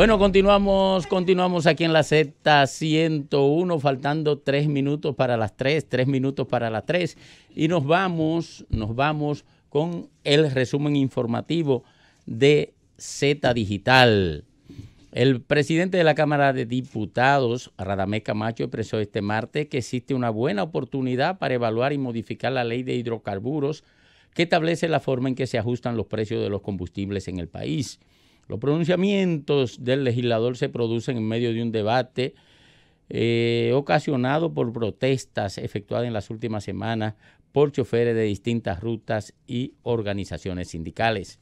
Bueno, continuamos, continuamos aquí en la Z101, faltando tres minutos para las tres, tres minutos para las tres. Y nos vamos, nos vamos con el resumen informativo de Z Digital. El presidente de la Cámara de Diputados, Radamé Camacho, expresó este martes que existe una buena oportunidad para evaluar y modificar la ley de hidrocarburos que establece la forma en que se ajustan los precios de los combustibles en el país. Los pronunciamientos del legislador se producen en medio de un debate eh, ocasionado por protestas efectuadas en las últimas semanas por choferes de distintas rutas y organizaciones sindicales.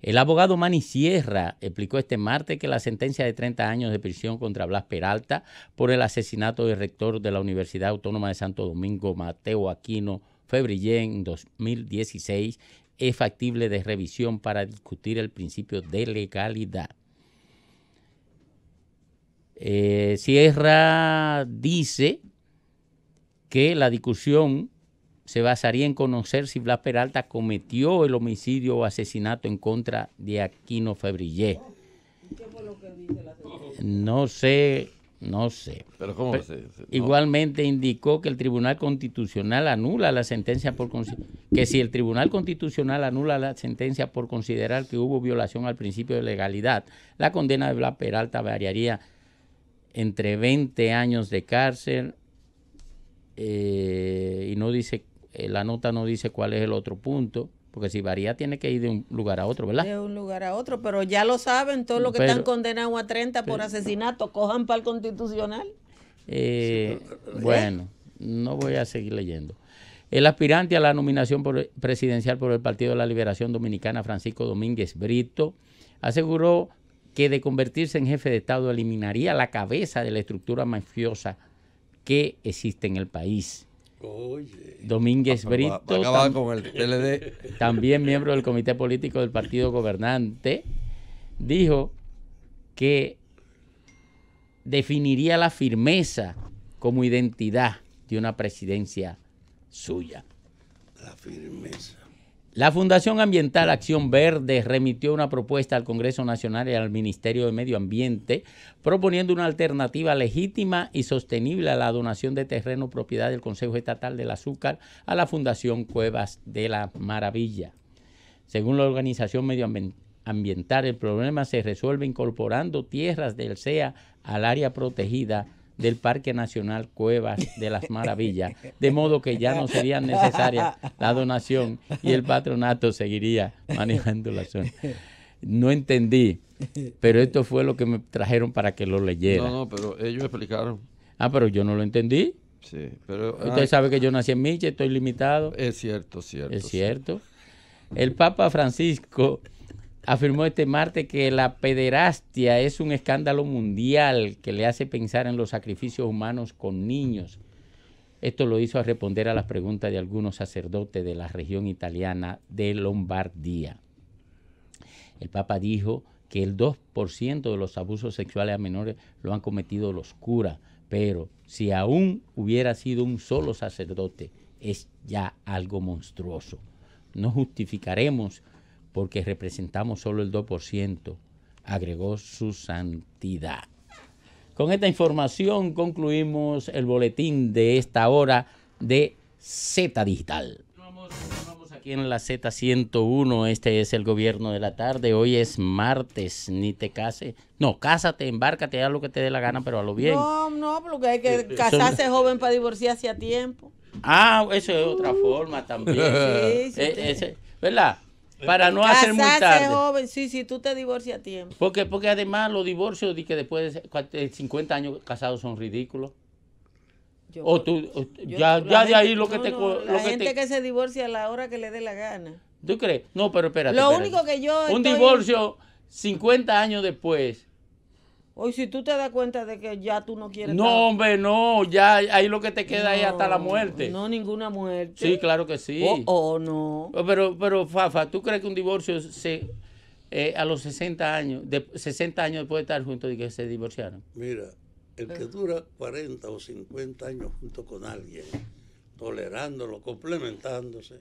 El abogado Manny Sierra explicó este martes que la sentencia de 30 años de prisión contra Blas Peralta por el asesinato del rector de la Universidad Autónoma de Santo Domingo, Mateo Aquino Febrillén, en 2016, es factible de revisión para discutir el principio de legalidad. Eh, Sierra dice que la discusión se basaría en conocer si Blas Peralta cometió el homicidio o asesinato en contra de Aquino Febrillé. No sé no sé. Pero Igualmente indicó que el Tribunal Constitucional anula la sentencia por que si el Tribunal Constitucional anula la sentencia por considerar que hubo violación al principio de legalidad, la condena de Blas Peralta variaría entre 20 años de cárcel eh, y no dice eh, la nota no dice cuál es el otro punto porque si varía, tiene que ir de un lugar a otro, ¿verdad? De un lugar a otro, pero ya lo saben todos los que están condenados a 30 por asesinato, cojan para el constitucional. Eh, ¿eh? bueno, no voy a seguir leyendo. El aspirante a la nominación presidencial por el Partido de la Liberación Dominicana, Francisco Domínguez Brito, aseguró que de convertirse en jefe de Estado eliminaría la cabeza de la estructura mafiosa que existe en el país. Domínguez ah, Brito. También miembro del Comité Político del Partido Gobernante. Dijo que definiría la firmeza como identidad de una presidencia suya. La firmeza. La Fundación Ambiental Acción Verde remitió una propuesta al Congreso Nacional y al Ministerio de Medio Ambiente proponiendo una alternativa legítima y sostenible a la donación de terreno propiedad del Consejo Estatal del Azúcar a la Fundación Cuevas de la Maravilla. Según la organización medioambiental, el problema se resuelve incorporando tierras del SEA al área protegida del Parque Nacional Cuevas de las Maravillas, de modo que ya no sería necesaria la donación y el patronato seguiría manejando la zona. No entendí, pero esto fue lo que me trajeron para que lo leyera. No, no, pero ellos explicaron. Ah, pero yo no lo entendí. Sí, pero... Usted sabe que yo nací en Miche, estoy limitado. Es cierto, cierto. Es cierto. El Papa Francisco afirmó este martes que la pederastia es un escándalo mundial que le hace pensar en los sacrificios humanos con niños. Esto lo hizo a responder a las preguntas de algunos sacerdotes de la región italiana de Lombardía. El Papa dijo que el 2% de los abusos sexuales a menores lo han cometido los curas, pero si aún hubiera sido un solo sacerdote, es ya algo monstruoso. No justificaremos porque representamos solo el 2%, agregó su santidad. Con esta información concluimos el boletín de esta hora de Z Digital. Estamos aquí en la Z101, este es el gobierno de la tarde, hoy es martes, ni te cases, no, cásate, embárcate, haz lo que te dé la gana, pero a lo bien. No, no, porque hay que eh, eh, casarse joven para divorciarse a tiempo. Ah, eso es otra forma también. Sí, sí, eh, ¿Verdad? Eh, Para eh, no hacer muy tarde. joven, sí, si tú te divorcias a tiempo. Porque, porque además los divorcios de que después de 50 eh, años casados son ridículos. o tú, ya, de ahí lo que te... gente que, se divorcia a la hora que le dé la gana. ¿Tú crees? No, pero espérate. Lo único que yo... Un divorcio 50 años después Oye, si tú te das cuenta de que ya tú no quieres... No, hombre, no, ya ahí lo que te queda es hasta la muerte. No, ninguna muerte. Sí, claro que sí. O oh, oh, no. Oh, pero, pero, Fafa, ¿tú crees que un divorcio se, eh, a los 60 años, de, 60 años después de estar juntos y que se divorciaron? Mira, el que dura 40 o 50 años junto con alguien, tolerándolo, complementándose,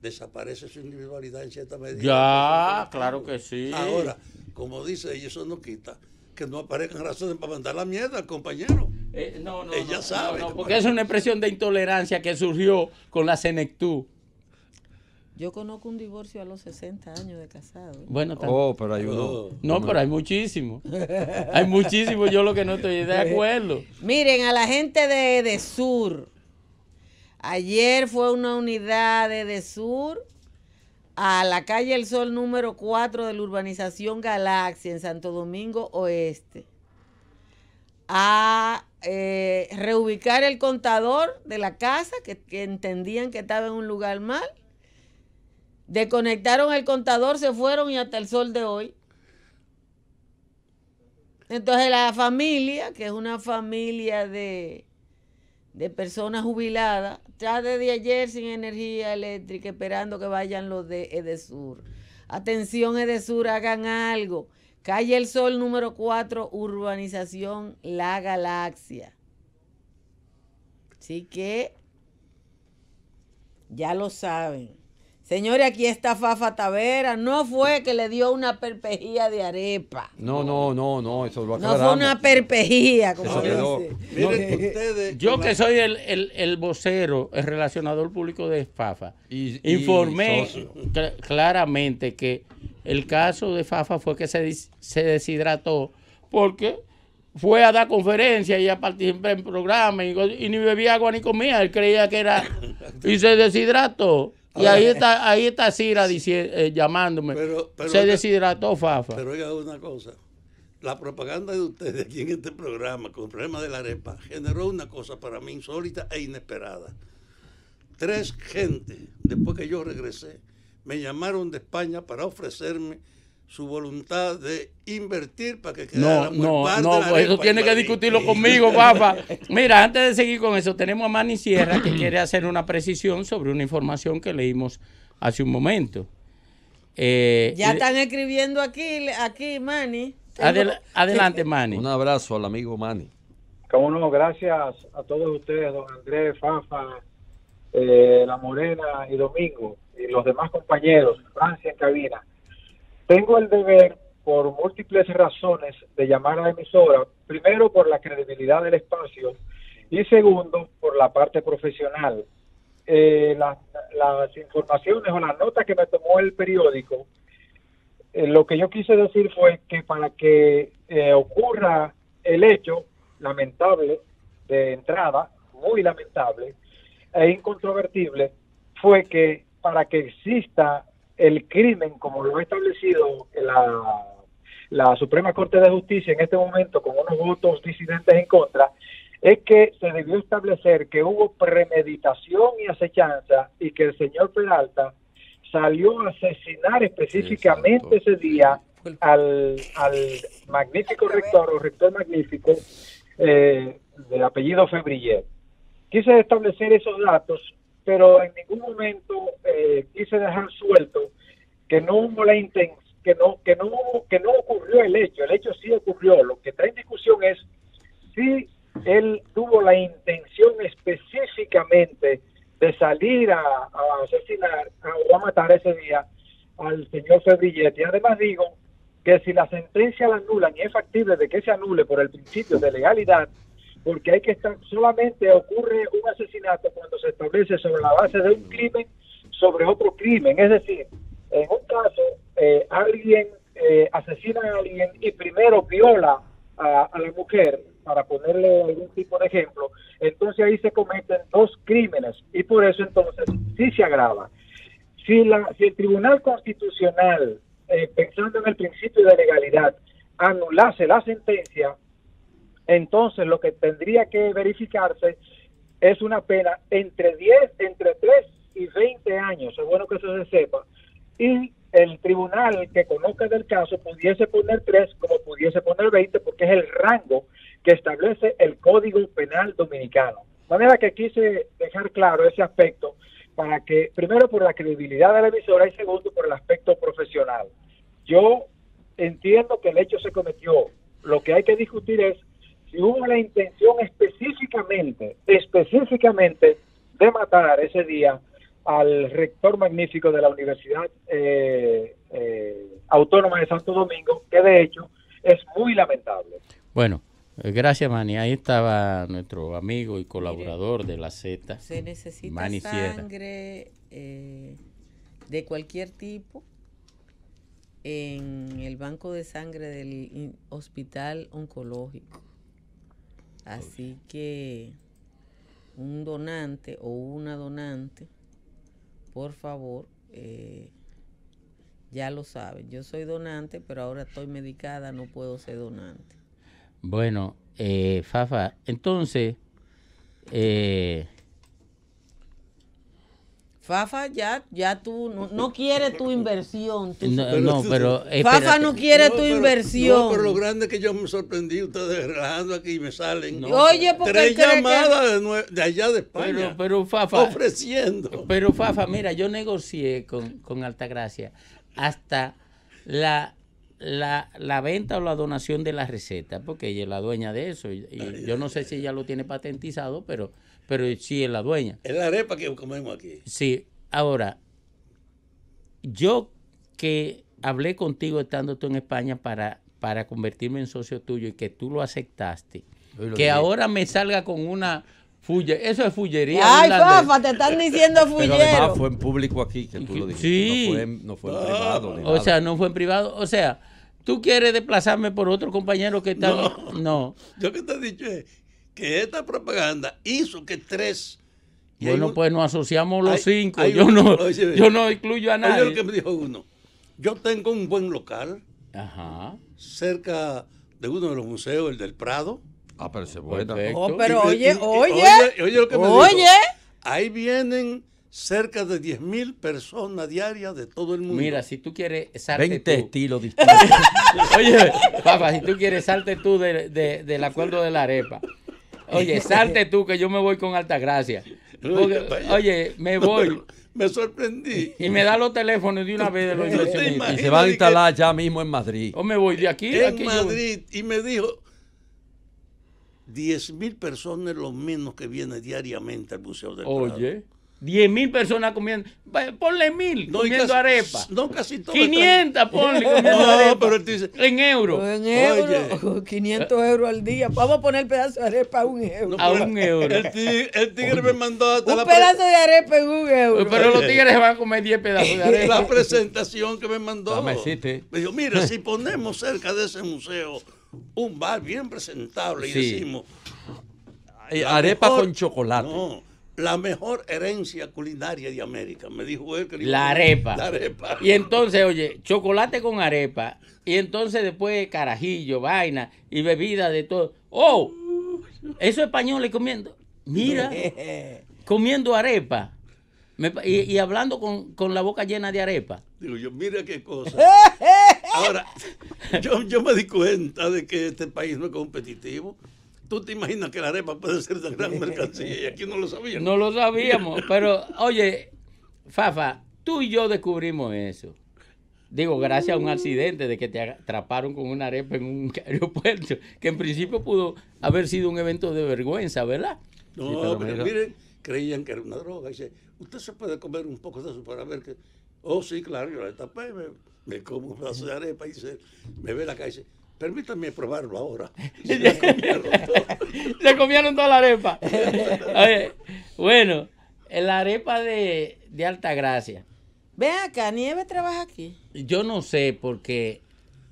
desaparece su individualidad en cierta medida. Ya, claro que sí. Ahora, como dice ella, eso no quita que no aparezcan razones para mandar la mierda al compañero. Eh, no, no, Ella sabe. porque es una expresión de intolerancia que surgió con la senectud. Yo conozco un divorcio a los 60 años de casado. ¿eh? Bueno, oh, pero hay No, pero hay muchísimo. hay muchísimo, yo lo que no estoy de acuerdo. Miren, a la gente de, de Sur. Ayer fue una unidad de, de Sur a la calle El Sol número 4 de la urbanización Galaxia en Santo Domingo Oeste a eh, reubicar el contador de la casa que, que entendían que estaba en un lugar mal. Desconectaron el contador, se fueron y hasta el sol de hoy. Entonces la familia, que es una familia de de personas jubiladas, ya desde ayer sin energía eléctrica, esperando que vayan los de Edesur. Atención Edesur, hagan algo. Calle El Sol número 4, urbanización La Galaxia. Así que ya lo saben. Señores, aquí está Fafa Tavera. No fue que le dio una perpejía de arepa. No, no, no, no, eso lo aclaramos. No fue una perpejía, como dice. Yo eh, que soy el, el, el, vocero, el relacionador público de Fafa, informé claramente que el caso de Fafa fue que se, deshidrató porque fue a dar conferencias y a participar en programas y, ni bebía agua ni comía. Él creía que era. y se deshidrató. Y ahí está, ahí está Cira eh, llamándome. Se deshidrató oh, Fafa. Pero oiga una cosa. La propaganda de ustedes aquí en este programa con el problema de la arepa generó una cosa para mí insólita e inesperada. Tres gente, después que yo regresé, me llamaron de España para ofrecerme su voluntad de invertir para que quedara no, muy no, no, eso tiene que discutirlo conmigo, fafa Mira, antes de seguir con eso, tenemos a Manny Sierra que quiere hacer una precisión sobre una información que leímos hace un momento. Eh, ya están escribiendo aquí, aquí Manny. adelante, Manny. Un abrazo al amigo Manny. Como no, gracias a todos ustedes, don Andrés, Fafa, eh, La Morena y Domingo, y los demás compañeros, Francia en cabina tengo el deber, por múltiples razones, de llamar a la emisora, primero por la credibilidad del espacio y segundo por la parte profesional. Eh, las, informaciones o las notas que me tomó el periódico, eh, lo que yo quise decir fue que para que eh, ocurra el hecho lamentable de entrada, muy lamentable e incontrovertible, fue que para que exista el crimen, como lo ha establecido la, Suprema Corte de Justicia en este momento con unos votos disidentes en contra, es que se debió establecer que hubo premeditación y acechanza y que el señor Peralta salió a asesinar específicamente ese día al, magnífico rector o rector magnífico eh, de apellido Febrillet. Quise establecer esos datos pero en ningún momento eh, quise dejar suelto que no hubo la intención que no que no que no ocurrió el hecho el hecho sí ocurrió lo que está en discusión es si él tuvo la intención específicamente de salir a, asesinar o a, matar ese día al señor Febrillet y además digo que si la sentencia la anulan y es factible de que se anule por el principio de legalidad porque hay que estar, solamente ocurre un asesinato cuando se establece sobre la base de un crimen sobre otro crimen, es decir, en un caso eh, alguien eh, asesina a alguien y primero viola a, la mujer, para ponerle algún tipo de ejemplo, entonces ahí se cometen dos crímenes y por eso entonces sí se agrava. Si, la, si el Tribunal Constitucional, eh, pensando en el principio de legalidad, anulase la sentencia, entonces lo que tendría que verificarse es una pena entre 10, entre 3 y 20 años, es bueno que eso se sepa, y el tribunal que conozca del caso pudiese poner 3 como pudiese poner 20 porque es el rango que establece el Código Penal Dominicano. De manera que quise dejar claro ese aspecto para que, primero por la credibilidad de la emisora y segundo por el aspecto profesional. Yo entiendo que el hecho se cometió. Lo que hay que discutir es si hubo la intención específicamente, específicamente de matar ese día al rector magnífico de la Universidad eh, eh, Autónoma de Santo Domingo, que de hecho es muy lamentable. Bueno, eh, Gracias, Mani. Ahí estaba nuestro amigo y colaborador de la Z. Se necesita sangre de cualquier tipo en el banco de sangre del hospital oncológico. Así que un donante o una donante, por favor, eh, ya lo saben. Yo soy donante, pero ahora estoy medicada, no puedo ser donante. Bueno, eh, Fafa, entonces, eh, Fafa ya, ya tú no, quieres quiere tu inversión. No, pero, Fafa no quiere tu inversión. pero lo grande que yo me sorprendí ustedes relajando aquí y me salen. Oye, porque tres llamadas de, allá de España. Pero, Fafa ofreciendo. Pero Fafa, mira, yo negocié con, con Altagracia hasta la la, venta o la donación de la receta, porque ella es la dueña de eso. y yo no sé si ella lo tiene patentizado, pero pero sí es la dueña. Es la arepa que comemos aquí. Sí, ahora, yo que hablé contigo estando tú en España para, para convertirme en socio tuyo y que tú lo aceptaste, que ahora me salga con una... Fulle, eso es fullería. Ay, papá, te están diciendo fullero. Pero fue en público aquí que tú lo dijiste. Sí. No fue en, privado. o sea, no fue en privado. O sea, tú quieres desplazarme por otro compañero que está. No. no. Yo que te he dicho es esta propaganda hizo que tres... bueno, pues nos asociamos los cinco. yo, no, incluyo a nadie. lo que me dijo uno. Yo tengo un buen local cerca de uno de los museos, el del Prado. Ah, pero se puede. Oh, pero oye, oye, oye, oye, lo que me oye. Ahí vienen cerca de 10.000 mil personas diarias de todo el mundo. Mira, si tú quieres salte 20 estilos distintos. Oye, papá, si tú quieres salte tú del acuerdo de la arepa. Oye, salte tú que yo me voy con alta gracia. oye, me voy. me sorprendí. Y me da los teléfonos de una vez de los Y se va a instalar ya mismo en Madrid. O me voy de aquí. En Madrid. Y me dijo, 10 mil personas lo menos que viene diariamente al Museo del Oye. 10 mil personas comiendo. Pues, ponle mil comiendo arepa. No, casi todo 500 ponle comiendo no, arepa. él dice... en euros. Pues en euros. 500 euros al día. Vamos a poner pedazo de arepa a un euro. A un euro. El tigre, me mandó hasta un la. Un pedazo de arepa en un euro. Pero los tigres van a comer 10 pedazos de arepa. La presentación que me mandó. Me dijo, mira, si ponemos cerca de ese museo un bar bien presentable y decimos. Arepa con chocolate. No, la mejor herencia culinaria de América. Me dijo él que la arepa. La arepa. Y entonces, oye, chocolate con arepa. Y entonces después carajillo, vaina y bebida de todo. ¡Oh! Eso españoles comiendo. Mira, comiendo arepa. y, hablando con, la boca llena de arepa. Digo yo, mira qué cosa. Ahora, yo, yo me di cuenta de que este país no es competitivo. ¿Tú te imaginas que la arepa puede ser tan gran mercancía? Y aquí no lo sabíamos. No lo sabíamos, pero oye, Fafa, tú y yo descubrimos eso. Digo, gracias a un accidente de que te atraparon con una arepa en un aeropuerto, que en principio pudo haber sido un evento de vergüenza, ¿verdad? No, pero, miren, creían que era una droga. Dice, usted se puede comer un poco de eso para ver que... Oh, sí, claro, yo la tapé, me, como un de arepa y me ve la calle y Permítanme probarlo ahora. Se comieron, toda la arepa. bueno, la arepa de, de Gracia. Ve acá, Nieve trabaja aquí. Yo no sé porque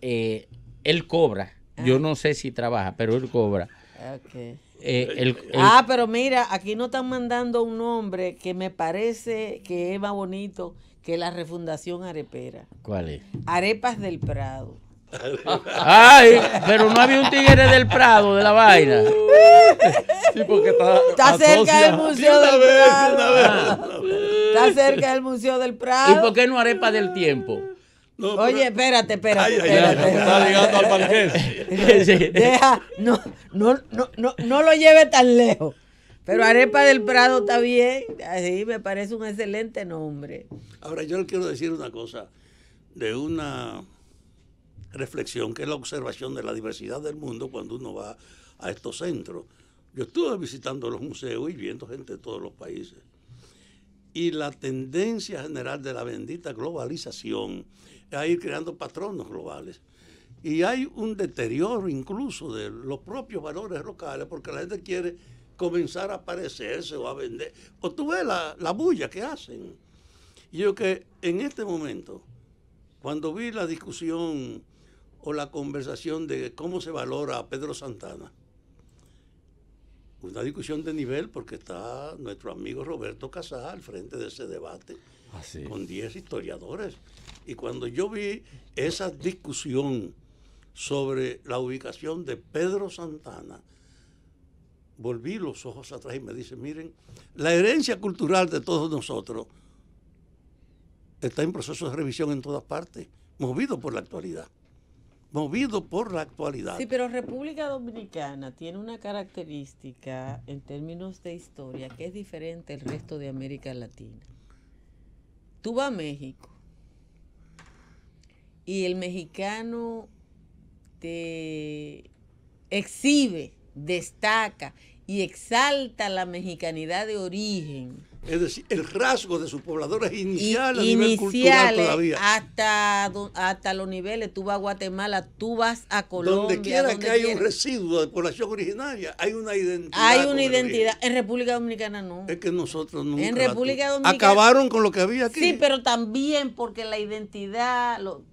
eh, él cobra. Yo ah. no sé si trabaja, pero él cobra. Eh, eh, ah, pero mira, aquí no están mandando un nombre que me parece que es más bonito que la refundación arepera. ¿Cuál es? Arepas del Prado. Ay, pero no había un tigre del Prado de la vaina. está, cerca del Museo del Prado. está cerca del Museo del Prado. ¿Y por qué no arepa del tiempo? Oye, espérate, espérate. Está llegando al Deja, no, no, no, no, no lo lleve tan lejos. Pero Arepa del Prado está bien. Así me parece un excelente nombre. Ahora, yo le quiero decir una cosa de una reflexión, que es la observación de la diversidad del mundo cuando uno va a estos centros. Yo estuve visitando los museos y viendo gente de todos los países. Y la tendencia general de la bendita globalización es a ir creando patronos globales. Y hay un deterioro incluso de los propios valores locales porque la gente quiere comenzar a parecerse o a vender. O tú ves la, la bulla que hacen. yo que en este momento, cuando vi la discusión o la conversación de cómo se valora a Pedro Santana. Una discusión de nivel porque está nuestro amigo Roberto Casá al frente de ese debate con 10 historiadores. Y cuando yo vi esa discusión sobre la ubicación de Pedro Santana, volví los ojos atrás y me dice, miren, la herencia cultural de todos nosotros está en proceso de revisión en todas partes, movido por la actualidad movido por la actualidad. Sí, pero República Dominicana tiene una característica en términos de historia que es diferente al resto de América Latina. Tú vas a México y el mexicano te exhibe, destaca y exalta la mexicanidad de origen es decir, el rasgo de sus pobladores es inicial a nivel cultural todavía. Hasta, hasta los niveles, tú vas a Guatemala, tú vas a Colombia. Donde quiera que haya un residuo de población originaria, hay una identidad. Hay una identidad. En República Dominicana no. Es que nosotros nunca. En República Dominicana. Acabaron con lo que había aquí. Sí, pero también porque la identidad, lo,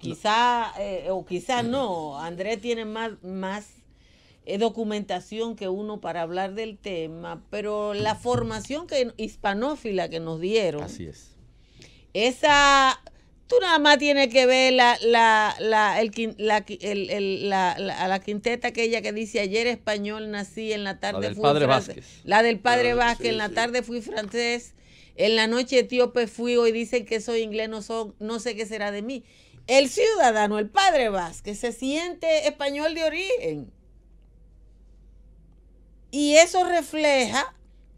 quizá, eh, o quizá no, Andrés tiene más, más eh, documentación que uno para hablar del tema, pero la formación que, hispanófila que nos dieron. Así es. Esa, tú nada más tienes que ver la, la, la, el, la, la, la, quinteta aquella que dice ayer español nací, en la tarde la del padre francés. Vázquez. La del padre Vázquez, en la tarde fui francés, en la noche etíope fui, hoy dicen que soy inglés, no, son, no sé qué será de mí. El ciudadano, el padre Vázquez, se siente español de origen y eso refleja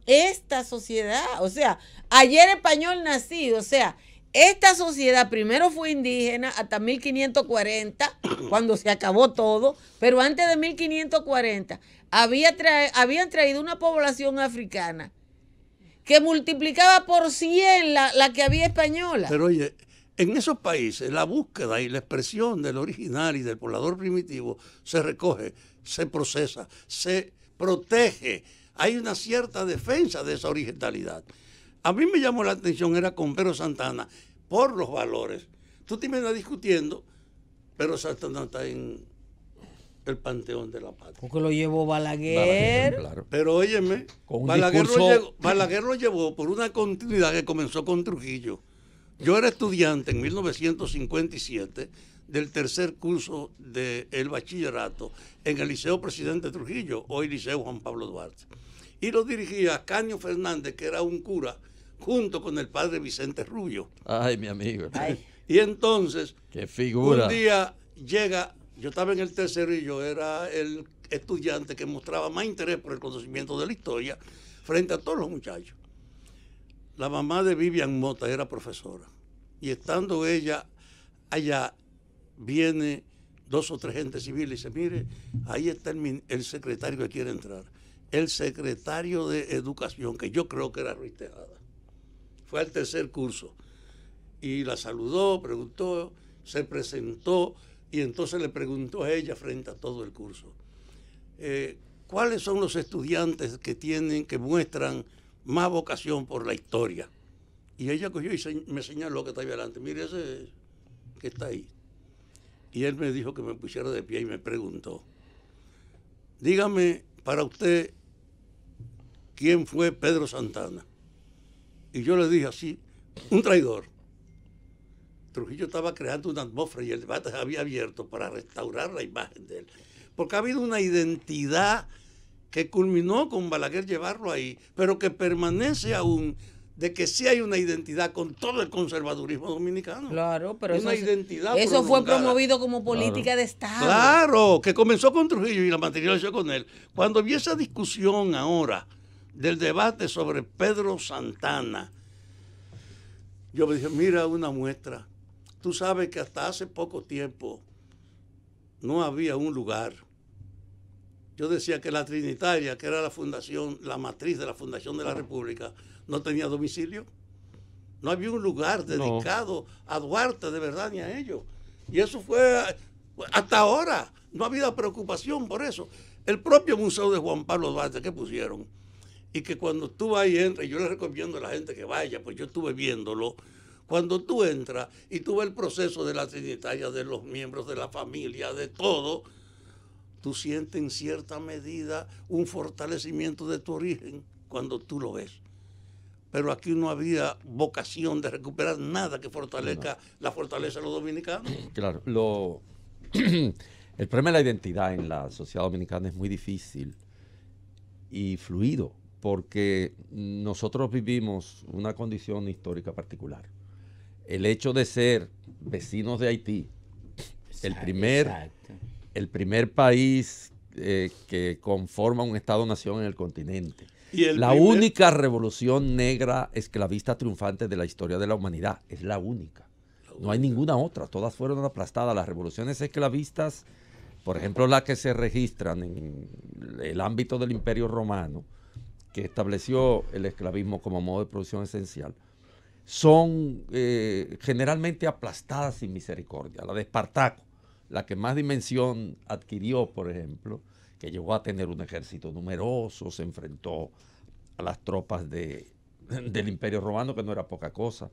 esta sociedad. O sea, ayer español nacido, o sea, esta sociedad primero fue indígena hasta 1540, cuando se acabó todo, pero antes de 1540 había habían traído una población africana que multiplicaba por 100 la, la que había española. Pero oye, en esos países la búsqueda y la expresión del original y del poblador primitivo se recoge, se procesa, se protege, hay una cierta defensa de esa originalidad. A mí me llamó la atención, era con Pedro Santana, por los valores. Tú te estás discutiendo, pero Santana está en el panteón de la patria. Porque lo llevó Balaguer. Pero óyeme, Balaguer lo llevó por una continuidad que comenzó con Trujillo. Yo era estudiante en 1957 del tercer curso del bachillerato en el Liceo Presidente Trujillo, hoy Liceo Juan Pablo Duarte. Y lo dirigía Caño Fernández, que era un cura, junto con el padre Vicente Rubio. Ay, mi amigo. Y entonces, Qué figura. un día llega, yo estaba en el tercerillo y yo era el estudiante que mostraba más interés por el conocimiento de la historia frente a todos los muchachos. La mamá de Vivian Mota era profesora y estando ella allá, viene dos o tres gente civil y dice, mire, ahí está el, secretario que quiere entrar. El secretario de Educación, que yo creo que era Ruiz Tejada. Fue al tercer curso. Y la saludó, preguntó, se presentó y entonces le preguntó a ella frente a todo el curso. Eh, ¿Cuáles son los estudiantes que tienen, que muestran más vocación por la historia? Y ella cogió y me señaló que está ahí adelante. Mire ese que está ahí y él me dijo que me pusiera de pie y me preguntó, dígame para usted quién fue Pedro Santana. Y yo le dije así, un traidor. Trujillo estaba creando una atmósfera y el debate se había abierto para restaurar la imagen de él. Porque ha habido una identidad que culminó con Balaguer llevarlo ahí, pero que permanece aún de que sí hay una identidad con todo el conservadurismo dominicano. Claro, pero una eso, identidad eso fue promovido como política de Estado. Claro, que comenzó con Trujillo y la materializó con él. Cuando vi esa discusión ahora del debate sobre Pedro Santana, yo me dije, mira una muestra. Tú sabes que hasta hace poco tiempo no había un lugar. Yo decía que la Trinitaria, que era la fundación, la matriz de la Fundación de la República, no tenía domicilio. No había un lugar dedicado a Duarte de verdad ni a ellos. Y eso fue hasta ahora. No ha había preocupación por eso. El propio museo de Juan Pablo Duarte que pusieron y que cuando tú vas y entras, yo le recomiendo a la gente que vaya, pues yo estuve viéndolo. Cuando tú entras y tú ves el proceso de la trinitaria, de los miembros de la familia, de todo, tú sientes en cierta medida un fortalecimiento de tu origen cuando tú lo ves pero aquí no había vocación de recuperar nada que fortalezca la fortaleza de los dominicanos. Claro, el problema de la identidad en la sociedad dominicana es muy difícil y fluido, porque nosotros vivimos una condición histórica particular. El hecho de ser vecinos de Haití, el, primer, el primer país eh, que conforma un Estado-nación en el continente la única revolución negra esclavista triunfante de la historia de la humanidad. Es la única. No hay ninguna otra. Todas fueron aplastadas. Las revoluciones esclavistas, por ejemplo, las que se registran en el ámbito del Imperio Romano, que estableció el esclavismo como modo de producción esencial, son eh, generalmente aplastadas sin misericordia. La de Espartaco, la que más dimensión adquirió, por ejemplo, que llegó a tener un ejército numeroso, se enfrentó a las tropas de, del Imperio Romano, que no era poca cosa,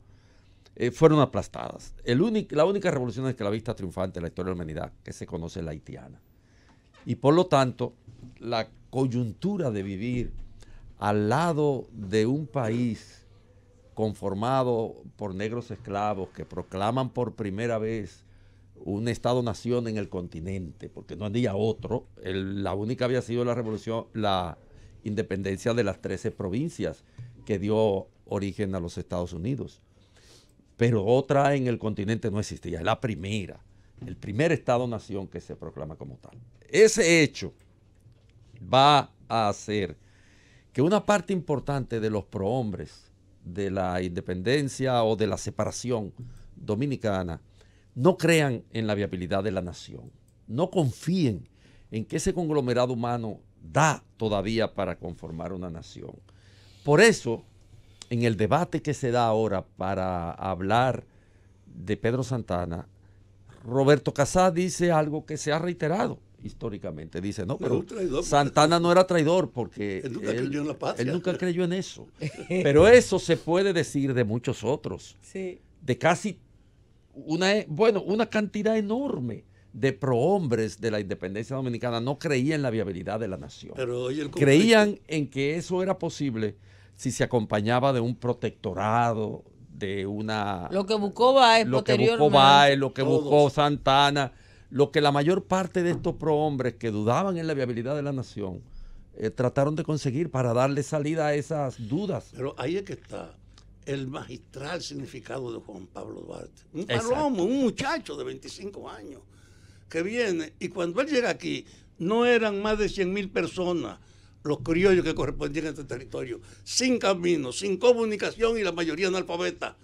eh, fueron aplastadas. la única revolución esclavista triunfante en la historia de la humanidad que se conoce es la haitiana. Y por lo tanto, la coyuntura de vivir al lado de un país conformado por negros esclavos que proclaman por primera vez un Estado-nación en el continente, porque no había otro. la única había sido la revolución, la independencia de las 13 provincias que dio origen a los Estados Unidos. Pero otra en el continente no existía, es la primera, el primer Estado-nación que se proclama como tal. Ese hecho va a hacer que una parte importante de los prohombres de la independencia o de la separación dominicana no crean en la viabilidad de la nación. No confíen en que ese conglomerado humano da todavía para conformar una nación. Por eso, en el debate que se da ahora para hablar de Pedro Santana, Roberto Casá dice algo que se ha reiterado históricamente. Dice, no, pero, Santana no era traidor porque él nunca, creyó en él nunca creyó en eso. pero eso se puede decir de muchos otros, de casi una, bueno, una cantidad enorme de prohombres de la independencia dominicana no creían en la viabilidad de la nación. Pero creían en que eso era posible si se acompañaba de un protectorado, de una... Lo que buscó Baez Lo que buscó lo que buscó Santana, lo que la mayor parte de estos prohombres que dudaban en la viabilidad de la nación eh, trataron de conseguir para darle salida a esas dudas. Pero ahí es que está el magistral significado de Juan Pablo Duarte. Un palomo, un muchacho de 25 años que viene. Y cuando él llega aquí, no eran más de 100 mil personas los criollos que correspondían a este territorio, sin camino, sin comunicación y la mayoría analfabeta.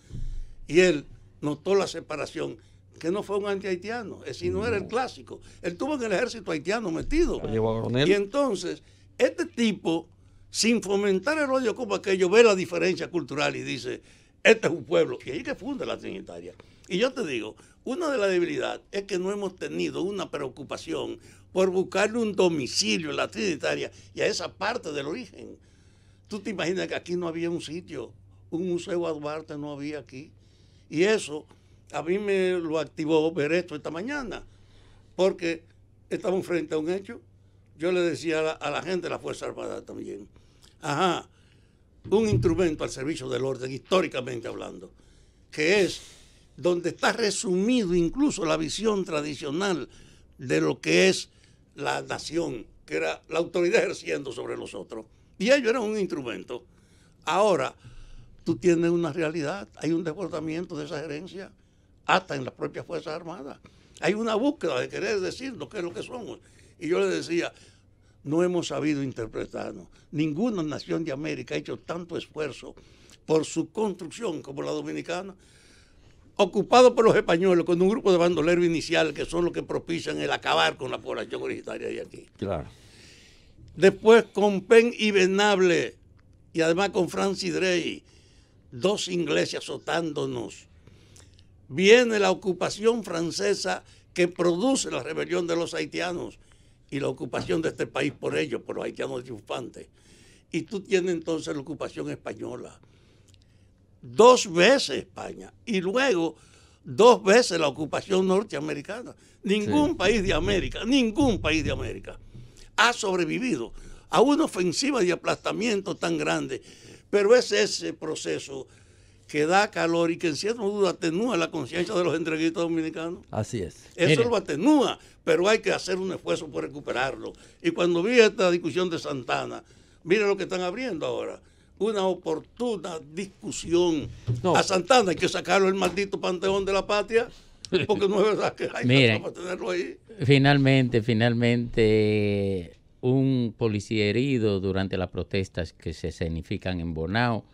Y él notó la separación, que no fue un antihaitiano, es sino no, era el clásico. Él tuvo en el ejército haitiano metido. Y entonces, este tipo sin fomentar el odio como aquello, ve la diferencia cultural y dice, este es un pueblo. Y ahí que funda la Trinitaria. Y yo te digo, una de las debilidades es que no hemos tenido una preocupación por buscarle un domicilio a la Trinitaria y a esa parte del origen. Tú te imaginas que aquí no había un sitio, un museo a Duarte no había aquí. Y eso a mí me lo activó ver esto esta mañana, porque estamos frente a un hecho. Yo le decía a la gente de la Fuerza Armada también, Ajá, un instrumento al servicio del orden, históricamente hablando, que es donde está resumido incluso la visión tradicional de lo que es la nación, que era la autoridad ejerciendo sobre los otros. Y ellos eran un instrumento. Ahora, tú tienes una realidad, hay un desbordamiento de esa gerencia, hasta en las propias Fuerzas Armadas. Hay una búsqueda de querer decirnos qué es lo que somos. Y yo le decía, no hemos sabido interpretarlo. Ninguna nación de América ha hecho tanto esfuerzo por su construcción como la dominicana, ocupado por los españoles con un grupo de bandoleros inicial que son los que propician el acabar con la población originaria de aquí. Claro. Después con Penn y Venable y además con Francis Drey, dos ingleses azotándonos. Viene la ocupación francesa que produce la rebelión de los haitianos y la ocupación de este país por ellos, por los haitianos triunfantes. Y tú tienes entonces la ocupación española. Dos veces España y luego dos veces la ocupación norteamericana. Ningún país de América, ningún país de América ha sobrevivido a una ofensiva de aplastamiento tan grande. Pero es ese proceso que da calor y que en cierto modo atenúa la conciencia de los entreguistas dominicanos. Así es. Eso lo atenúa, pero hay que hacer un esfuerzo por recuperarlo. Y cuando vi esta discusión de Santana, mira lo que están abriendo ahora. Una oportuna discusión. A Santana hay que sacarlo el maldito panteón de la patria, porque no es verdad que hay tenerlo ahí. Finalmente, finalmente, un policía herido durante las protestas que se significan en Bonao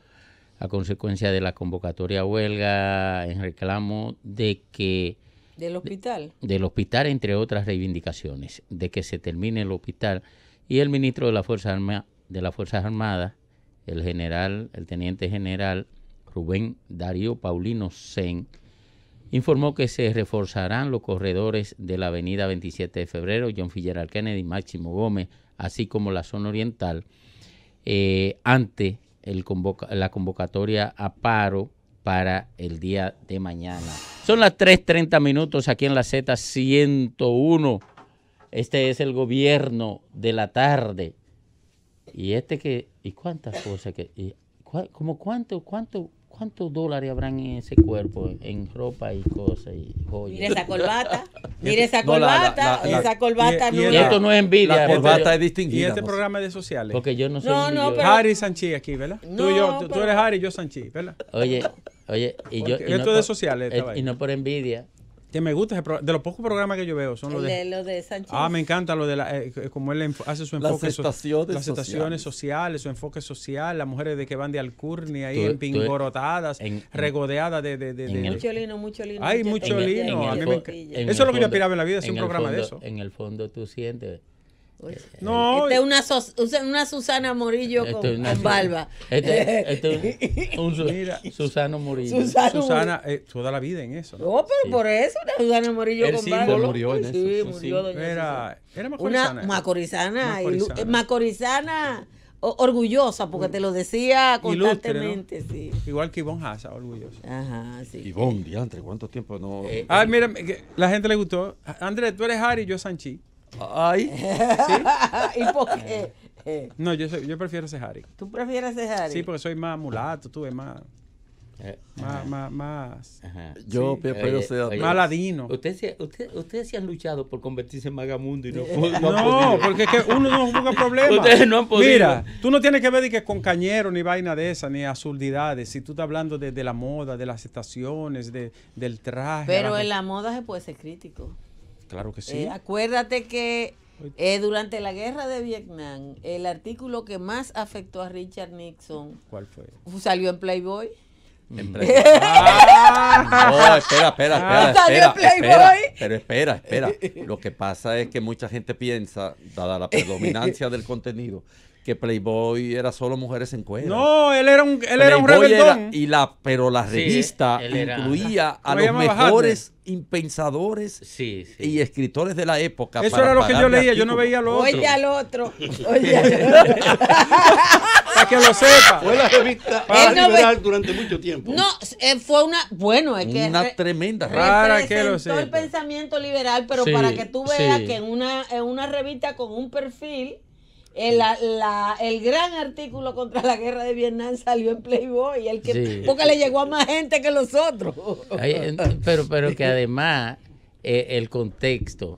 a consecuencia de la convocatoria a huelga en reclamo de que... Del hospital. del hospital, entre otras reivindicaciones, de que se termine el hospital. Y el ministro de, la Fuerza de las Fuerzas Armadas, el general, el teniente general Rubén Darío Paulino Sen, informó que se reforzarán los corredores de la avenida 27 de febrero, John Fitzgerald Kennedy, Máximo Gómez, así como la zona oriental, eh, ante la convocatoria a paro para el día de mañana. Son las 3.30 minutos aquí en la Z101. Este es el gobierno de la tarde. Y este que, ¿y cuántas cosas que, ¿Cómo cuánto, cuánto, ¿Cuántos dólares habrán en ese cuerpo, en ropa y cosas y joyas? Mira esa corbata, mira esa corbata, esa corbata no. Y esto no es envidia. La corbata es distinguida. Y este programa de sociales. Porque yo no soy. No, no, pero... Harry Sanchi aquí, ¿verdad? tú y yo, tú, eres Harry y yo Sanchi, ¿verdad? Oye, oye, y yo. Y esto es de sociales. Y no por envidia que me gusta De los pocos programas que yo veo son los de, de Ah, me encanta lo de la, eh, eh, como él hace su enfoque. Las estaciones, las estaciones sociales. su enfoque social, las mujeres de que van de Alcurnia ahí en pingorotadas, regodeadas de, de, de, Mucho lino, mucho lino. mucho lino. Eso es lo que yo aspiraba en la vida, es un programa de eso. En el fondo tú sientes no. Este es una, una, Susana Morillo este con, con, barba. Este, este es un, un Susano Morillo. Susana, eh, toda la vida en eso. No, oh, pero por eso una Susana Morillo con sí, barba. murió en eso. Sí, murió doña era, era macorizana. Una macorizana. Macorizana. macorizana eh, orgullosa, porque te lo decía constantemente. sí. Igual que Ivonne Haza, orgullosa. Ajá, sí. Ivonne, diantre, ¿cuánto tiempo no...? Eh, ay ah, mira, la gente le gustó. Andrés, tú eres Harry, yo Sanchi. Ay. ¿Y por qué? Eh. No, yo, prefiero yo prefiero ¿Tú prefieres Harry? Sí, porque soy más mulato, tú eres eh. más. más, más, más. Yo sí. prefiero ser maladino. Ustedes usted, se han luchado por convertirse en vagamundo y no, no, porque es que uno no busca problemas. Ustedes no han podido. Mira, tú no tienes que ver que con cañero ni vaina de esa, ni absurdidades. Si tú estás hablando de, la moda, de las estaciones, del traje. Pero en la moda se puede ser crítico. Claro que sí. Eh, acuérdate que eh, durante la guerra de Vietnam, el artículo que más afectó a Richard Nixon. ¿Cuál fue? Salió en Playboy. Mm. Ah, no, espera, espera, ah, espera, espera, espera, Pero espera, espera. Lo que pasa es que mucha gente piensa, dada la predominancia del contenido, que Playboy era solo mujeres en cuero. No, él era un, él era un rebeldón. y la, pero la revista incluía a los mejores pensadores impensadores y escritores de la época. Eso era lo que yo leía, yo no veía lo otro. Oye al otro. Oye al otro. para que lo sepa. Fue la revista liberal durante mucho tiempo. No, eh, fue una, bueno, es que. Una tremenda. Rara que el pensamiento liberal, pero para que tú veas que en una, en una revista con un perfil el, la, el gran artículo contra la guerra de Vietnam salió en Playboy, el que, porque le llegó a más gente que los otros. pero, pero que además eh, el contexto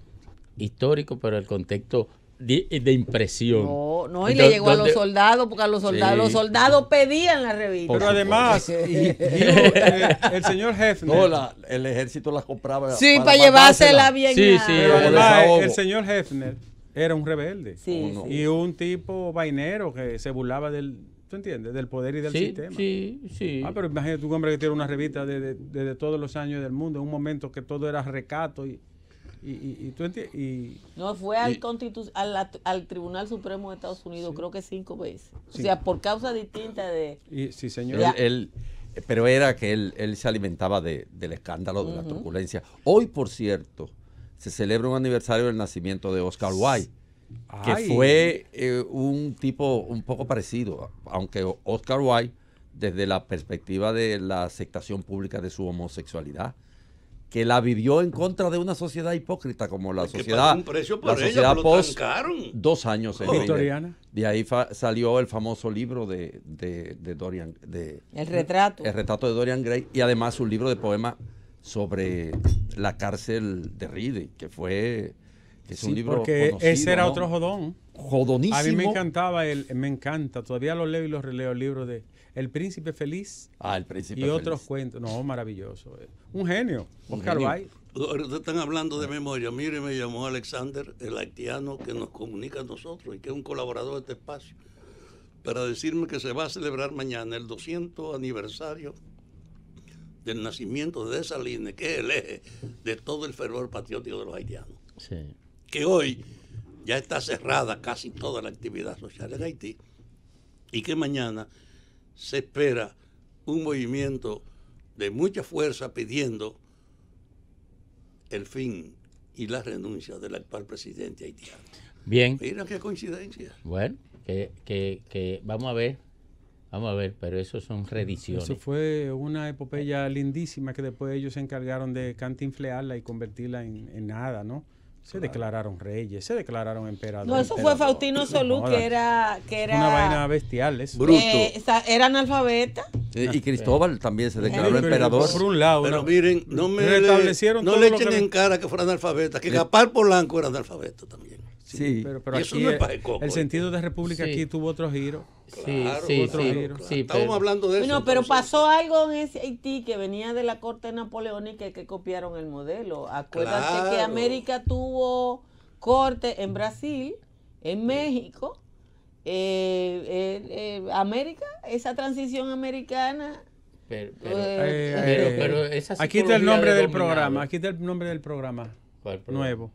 histórico, pero el contexto de, impresión. No, no, y le llegó a los soldados, porque a los soldados, los soldados pedían la revista. Pero además, eh, el, señor Hefner. el ejército la compraba. Sí, para, llevársela bien. Sí, sí, el señor Hefner era un rebelde. Oh, y un tipo vainero que se burlaba del, ¿Tú entiendes? Del poder y del sistema. Sí, sí. Ah, pero imagínate un hombre que tiene una revista de, todos los años del mundo, en un momento que todo era recato y. y, y, ¿tú entiendes? no, fue al, al, al, Tribunal Supremo de Estados Unidos, creo que cinco veces. O sea, por causa distinta de. sí, señor. Él, pero era que él, él se alimentaba del escándalo, de la turbulencia. Hoy, por cierto, se celebra un aniversario del nacimiento de Oscar Wilde, que fue eh, un tipo un poco parecido, aunque Oscar Wilde, desde la perspectiva de la aceptación pública de su homosexualidad, que la vivió en contra de una sociedad hipócrita como la sociedad post dos años en oh. de ahí salió el famoso libro de, Dorian el retrato el retrato de Dorian Gray y además un libro de poemas sobre la cárcel de Ride, que fue que es un libro porque ese era otro jodón. Jodonísimo. A mí me encantaba el me encanta, todavía lo leo y lo releo el libro de El Príncipe Feliz. Ah, El Príncipe y Feliz. Y otros cuentos, no, maravilloso. Eh. Un genio, un Ustedes Están hablando de memoria. Mire, me llamó Alexander, el haitiano que nos comunica a nosotros y que es un colaborador de este espacio, para decirme que se va a celebrar mañana el 200 aniversario del nacimiento de esa línea que es el eje de todo el fervor patriótico de los haitianos. Que hoy ya está cerrada casi toda la actividad social en Haití y que mañana se espera un movimiento de mucha fuerza pidiendo el fin y la renuncia del actual presidente haitiano. Bien. Mira qué coincidencia. Bueno, que, que vamos a ver Vamos a ver, pero eso son rediciones Eso fue una epopeya lindísima que después ellos se encargaron de cantinflearla y convertirla en, nada, ¿no? Se declararon reyes, se declararon emperadores. No, eso fue Faustino Solú, que era, que era. Una vaina bestial, eso. Bruto. Eh, era analfabeta. Eh, y Cristóbal también se eh, declaró emperador. Por un lado. Pero miren, no me. Le, no le echen en cara que fuera analfabeta, que Capar Polanco era analfabeto también. Sí, pero, el, sentido de república aquí tuvo otro giro. Claro, sí, sí, sí Estábamos hablando de eso. No, pero pasó algo en ese Haití que venía de la corte napoleónica y que copiaron el modelo. Acuérdate que América tuvo corte en Brasil, en México. Eh, eh, eh, América, esa transición americana pero, pero, pero esa aquí está el nombre del programa. Aquí está el nombre del programa. Nuevo.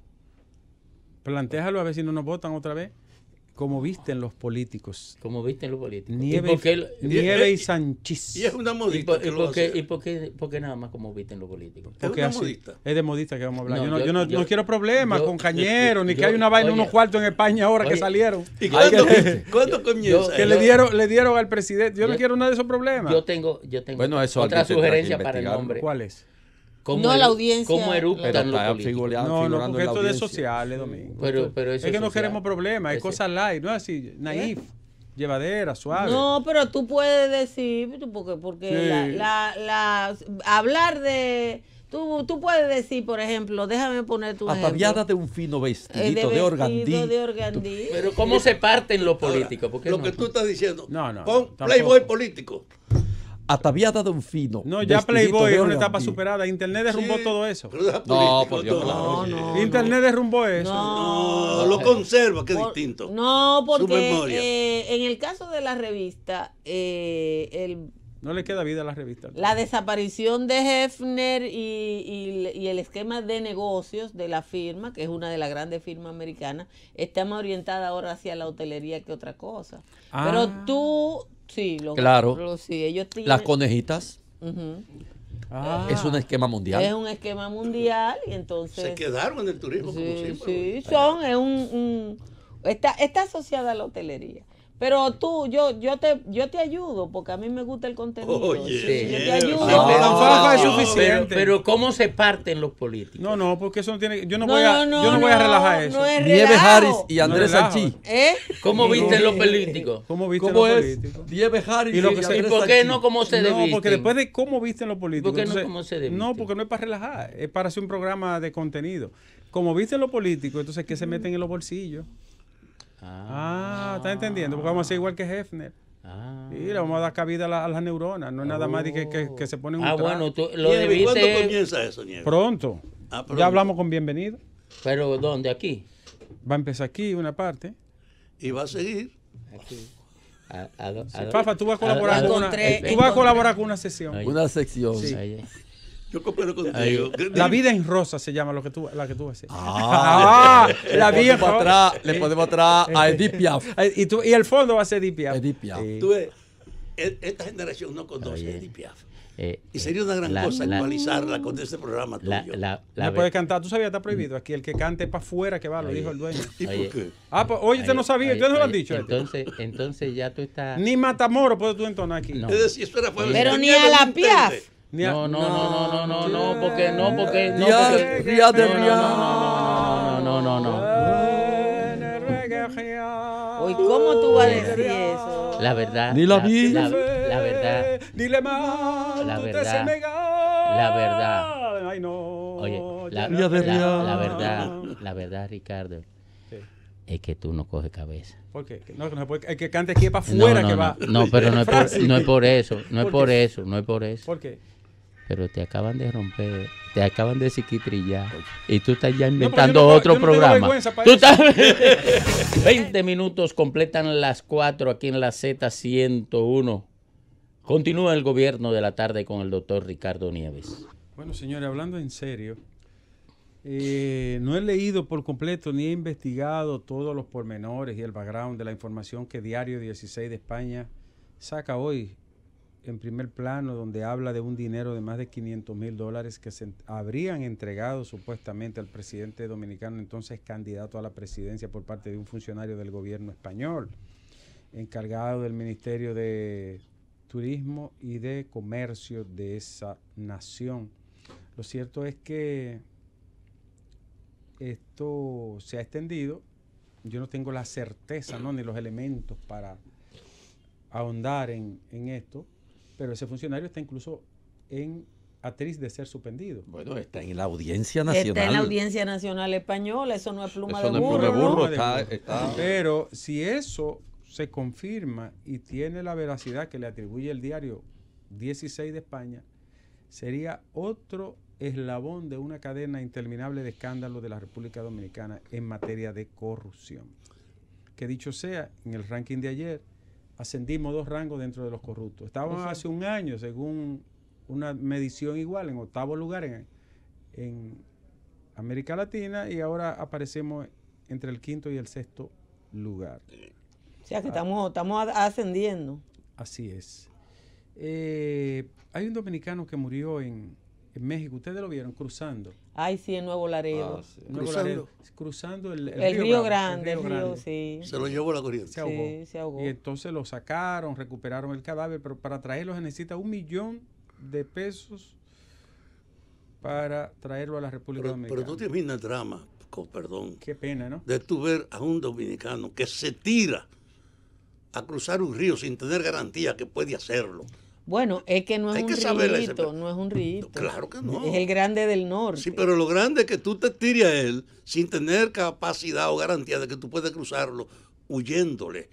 Plantéjalo a ver si no nos votan otra vez. Como visten los políticos. Como visten los políticos. Nieve y, Sánchez. y, Y es una modista. ¿Y, por, qué, nada más como visten los políticos? es, modista. es de modista que vamos a hablar. yo, no, yo, no, no, quiero problemas con cañeros, ni que hay una vaina en unos cuartos en España ahora que salieron. ¿Y cuándo, comienza? Que le dieron, le dieron al presidente. Yo, no quiero nada de esos problemas. Yo tengo, yo tengo bueno, eso otra sugerencia para el nombre. ¿Cuál es? no la audiencia. ¿Cómo eruptan los No, no, porque esto es de sociales, Domingo. Pero, pero es que no queremos problemas, hay cosas light, no es así, naif. Llevadera, suave. No, pero tú puedes decir, porque, porque la, la, hablar de... Tú, tú, puedes decir, por ejemplo, déjame poner tu Ataviada de un fino vestidito eh, de, organdí. de, organdí. Pero ¿cómo se parten los políticos? Lo que tú estás diciendo. No, no. Con playboy político había dado un fino. No, ya Playboy es una etapa superada. Internet derrumbó todo eso. No, por Dios, Internet derrumbó eso. No, lo conserva, qué distinto. No, porque eh, en el caso de la revista, eh, el no le queda vida a la revista. La desaparición de Hefner y, el esquema de negocios de la firma, que es una de las grandes firmas americanas, está más orientada ahora hacia la hotelería que otra cosa. Ah. Pero tú Sí, claro. ellos Las conejitas. Ah. Es un esquema mundial. Es un esquema mundial y entonces... Se quedaron en el turismo como siempre. Sí, son, es un, un... Está, está asociada a la hotelería. Pero tú, yo, yo te, yo te ayudo porque a mí me gusta el contenido. Oye, yo te ayudo. pero, es suficiente. Pero, cómo se parten los políticos. No, no, porque eso no tiene. Yo no, voy a, yo no, voy a relajar eso. Es Harris y Andrés Sanchí. ¿Eh? ¿Cómo viste los políticos? ¿Cómo viste es? políticos? Harris y, Andrés ¿Y por qué no cómo se debe No, porque después de cómo visten los políticos. ¿Por qué no cómo se No, porque no es para relajar, es para hacer un programa de contenido. Como visten los políticos, entonces ¿qué se meten en los bolsillos? Ah. ah, está entendiendo, porque vamos a ser igual que Hefner. Ah. Y le vamos a dar cabida a, las neuronas, no es nada más de que, se ponen oh. un Ah, bueno, tú, lo ¿Cuándo comienza eso, Nieves? Pronto. Ah, ya hablamos con Bienvenido. ¿Pero dónde? ¿Aquí? Va a empezar aquí una parte. ¿Y va a seguir? Aquí. A, a, Fafa, tú vas a colaborar, con, una, tú vas a colaborar con una sesión. Una sección. Yo coopero contigo. La vida en rosa se llama lo que tú, la que tú haces. Ah, ah la vida en rosa. le podemos atrás eh, a Edith eh, Y, y el fondo va a ser Edith Piaf. E-, esta generación no conoce a Edith Piaf. Eh, y sería una gran cosa la, actualizarla con este programa. Tuyo. La, cantar, tú sabías, está prohibido. Aquí el que cante para afuera que va, lo dijo el dueño. ¿Y por qué? Ah, pues, oye, usted no sabía, ustedes no lo han dicho. Este. Entonces, entonces ya tú estás. Ni Matamoro puedes tú entonar aquí. Pero ni a la Piaf. No, no, no, no, no, no, no, porque no, porque no. Porque, no, no, no, no, no, no, no. ¿cómo tú vas a decir eso? La verdad. Ni la vi. La, verdad. Dile más. La verdad. La verdad. Ay, no. la, la verdad, la verdad, Ricardo es que tú no coges cabeza. ¿Por qué? No, no, el que cante aquí para afuera que va. No, pero no es, no es por eso, no es por eso, no es por eso. ¿Por qué? pero te acaban de romper, te acaban de psiquitrillar y tú estás ya inventando otro programa. ¿Tú 20 minutos completan las cuatro aquí en la Z101. Continúa el gobierno de la tarde con el doctor Ricardo Nieves. Bueno, señores, hablando en serio, eh, no he leído por completo ni he investigado todos los pormenores y el background de la información que Diario 16 de España saca hoy en primer plano donde habla de un dinero de más de 500 mil dólares que se habrían entregado supuestamente al presidente dominicano, entonces candidato a la presidencia por parte de un funcionario del gobierno español, encargado del Ministerio de Turismo y de Comercio de esa nación. Lo cierto es que esto se ha extendido. Yo no tengo la certeza ¿no? ni los elementos para ahondar en, en esto, pero ese funcionario está incluso en atriz de ser suspendido. Bueno, está en la Audiencia Nacional. Está en la Audiencia Nacional Española, eso no es pluma de burro. Pero si eso se confirma y tiene la veracidad que le atribuye el diario 16 de España, sería otro eslabón de una cadena interminable de escándalos de la República Dominicana en materia de corrupción. Que dicho sea, en el ranking de ayer, ascendimos dos rangos dentro de los corruptos. Estábamos hace un año, según una medición igual, en octavo lugar en, América Latina y ahora aparecemos entre el quinto y el sexto lugar. O sea que ah. estamos, estamos ascendiendo. Así es. Eh, hay un dominicano que murió en México, ustedes lo vieron cruzando. Ay, sí, en Nuevo Laredo. cruzando, el, río, Grande, Se lo llevó la corriente. Se ahogó. Y entonces lo sacaron, recuperaron el cadáver, pero para traerlo se necesita un millón de pesos para traerlo a la República Dominicana. Pero tú tienes el drama, con perdón. Qué pena, ¿no? De tu ver a un dominicano que se tira a cruzar un río sin tener garantía que puede hacerlo. Bueno, es que no es un rillito, no es un rillito. Claro que no. Es el grande del norte. Sí, pero lo grande es que tú te tires a él sin tener capacidad o garantía de que tú puedes cruzarlo huyéndole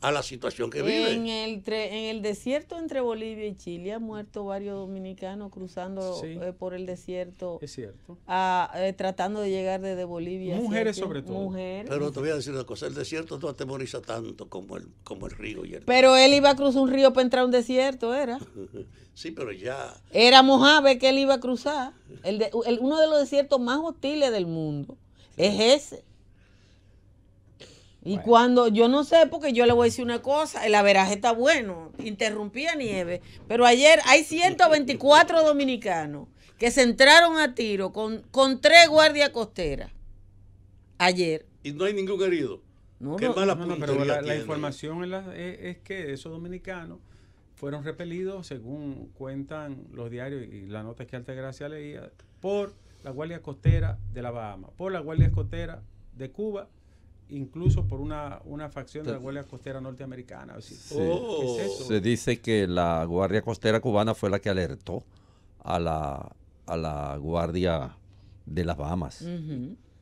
a la situación que vive. En el, en el desierto entre Bolivia y Chile han muerto varios dominicanos cruzando eh, por el desierto. Es cierto. Eh, tratando de llegar desde Bolivia. Mujeres sobre todo. Pero te voy a decir una cosa, el desierto no atemoriza tanto como el, como el río. Pero él iba a cruzar un río para entrar a un desierto, ¿era? sí, pero ya... Era Mojave que él iba a cruzar. El uno de los desiertos más hostiles del mundo es ese. Y cuando, yo no sé, porque yo le voy a decir una cosa, el averaje está bueno, interrumpía Nieve, pero ayer hay 124 dominicanos que se entraron a tiro con, con tres guardias costeras ayer. Y no hay ningún herido. No, Qué pero la, información es, es, que esos dominicanos fueron repelidos, según cuentan los diarios y la nota que Altagracia leía, por la Guardia Costera de la Bahama, por la Guardia Costera de Cuba incluso por una, una facción de la Guardia Costera Norteamericana. Oh. Se dice que la Guardia Costera Cubana fue la que alertó a la, a la Guardia de las Bahamas.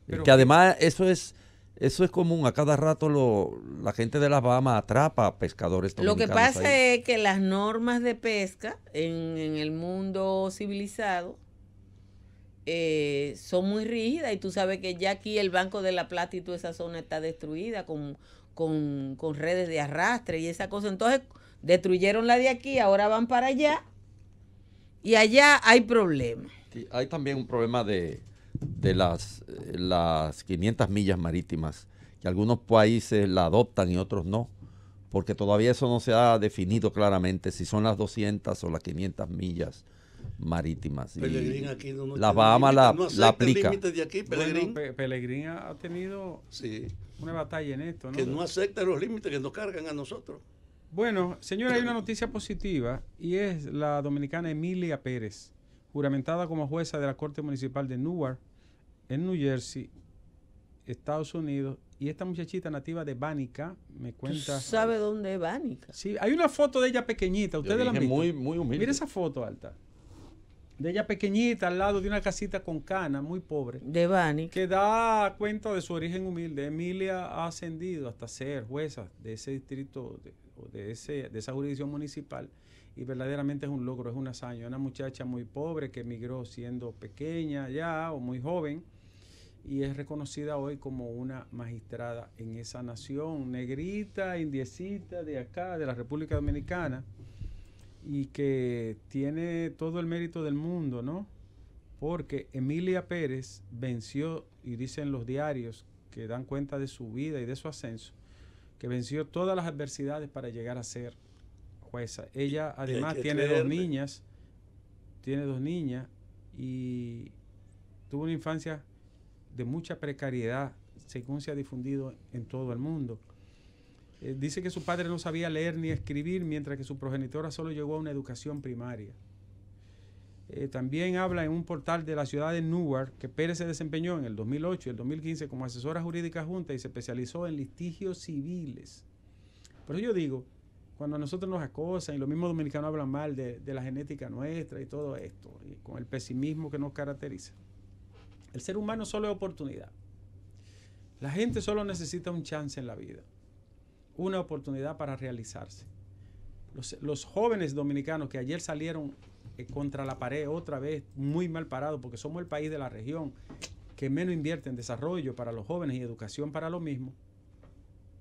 Porque que además eso es... Eso es común, a cada rato lo, la gente de las Bahamas atrapa pescadores. Lo que pasa es que las normas de pesca en, en el mundo civilizado eh, son muy rígidas y tú sabes que ya aquí el Banco de la Plata y toda esa zona está destruida con, redes de arrastre y esa cosa. Entonces destruyeron la de aquí, ahora van para allá y allá hay problemas. hay también un problema de, las, las 500 millas marítimas, que algunos países la adoptan y otros no, porque todavía eso no se ha definido claramente si son las 200 o las 500 millas marítimas. Bahamas la, la, aplica. ha tenido una batalla en esto. Que no acepta los límites que nos cargan a nosotros. Bueno, señora, hay una noticia positiva y es la dominicana Emilia Pérez, juramentada como jueza de la Corte Municipal de Newark, en New Jersey, Estados Unidos. Y esta muchachita nativa de Bánica me cuenta. ¿Sabe dónde es Bánica? Sí, hay una foto de ella pequeñita. Ustedes la esa foto alta de ella pequeñita, al lado de una casita con cana, muy pobre. De Bani. Que da cuenta de su origen humilde. Emilia ha ascendido hasta ser jueza de ese distrito, de, de, ese, de esa jurisdicción municipal. Y verdaderamente es un logro, es una hazaña. Una muchacha muy pobre que emigró siendo pequeña ya o muy joven y es reconocida hoy como una magistrada en esa nación, negrita, indiecita de acá, de la República Dominicana y que tiene todo el mérito del mundo, ¿no? Porque Emilia Pérez venció, y dicen los diarios que dan cuenta de su vida y de su ascenso, que venció todas las adversidades para llegar a ser jueza. Ella además tiene dos niñas, tiene dos niñas y tuvo una infancia de mucha precariedad, según se ha difundido en todo el mundo. Eh, dice que su padre no sabía leer ni escribir, mientras que su progenitora solo llegó a una educación primaria. Eh, también habla en un portal de la ciudad de Newark que Pérez se desempeñó en el 2008 y el 2015 como asesora jurídica junta y se especializó en litigios civiles. Pero yo digo, cuando a nosotros nos acosan y los mismos dominicanos hablan mal de, de la genética nuestra y todo esto, con el pesimismo que nos caracteriza, el ser humano solo es oportunidad. La gente solo necesita un chance en la vida una oportunidad para realizarse. Los, jóvenes dominicanos que ayer salieron eh, contra la pared otra vez, muy mal parados, porque somos el país de la región que menos invierte en desarrollo para los jóvenes y educación para lo mismo,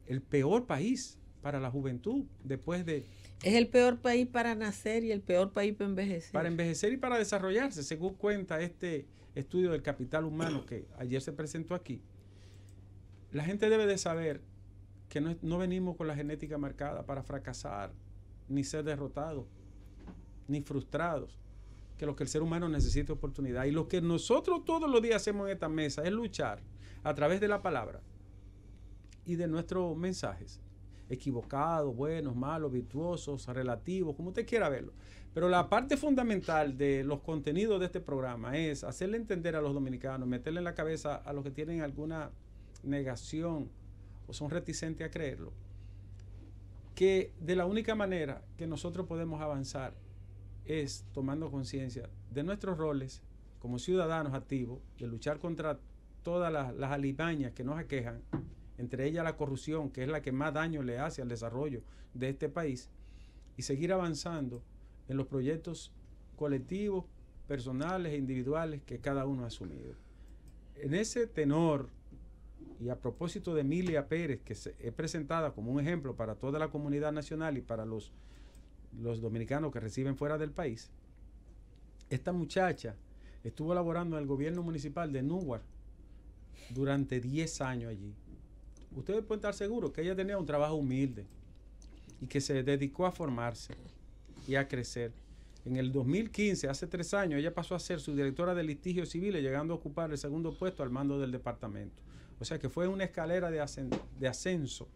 el peor país para la juventud después de... Es el peor país para nacer y el peor país para envejecer. Para envejecer y para desarrollarse, según cuenta este estudio del capital humano que ayer se presentó aquí. La gente debe de saber que no, venimos con la genética marcada para fracasar, ni ser derrotados, ni frustrados, que lo que el ser humano necesita es oportunidad. Y lo que nosotros todos los días hacemos en esta mesa es luchar a través de la palabra y de nuestros mensajes, equivocados, buenos, malos, virtuosos, relativos, como usted quiera verlo. Pero la parte fundamental de los contenidos de este programa es hacerle entender a los dominicanos, meterle en la cabeza a los que tienen alguna negación o son reticentes a creerlo, que de la única manera que nosotros podemos avanzar es tomando conciencia de nuestros roles como ciudadanos activos, de luchar contra todas las, las que nos aquejan, entre ellas la corrupción, que es la que más daño le hace al desarrollo de este país, y seguir avanzando en los proyectos colectivos, personales e individuales que cada uno ha asumido. En ese tenor y a propósito de Emilia Pérez, que se, es presentada como un ejemplo para toda la comunidad nacional y para los, los dominicanos que reciben fuera del país, esta muchacha estuvo laborando en el gobierno municipal de Newark durante 10 años allí. Ustedes pueden estar seguros que ella tenía un trabajo humilde y que se dedicó a formarse y a crecer. En el 2015, hace tres años, ella pasó a ser su directora de litigios civiles, llegando a ocupar el segundo puesto al mando del departamento. O sea que fue una escalera de, de ascenso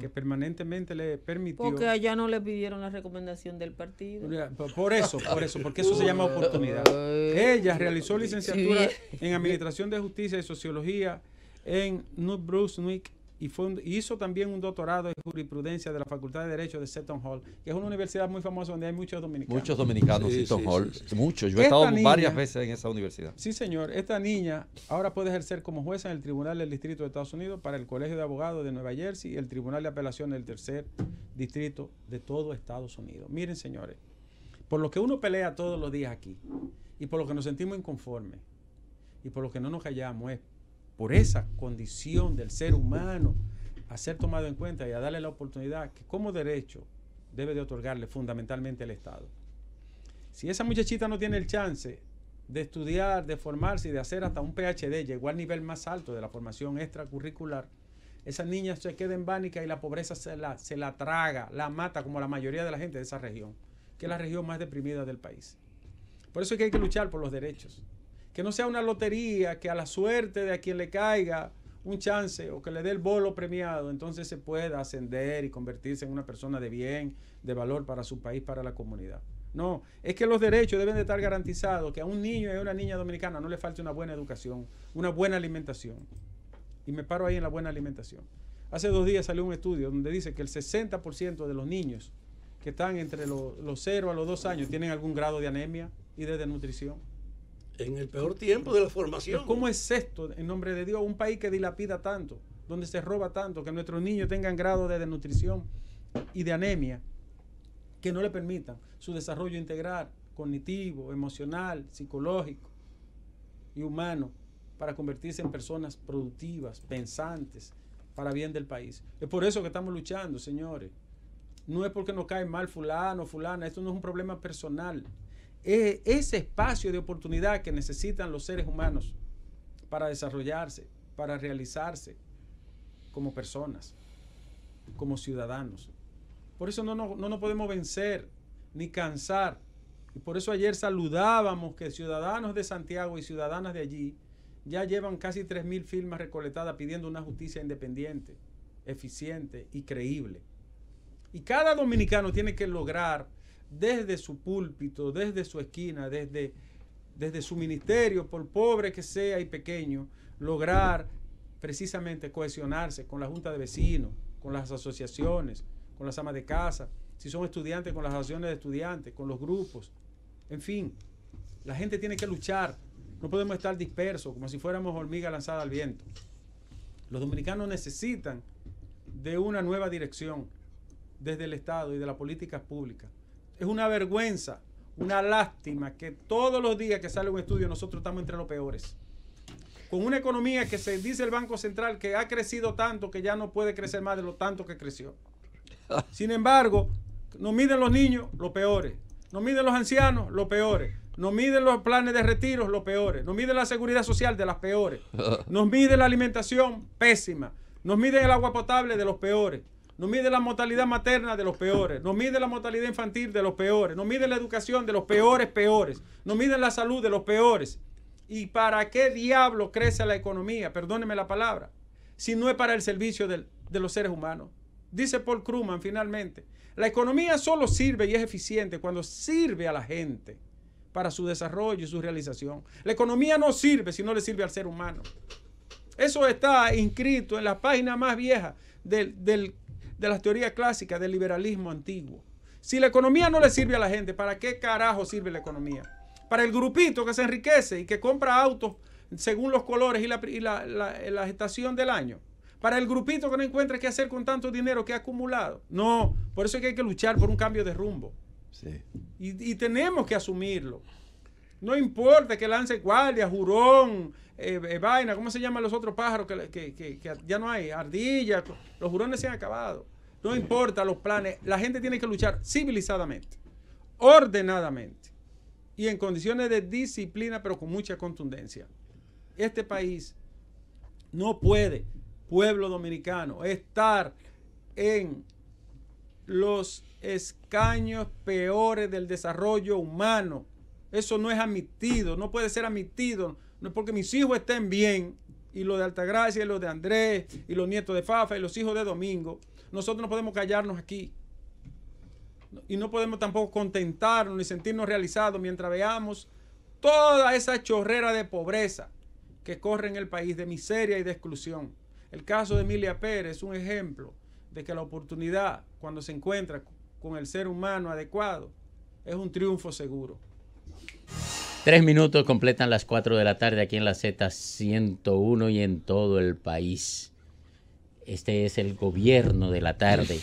que permanentemente le permitió. Porque allá no le pidieron la recomendación del partido. Por eso, por eso, porque eso se llama uh, oportunidad. Ella realizó licenciatura en Administración de Justicia y Sociología en New Brunswick y hizo también un doctorado en jurisprudencia de la Facultad de Derecho de Seton Hall, que es una universidad muy famosa donde hay muchos dominicanos. Muchos dominicanos, Seton Hall, muchos. Yo he estado varias veces en esa universidad. Sí, señor. Esta niña ahora puede ejercer como jueza en el Tribunal del Distrito de Estados Unidos para el Colegio de Abogados de Nueva Jersey y el Tribunal de Apelación del Tercer Distrito de todo Estados Unidos. Miren, señores, por lo que uno pelea todos los días aquí y por lo que nos sentimos inconformes y por lo que no nos callamos por esa condición del ser humano a ser tomado en cuenta y a darle la oportunidad que como derecho debe de otorgarle fundamentalmente el Estado. Si esa muchachita no tiene el chance de estudiar, de formarse y de hacer hasta un PhD, llegó al nivel más alto de la formación extracurricular, esa niña se queda en bánica y la pobreza se la, se la traga, la mata como la mayoría de la gente de esa región, que es la región más deprimida del país. Por eso es que hay que luchar por los derechos. Que no sea una lotería, que a la suerte de a quien le caiga un chance o que le dé el bolo premiado, entonces se pueda ascender y convertirse en una persona de bien, de valor para su país, para la comunidad. No, es que los derechos deben de estar garantizados, que a un niño y a una niña dominicana no le falte una buena educación, una buena alimentación. Y me paro ahí en la buena alimentación. Hace dos días salió un estudio donde dice que el 60% de los niños que están entre los, cero 0 a los 2 años tienen algún grado de anemia y de desnutrición. En el peor tiempo de la formación. ¿Cómo es esto, en nombre de Dios, un país que dilapida tanto, donde se roba tanto, que nuestros niños tengan grado de desnutrición y de anemia, que no le permitan su desarrollo integral, cognitivo, emocional, psicológico y humano, para convertirse en personas productivas, pensantes, para bien del país? Es por eso que estamos luchando, señores. No es porque nos cae mal fulano, fulana, esto no es un problema personal ese espacio de oportunidad que necesitan los seres humanos para desarrollarse, para realizarse como personas, como ciudadanos. Por eso no, nos podemos vencer ni cansar. Y por eso ayer saludábamos que ciudadanos de Santiago y ciudadanas de allí ya llevan casi 3.000 firmas recolectadas pidiendo una justicia independiente, eficiente y creíble. Y cada dominicano tiene que lograr desde su púlpito, desde su esquina, desde, desde su ministerio, por pobre que sea y pequeño, lograr precisamente cohesionarse con la junta de vecinos, con las asociaciones, con las amas de casa, si son estudiantes, con las asociaciones de estudiantes, con los grupos. En fin, la gente tiene que luchar. No podemos estar dispersos como si fuéramos hormigas lanzadas al viento. Los dominicanos necesitan de una nueva dirección desde el Estado y de la política pública, es una vergüenza, una lástima que todos los días que sale un estudio nosotros estamos entre los peores. Con una economía que se dice el Banco Central que ha crecido tanto que ya no puede crecer más de lo tanto que creció. Sin embargo, nos miden los niños los peores, nos miden los ancianos los peores, nos miden los planes de retiro los peores, nos miden la seguridad social de las peores, nos miden la alimentación pésima, nos miden el agua potable de los peores, no mide la mortalidad materna de los peores, no mide la mortalidad infantil de los peores, no mide la educación de los peores peores, no mide la salud de los peores. ¿Y para qué diablo crece la economía? Perdóneme la palabra. Si no es para el servicio de los seres humanos. Dice Paul Krugman finalmente, la economía solo sirve y es eficiente cuando sirve a la gente para su desarrollo y su realización. La economía no sirve si no le sirve al ser humano. Eso está inscrito en la página más vieja del, del de las teorías clásicas del liberalismo antiguo. Si la economía no le sirve a la gente, ¿para qué carajo sirve la economía? Para el grupito que se enriquece y que compra autos según los colores y la, estación del año. Para el grupito que no encuentra qué hacer con tanto dinero que ha acumulado. No, por eso es que hay que luchar por un cambio de rumbo. Sí. Y, tenemos que asumirlo. No importa que lance guardia, jurón, eh, eh, vaina, ¿cómo se llaman los otros pájaros que, que, ya no hay? Ardilla, los jurones se han acabado. No importa los planes, la gente tiene que luchar civilizadamente, ordenadamente y en condiciones de disciplina, pero con mucha contundencia. Este país no puede, pueblo dominicano, estar en los escaños peores del desarrollo humano. Eso no es admitido, no puede ser admitido. No es porque mis hijos estén bien, y lo de Altagracia, y los de Andrés, y los nietos de Fafa, y los hijos de Domingo nosotros no podemos callarnos aquí. Y no podemos tampoco contentarnos ni sentirnos realizados mientras veamos toda esa chorrera de pobreza que corre en el país, de miseria y de exclusión. El caso de Emilia Pérez es un ejemplo de que la oportunidad, cuando se encuentra con el ser humano adecuado, es un triunfo seguro. Tres minutos completan las cuatro de la tarde aquí en la Z101 y en todo el país. Este es el gobierno de la tarde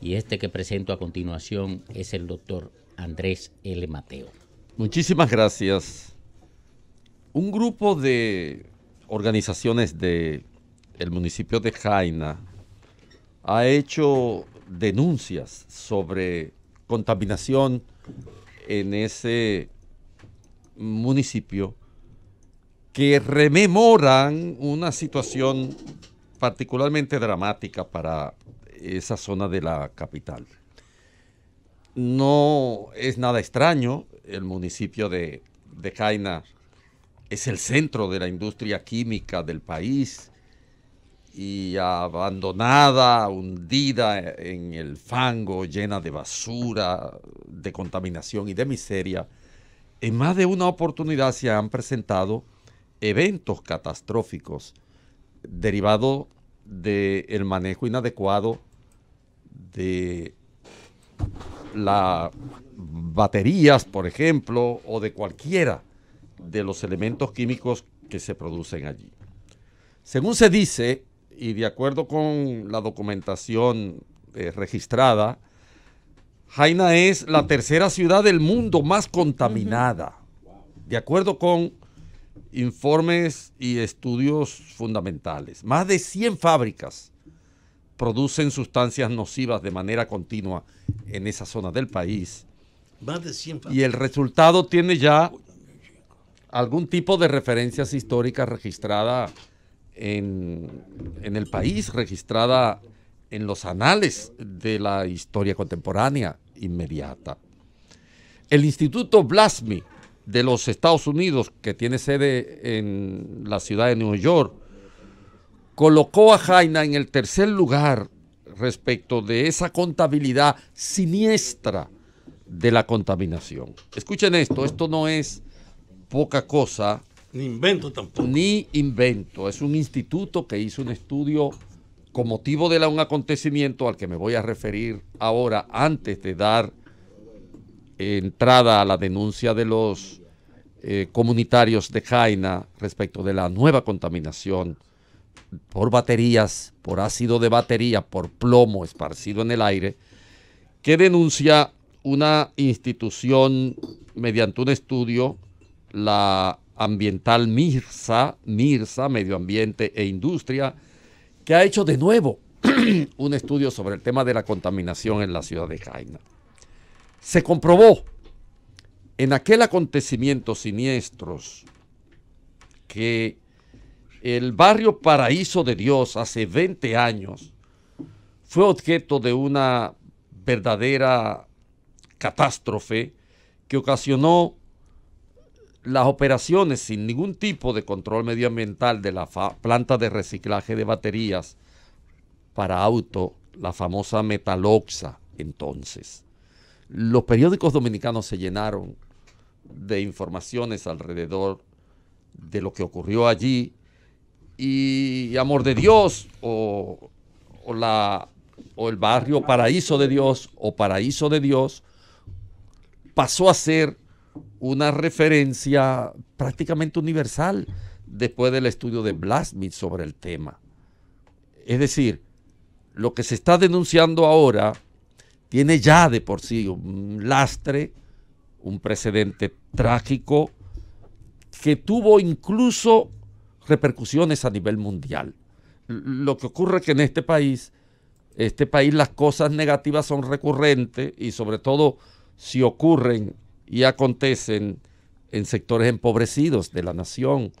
y este que presento a continuación es el doctor Andrés L. Mateo. Muchísimas gracias. Un grupo de organizaciones del municipio de Jaina ha hecho denuncias sobre contaminación en ese municipio que rememoran una situación particularmente dramática para esa zona de la capital. No es nada extraño, el municipio de, de Jaina es el centro de la industria química del país y abandonada, hundida en el fango, llena de basura, de contaminación y de miseria, en más de una oportunidad se han presentado eventos catastróficos derivado del manejo inadecuado de las baterías, por ejemplo, o de cualquiera de los elementos químicos que se producen allí. Según se dice, y de acuerdo con la documentación eh, registrada, Jaina es la tercera ciudad del mundo más contaminada, de acuerdo con informes y estudios fundamentales. Más de 100 fábricas producen sustancias nocivas de manera continua en esa zona del país. Y el resultado tiene ya algún tipo de referencias históricas registrada en, en el país, registrada en los anales de la historia contemporánea inmediata. El Instituto Blasmi de los Estados Unidos, que tiene sede en la ciudad de Nueva York, colocó a Jaina en el tercer lugar respecto de esa contabilidad siniestra de la contaminación. Escuchen esto, esto no es poca cosa. Ni invento tampoco. Ni invento, es un instituto que hizo un estudio con motivo de un acontecimiento al que me voy a referir ahora antes de dar entrada a la denuncia de los eh, comunitarios de Jaina respecto de la nueva contaminación por baterías, por ácido de batería, por plomo esparcido en el aire, que denuncia una institución mediante un estudio, la ambiental MIRSA, MIRSA, Medio Ambiente e Industria, que ha hecho de nuevo un estudio sobre el tema de la contaminación en la ciudad de Jaina. Se comprobó en aquel acontecimiento siniestro que el barrio Paraíso de Dios hace 20 años fue objeto de una verdadera catástrofe que ocasionó las operaciones sin ningún tipo de control medioambiental de la planta de reciclaje de baterías para auto, la famosa Metaloxa entonces los periódicos dominicanos se llenaron de informaciones alrededor de lo que ocurrió allí y Amor de Dios o, la, o el barrio Paraíso de Dios o Paraíso de Dios pasó a ser una referencia prácticamente universal después del estudio de Blasmith sobre el tema. Es decir, lo que se está denunciando ahora tiene ya de por sí un lastre, un precedente trágico que tuvo incluso repercusiones a nivel mundial. Lo que ocurre es que en este país, este país las cosas negativas son recurrentes y sobre todo si ocurren y acontecen en sectores empobrecidos de la nación,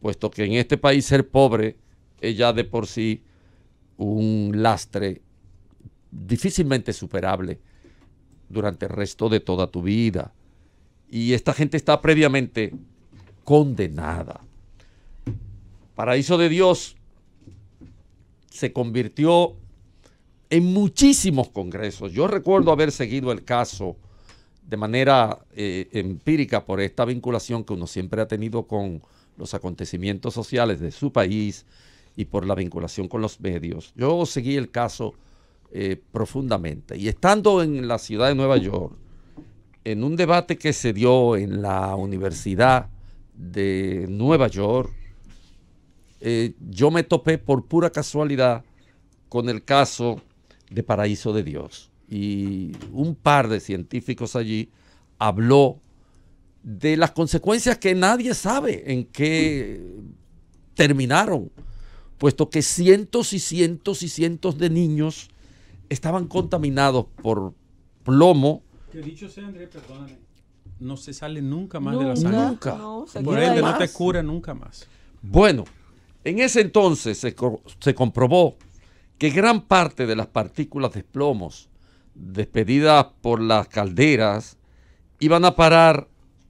puesto que en este país ser pobre es ya de por sí un lastre difícilmente superable durante el resto de toda tu vida. Y esta gente está previamente condenada. Paraíso de Dios se convirtió en muchísimos congresos. Yo recuerdo haber seguido el caso de manera eh, empírica por esta vinculación que uno siempre ha tenido con los acontecimientos sociales de su país y por la vinculación con los medios. Yo seguí el caso eh, profundamente. Y estando en la ciudad de Nueva York, en un debate que se dio en la Universidad de Nueva York, eh, yo me topé por pura casualidad con el caso de Paraíso de Dios. Y un par de científicos allí habló de las consecuencias que nadie sabe en qué terminaron, puesto que cientos y cientos y cientos de niños estaban contaminados por plomo. Que dicho sea, Andrés, perdóname, no se sale nunca más de la sangre. Nunca. No, por ende, no te cura nunca más. Bueno, en ese entonces se, se comprobó que gran parte de las partículas de plomos despedidas por las calderas iban a parar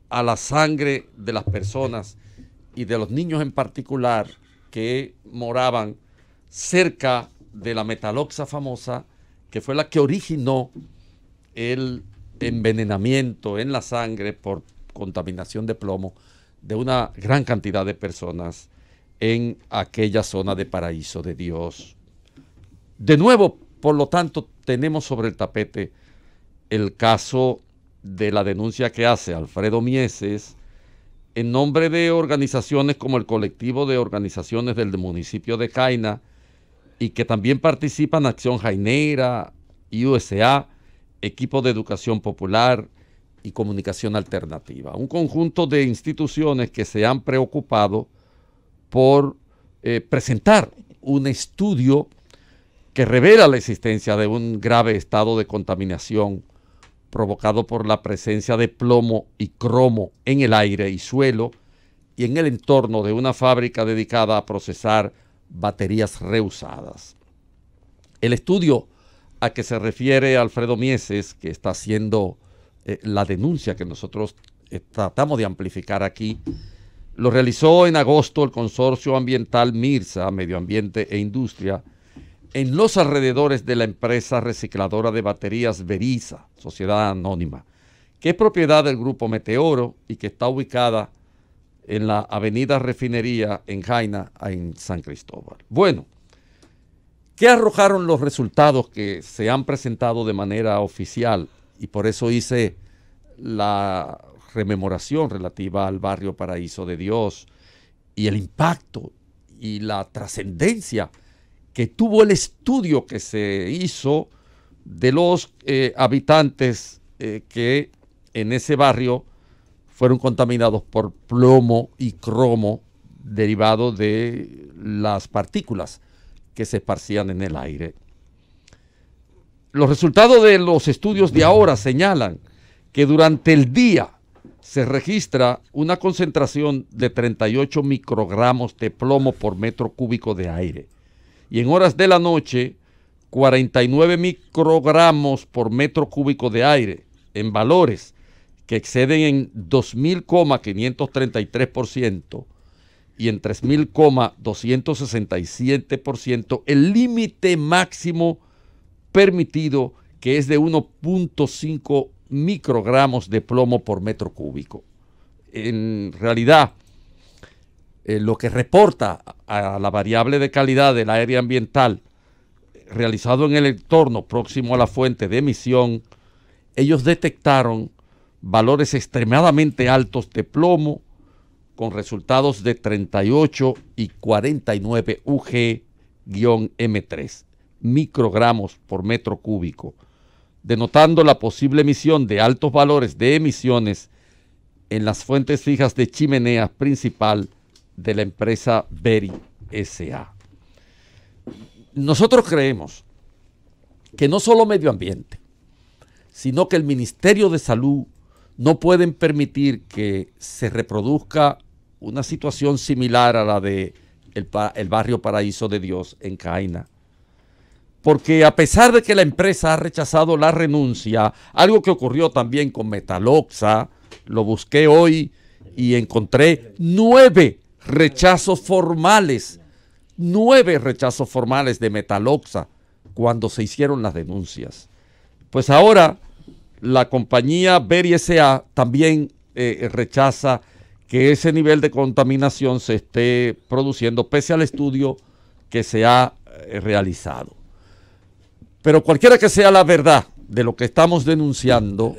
a la sangre de las personas y de los niños en particular que moraban cerca de la metaloxa famosa que fue la que originó el envenenamiento en la sangre por contaminación de plomo de una gran cantidad de personas en aquella zona de paraíso de Dios. De nuevo, por lo tanto, tenemos sobre el tapete el caso de la denuncia que hace Alfredo Mieses en nombre de organizaciones como el colectivo de organizaciones del municipio de Caina, y que también participan Acción Jainera, USA Equipo de Educación Popular y Comunicación Alternativa. Un conjunto de instituciones que se han preocupado por eh, presentar un estudio que revela la existencia de un grave estado de contaminación provocado por la presencia de plomo y cromo en el aire y suelo y en el entorno de una fábrica dedicada a procesar baterías reusadas. El estudio a que se refiere Alfredo Mieses, que está haciendo eh, la denuncia que nosotros eh, tratamos de amplificar aquí, lo realizó en agosto el consorcio ambiental MIRSA, Medio Ambiente e Industria, en los alrededores de la empresa recicladora de baterías Veriza, Sociedad Anónima, que es propiedad del grupo Meteoro y que está ubicada en la avenida Refinería en Jaina, en San Cristóbal. Bueno, ¿qué arrojaron los resultados que se han presentado de manera oficial? Y por eso hice la rememoración relativa al barrio Paraíso de Dios y el impacto y la trascendencia que tuvo el estudio que se hizo de los eh, habitantes eh, que en ese barrio fueron contaminados por plomo y cromo derivados de las partículas que se esparcían en el aire. Los resultados de los estudios de ahora señalan que durante el día se registra una concentración de 38 microgramos de plomo por metro cúbico de aire y en horas de la noche 49 microgramos por metro cúbico de aire en valores que exceden en 2.533% y en 3.267% el límite máximo permitido que es de 1.5 microgramos de plomo por metro cúbico. En realidad, eh, lo que reporta a la variable de calidad del aire ambiental realizado en el entorno próximo a la fuente de emisión, ellos detectaron valores extremadamente altos de plomo, con resultados de 38 y 49 UG-M3, microgramos por metro cúbico, denotando la posible emisión de altos valores de emisiones en las fuentes fijas de chimenea principal de la empresa Beri SA. Nosotros creemos que no solo medio ambiente, sino que el Ministerio de Salud no pueden permitir que se reproduzca una situación similar a la de el, barrio Paraíso de Dios en Caina. Porque a pesar de que la empresa ha rechazado la renuncia, algo que ocurrió también con Metaloxa, lo busqué hoy y encontré nueve rechazos formales, nueve rechazos formales de Metaloxa cuando se hicieron las denuncias. Pues ahora la compañía Beri S.A. también eh, rechaza que ese nivel de contaminación se esté produciendo pese al estudio que se ha eh, realizado. Pero cualquiera que sea la verdad de lo que estamos denunciando,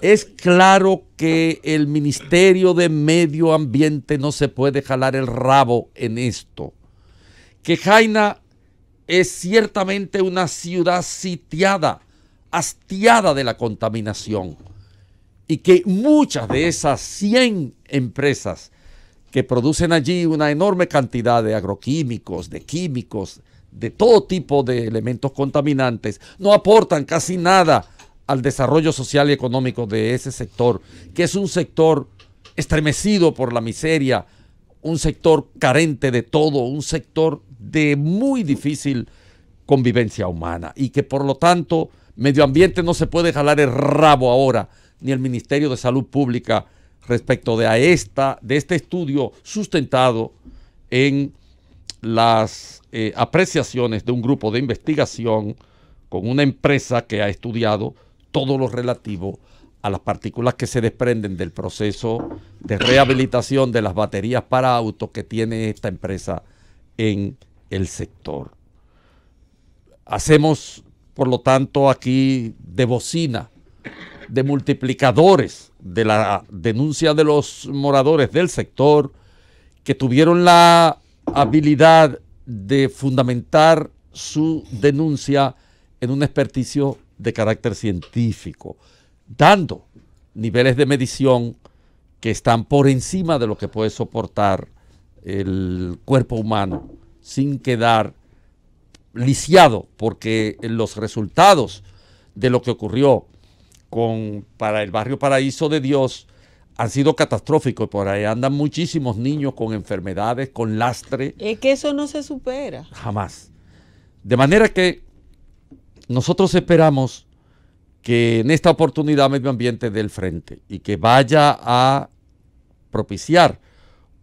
es claro que el Ministerio de Medio Ambiente no se puede jalar el rabo en esto. Que Jaina es ciertamente una ciudad sitiada hastiada de la contaminación y que muchas de esas 100 empresas que producen allí una enorme cantidad de agroquímicos, de químicos, de todo tipo de elementos contaminantes, no aportan casi nada al desarrollo social y económico de ese sector, que es un sector estremecido por la miseria, un sector carente de todo, un sector de muy difícil convivencia humana y que por lo tanto Medio Ambiente no se puede jalar el rabo ahora, ni el Ministerio de Salud Pública respecto de, a esta, de este estudio sustentado en las eh, apreciaciones de un grupo de investigación con una empresa que ha estudiado todo lo relativo a las partículas que se desprenden del proceso de rehabilitación de las baterías para autos que tiene esta empresa en el sector. Hacemos por lo tanto, aquí de bocina, de multiplicadores de la denuncia de los moradores del sector que tuvieron la habilidad de fundamentar su denuncia en un experticio de carácter científico, dando niveles de medición que están por encima de lo que puede soportar el cuerpo humano, sin quedar lisiado porque los resultados de lo que ocurrió con, para el barrio Paraíso de Dios han sido catastróficos. Por ahí andan muchísimos niños con enfermedades, con lastre. Es que eso no se supera. Jamás. De manera que nosotros esperamos que en esta oportunidad medio ambiente del frente y que vaya a propiciar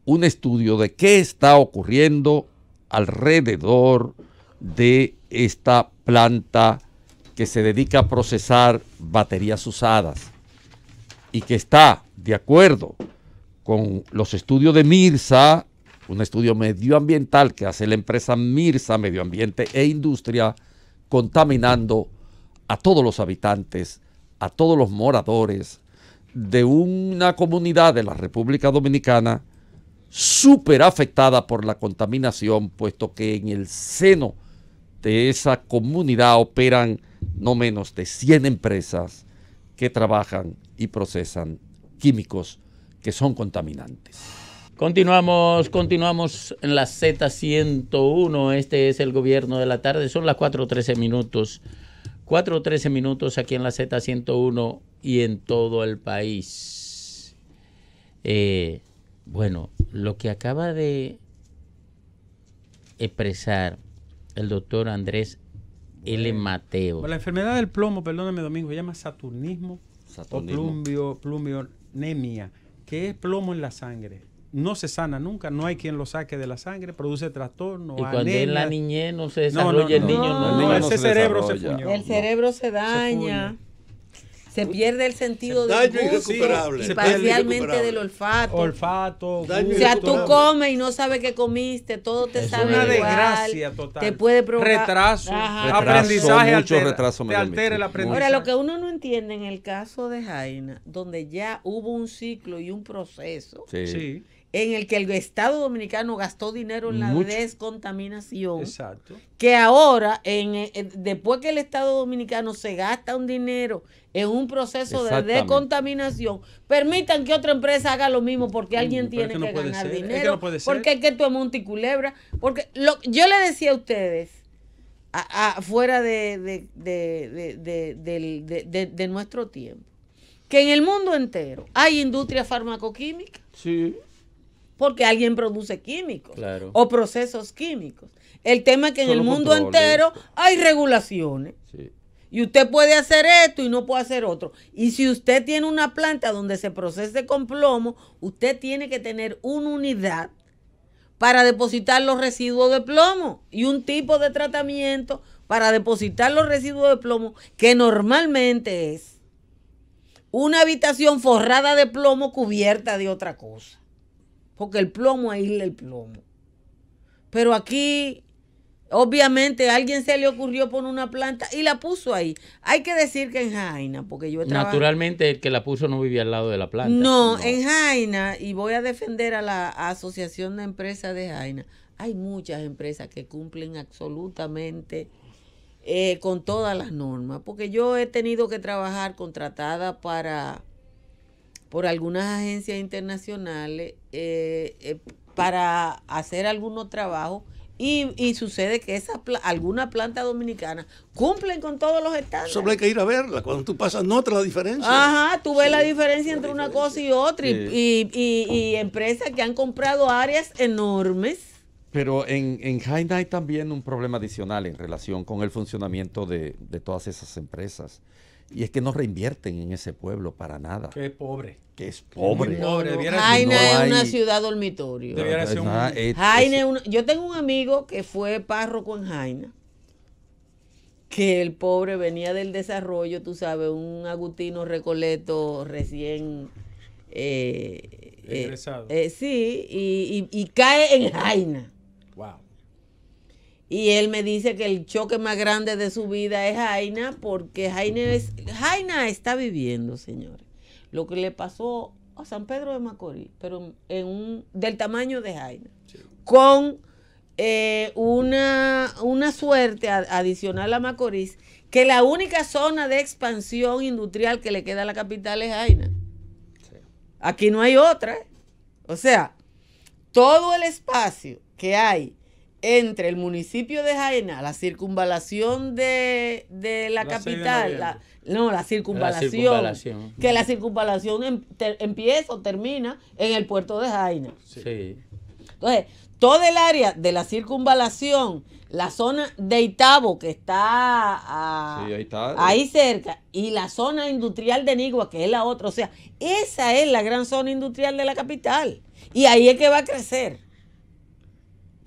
un estudio de qué está ocurriendo alrededor de esta planta que se dedica a procesar baterías usadas y que está de acuerdo con los estudios de MIRSA, un estudio medioambiental que hace la empresa MIRSA, Medio Ambiente e Industria, contaminando a todos los habitantes, a todos los moradores de una comunidad de la República Dominicana súper afectada por la contaminación, puesto que en el seno de esa comunidad operan no menos de 100 empresas que trabajan y procesan químicos que son contaminantes. Continuamos, continuamos en la Z101. Este es el gobierno de la tarde. Son las 4.13 minutos. 4.13 minutos aquí en la Z101 y en todo el país. Eh, bueno, lo que acaba de expresar el doctor Andrés L. Mateo. la enfermedad del plomo, perdóname Domingo, se llama saturnismo, o plumbio, plumbionemia, que es plomo en la sangre. No se sana nunca, no hay quien lo saque de la sangre, produce trastorno. Y cuando la niñez no se desarrolla el cerebro se daña se pierde el sentido del gusto y parcialmente del olfato. Olfato. Daño o sea, tú comes y no sabes qué comiste, todo te es sabe una desgracia total. Te puede provocar retraso, aprendizaje mucho retraso te altera el aprendizaje. Ahora lo que uno no entiende en el caso de Jaina, donde ya hubo un ciclo y un proceso. Sí. sí en el que el Estado Dominicano gastó dinero en la descontaminación. Exacto. Que ahora, en, eh, eh, después que el Estado Dominicano se gasta un dinero en un proceso de descontaminación, permitan que otra empresa haga lo mismo porque mm, alguien tiene que, ganar dinero. que no puede ser. Porque es que tú un Porque yo le decía a ustedes, a, fuera de, de nuestro tiempo, que en el mundo entero hay industria farmacoquímica. Sí porque alguien produce químicos o procesos químicos. El tema es que en el mundo entero hay regulaciones. Y usted puede hacer esto y no puede hacer otro. Y si usted tiene una planta donde se procese con plomo, usted tiene que tener una unidad para depositar los residuos de plomo y un tipo de tratamiento para depositar los residuos de plomo que normalmente es una habitación forrada de plomo cubierta de otra cosa porque el plomo aísla el plomo. Pero aquí, obviamente, a alguien se le ocurrió poner una planta y la puso ahí. Hay que decir que en Jaina, porque yo he Naturalmente, el que la puso no vivía al lado de la planta. No, en Jaina, y voy a defender a la Asociación de Empresas de Jaina, hay muchas empresas que cumplen absolutamente eh, con todas las normas, porque yo he tenido que trabajar contratada para por algunas agencias internacionales eh, eh, para hacer algunos trabajos y, sucede que esa alguna planta dominicana cumplen con todos los estándares. Sobre hay que ir a verla. Cuando tú pasas, notas la diferencia. Ajá, tú ves la diferencia entre una cosa y otra. Y, y, y, empresas que han comprado áreas enormes. Pero en, en Jaina hay también un problema adicional en relación con el funcionamiento de, de todas esas empresas. Y es que no reinvierten en ese pueblo para nada. Qué pobre. Que es pobre. Jaina es una ciudad dormitorio. Debiera ser un... yo tengo un amigo que fue párroco en Jaina, que el pobre venía del desarrollo, tú sabes, un agutino recoleto recién... Eh, eh, eh sí, y, cae en Jaina. Wow. Y él me dice que el choque más grande de su vida es Jaina, porque Jaina, está viviendo, señores, lo que le pasó a San Pedro de Macorís, pero en un, del tamaño de Jaina, con eh, una, una suerte adicional a Macorís, que la única zona de expansión industrial que le queda a la capital es Jaina. Aquí no hay otra. O sea, todo el espacio que hay entre el municipio de Jaena, la circunvalación de, la, capital, no, la circunvalación, que la circunvalación em, empieza o termina en el puerto de Jaina. Entonces, todo el área de la circunvalación, la zona de Itabo, que está, ahí, está. ahí, cerca, y la zona industrial de Nigua, que es la otra, o sea, esa es la gran zona industrial de la capital. Y ahí es que va a crecer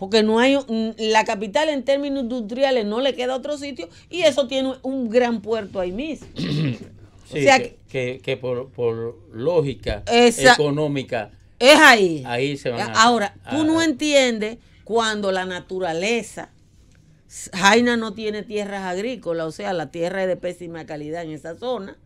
porque no hay la capital en términos industriales no le queda otro sitio y eso tiene un gran puerto ahí mismo. o sea, que, por, lógica económica es ahí. Ahí se van. Ahora, tú no entiendes cuando la naturaleza Jaina no tiene tierras agrícolas, o sea, la tierra es de pésima calidad en esa zona.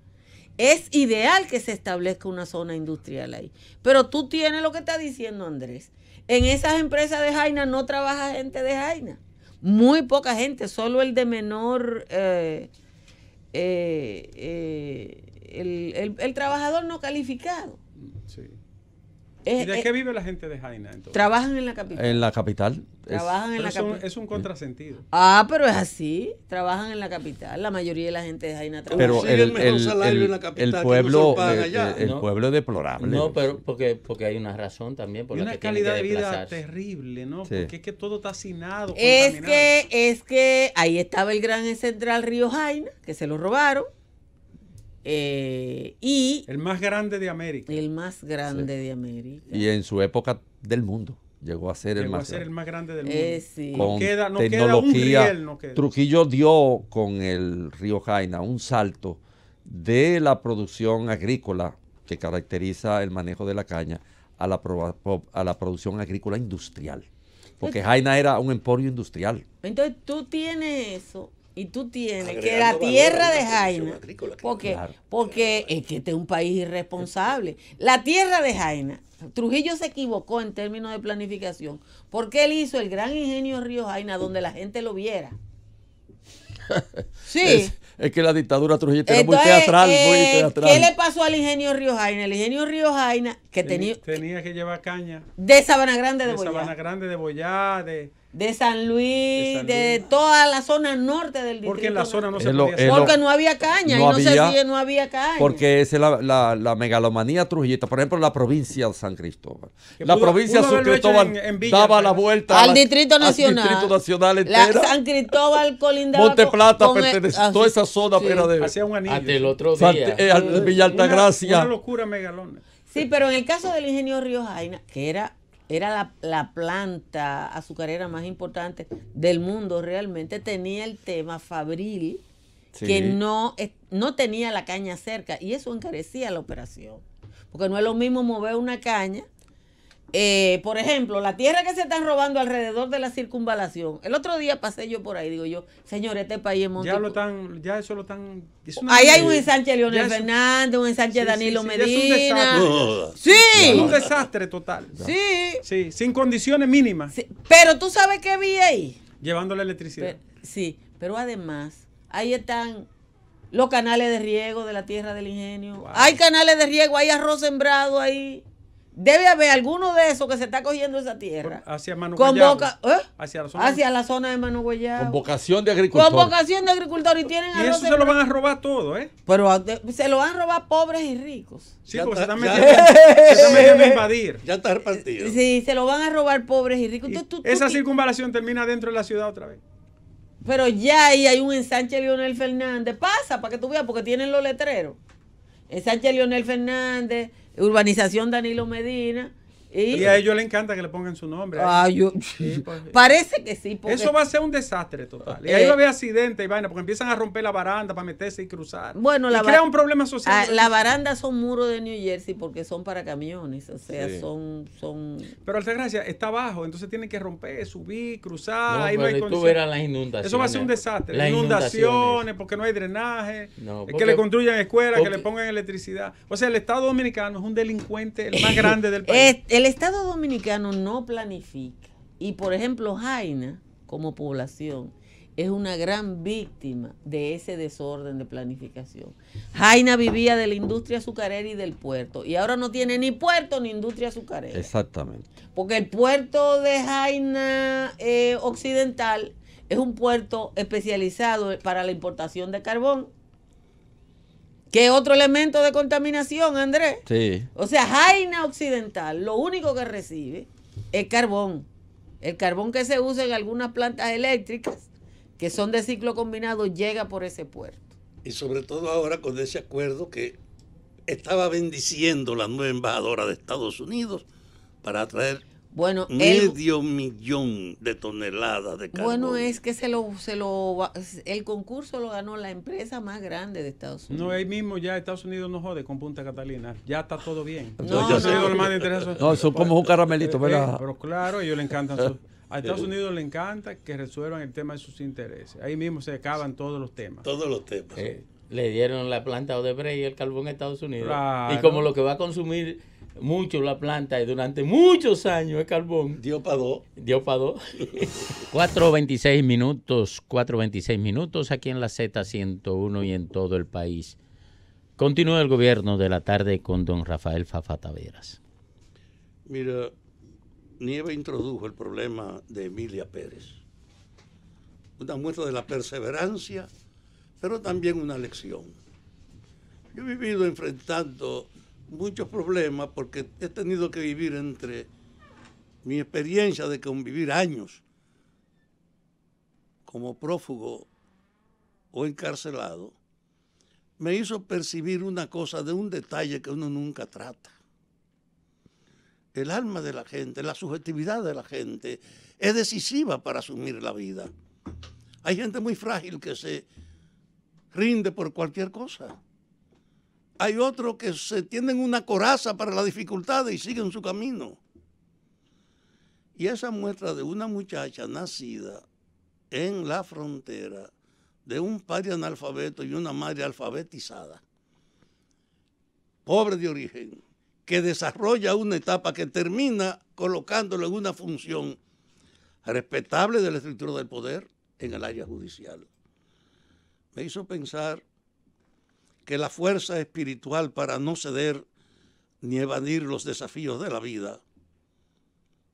Es ideal que se establezca una zona industrial ahí. Pero tú tienes lo que está diciendo Andrés en esas empresas de Jaina no trabaja gente de Jaina. Muy poca gente, solo el de menor... Eh, eh, eh, el, trabajador no calificado. ¿Y de qué vive la gente de Jaina? Entonces? Trabajan en la capital. En la capital es, un contrasentido. Ah, pero es así. Trabajan en la capital. La mayoría de la gente de Jaina trabaja. Pero el, el, el, el, pueblo, capital el, eh, eh, pueblo es deplorable. No, pero porque, hay una razón también. Por y una calidad de vida terrible, ¿no? Porque es que todo está hacinado. Es que, es que ahí estaba el gran central Río Jaina, que se lo robaron. Eh, y el más grande de América. El más grande de América. Y en su época del mundo. Llegó a ser, el, más grande del eh, mundo. queda, no tecnología, queda un Trujillo dio con el río Jaina un salto de la producción agrícola que caracteriza el manejo de la caña a la, producción agrícola industrial. Porque Jaina era un emporio industrial. Entonces tú tienes eso y tú tienes que la tierra de Jaina, porque, porque es que este es un país irresponsable. La tierra de Jaina Trujillo se equivocó en términos de planificación, porque él hizo el gran ingenio Río Jaina donde la gente lo viera. Sí. Es, que la dictadura Trujillo era muy eh, teatral, ¿Qué le pasó al ingenio Río Jaina? El ingenio Río Jaina que tenía... Tenía que llevar caña. De Sabana Grande de, de Boyá. De Sabana Grande de Boyá, de de San Luis, de, toda la zona norte del distrito. Porque en la zona no se Porque no había caña, no y no no había caña. Porque esa es la, la, megalomanía trujillista. Por ejemplo, la provincia de San Cristóbal. La provincia de San Cristóbal daba la vuelta al, distrito, nacional. al distrito nacional. Entera. San Cristóbal colindaba Monteplata pertenece a ah, toda esa zona sí. era de Hacía un anillo. Hasta otro día. Al Villa Una, locura megalona. Sí, pero en el caso del ingeniero Río Jaina, que era era la, la, planta azucarera más importante del mundo realmente, tenía el tema fabril que no, no tenía la caña cerca y eso encarecía la operación. Porque no es lo mismo mover una caña eh, por ejemplo, la tierra que se están robando alrededor de la circunvalación. El otro día pasé yo por ahí, digo yo, señores, este país es Ya lo están, ya eso lo están. ahí hay un ensanche Leonel Fernández, un ensanche Danilo Medina. un sí. un desastre total. Sí. Sí, sin condiciones mínimas. Pero tú sabes qué vi ahí. Llevando la electricidad. sí, pero además, ahí están los canales de riego de la tierra del ingenio. Hay canales de riego, hay arroz sembrado ahí. Debe haber alguno de esos que se está cogiendo esa tierra. Hacia Manu ¿eh? hacia, la zona de Manu Guayabo. de agricultor. Convocación de agricultores. Y, tienen y eso se lo van a robar todo, ¿eh? Pero ah, se lo van a robar pobres y ricos. Sí, porque se están metiendo, a invadir. Ya está repartido. Sí, se lo van a robar pobres y ricos. esa circunvalación termina dentro de la ciudad otra vez. Pero ya ahí hay un ensanche Leonel Fernández. Pasa para que tú veas, porque tienen los letreros. Ensanche Leonel Fernández urbanización Danilo Medina, y, a ellos les encanta que le pongan su nombre. Ah, pues, parece que sí. eso va a ser un desastre total. Y ahí eh, va a haber accidentes y vaina, porque empiezan a romper la baranda para meterse y cruzar. Bueno, la crea un problema social. Ah, la baranda son muros de New Jersey porque son para camiones, o sea, son, son... Pero está abajo, entonces tienen que romper, subir, cruzar. Eso va a ser un desastre. inundaciones, porque no hay drenaje, que le construyan escuelas, que le pongan electricidad. O sea, el Estado Dominicano es un delincuente, el más grande del país. El Estado dominicano no planifica. Y por ejemplo, Jaina, como población, es una gran víctima de ese desorden de planificación. Jaina vivía de la industria azucarera y del puerto, y ahora no tiene ni puerto ni industria azucarera. Exactamente. Porque el puerto de Jaina eh, Occidental es un puerto especializado para la importación de carbón ¿Qué otro elemento de contaminación, Andrés? Sí. O sea, Jaina Occidental lo único que recibe es carbón. El carbón que se usa en algunas plantas eléctricas que son de ciclo combinado llega por ese puerto. Y sobre todo ahora con ese acuerdo que estaba bendiciendo la nueva embajadora de Estados Unidos para atraer bueno, medio millón de toneladas de carbón. Bueno, es que se lo, se lo, el concurso lo ganó la empresa más grande de Estados Unidos. No, ahí mismo ya Estados Unidos no jode con Punta Catalina. Ya está todo bien. No, son como un caramelito, ¿verdad? Eh, pero claro, a ellos le encantan a Estados eh. Unidos le encanta que resuelvan el tema de sus intereses. Ahí mismo se acaban todos los temas. Todos los temas. Eh, le dieron la planta Odebrecht y el carbón a Estados Unidos. Y como lo que va a consumir mucho la planta y durante muchos años es carbón. Dio para Dio para 4.26 minutos, 4.26 minutos aquí en la Z101 y en todo el país. Continúa el gobierno de la tarde con don Rafael Fafa Taveras. Mira, Nieve introdujo el problema de Emilia Pérez. Una muestra de la perseverancia, pero también una lección. Yo he vivido enfrentando muchos problemas porque he tenido que vivir entre mi experiencia de convivir años como prófugo o encarcelado, me hizo percibir una cosa de un detalle que uno nunca trata. El alma de la gente, la subjetividad de la gente es decisiva para asumir la vida. Hay gente muy frágil que se rinde por cualquier cosa hay otros que se tienen una coraza para las dificultades y siguen su camino. Y esa muestra de una muchacha nacida en la frontera de un padre analfabeto y una madre alfabetizada, pobre de origen, que desarrolla una etapa que termina colocándolo en una función respetable de la estructura del poder en el área judicial. Me hizo pensar que la fuerza espiritual para no ceder ni evadir los desafíos de la vida,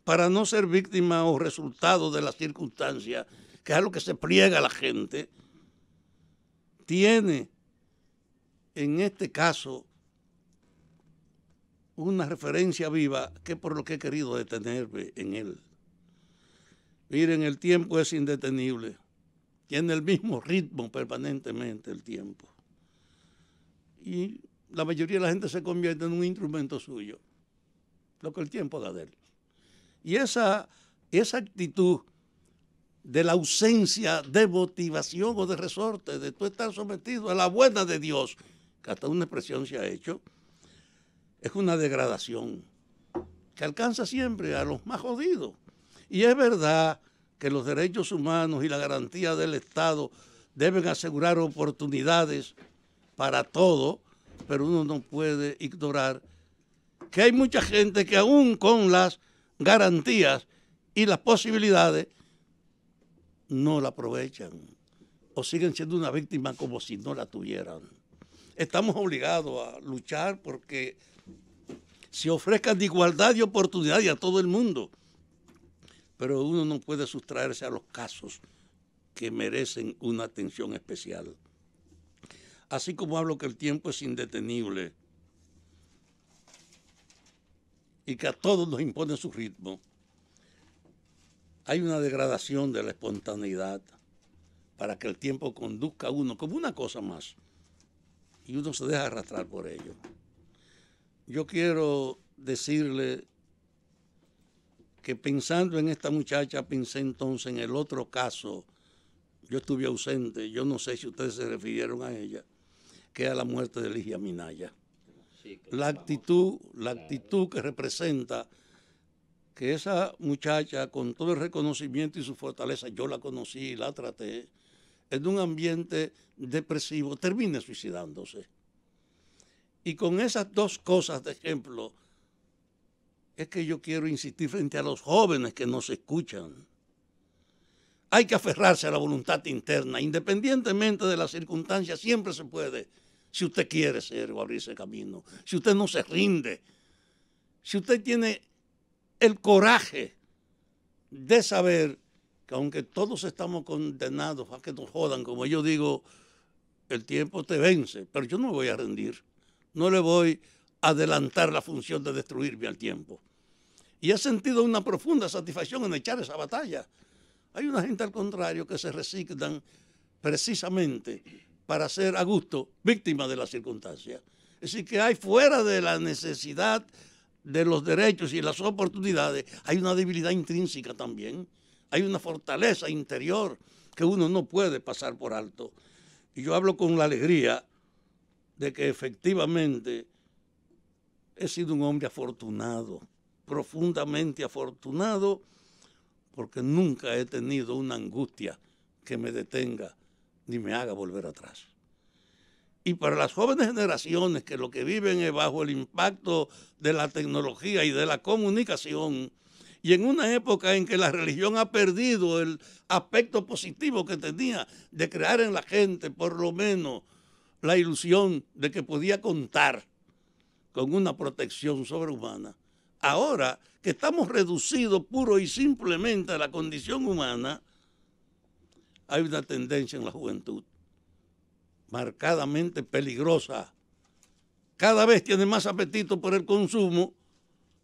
para no ser víctima o resultado de las circunstancias, que es lo que se pliega la gente, tiene en este caso una referencia viva que por lo que he querido detenerme en él. Miren, el tiempo es indetenible, tiene el mismo ritmo permanentemente el tiempo y la mayoría de la gente se convierte en un instrumento suyo, lo que el tiempo da de él. Y esa, esa actitud de la ausencia de motivación o de resorte, de tú estar sometido a la buena de Dios, que hasta una expresión se ha hecho, es una degradación que alcanza siempre a los más jodidos. Y es verdad que los derechos humanos y la garantía del Estado deben asegurar oportunidades para todo, pero uno no puede ignorar que hay mucha gente que aún con las garantías y las posibilidades no la aprovechan o siguen siendo una víctima como si no la tuvieran. Estamos obligados a luchar porque se ofrezcan igualdad y oportunidad a todo el mundo, pero uno no puede sustraerse a los casos que merecen una atención especial así como hablo que el tiempo es indetenible y que a todos nos impone su ritmo, hay una degradación de la espontaneidad para que el tiempo conduzca a uno como una cosa más y uno se deja arrastrar por ello. Yo quiero decirle que pensando en esta muchacha, pensé entonces en el otro caso. Yo estuve ausente, yo no sé si ustedes se refirieron a ella que a la muerte de Ligia Minaya. La actitud, la actitud que representa que esa muchacha, con todo el reconocimiento y su fortaleza, yo la conocí, y la traté, en un ambiente depresivo, termine suicidándose. Y con esas dos cosas de ejemplo, es que yo quiero insistir frente a los jóvenes que nos escuchan. Hay que aferrarse a la voluntad interna, independientemente de las circunstancias, siempre se puede si usted quiere ser o abrirse camino, si usted no se rinde, si usted tiene el coraje de saber que aunque todos estamos condenados a que nos jodan, como yo digo, el tiempo te vence, pero yo no me voy a rendir, no le voy a adelantar la función de destruirme al tiempo. Y he sentido una profunda satisfacción en echar esa batalla. Hay una gente al contrario que se resignan precisamente para ser a gusto víctima de las circunstancias. Es decir, que hay fuera de la necesidad de los derechos y las oportunidades, hay una debilidad intrínseca también, hay una fortaleza interior que uno no puede pasar por alto. Y yo hablo con la alegría de que efectivamente he sido un hombre afortunado, profundamente afortunado, porque nunca he tenido una angustia que me detenga ni me haga volver atrás. Y para las jóvenes generaciones que lo que viven es bajo el impacto de la tecnología y de la comunicación, y en una época en que la religión ha perdido el aspecto positivo que tenía de crear en la gente por lo menos la ilusión de que podía contar con una protección sobrehumana. Ahora que estamos reducidos puro y simplemente a la condición humana, hay una tendencia en la juventud marcadamente peligrosa. Cada vez tiene más apetito por el consumo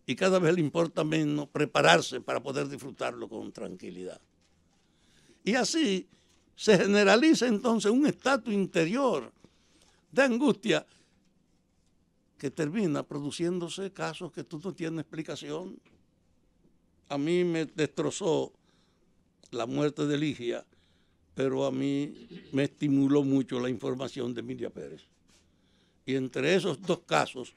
y cada vez le importa menos prepararse para poder disfrutarlo con tranquilidad. Y así se generaliza entonces un estatus interior de angustia que termina produciéndose casos que tú no tienes explicación. A mí me destrozó la muerte de Ligia pero a mí me estimuló mucho la información de Emilia Pérez. Y entre esos dos casos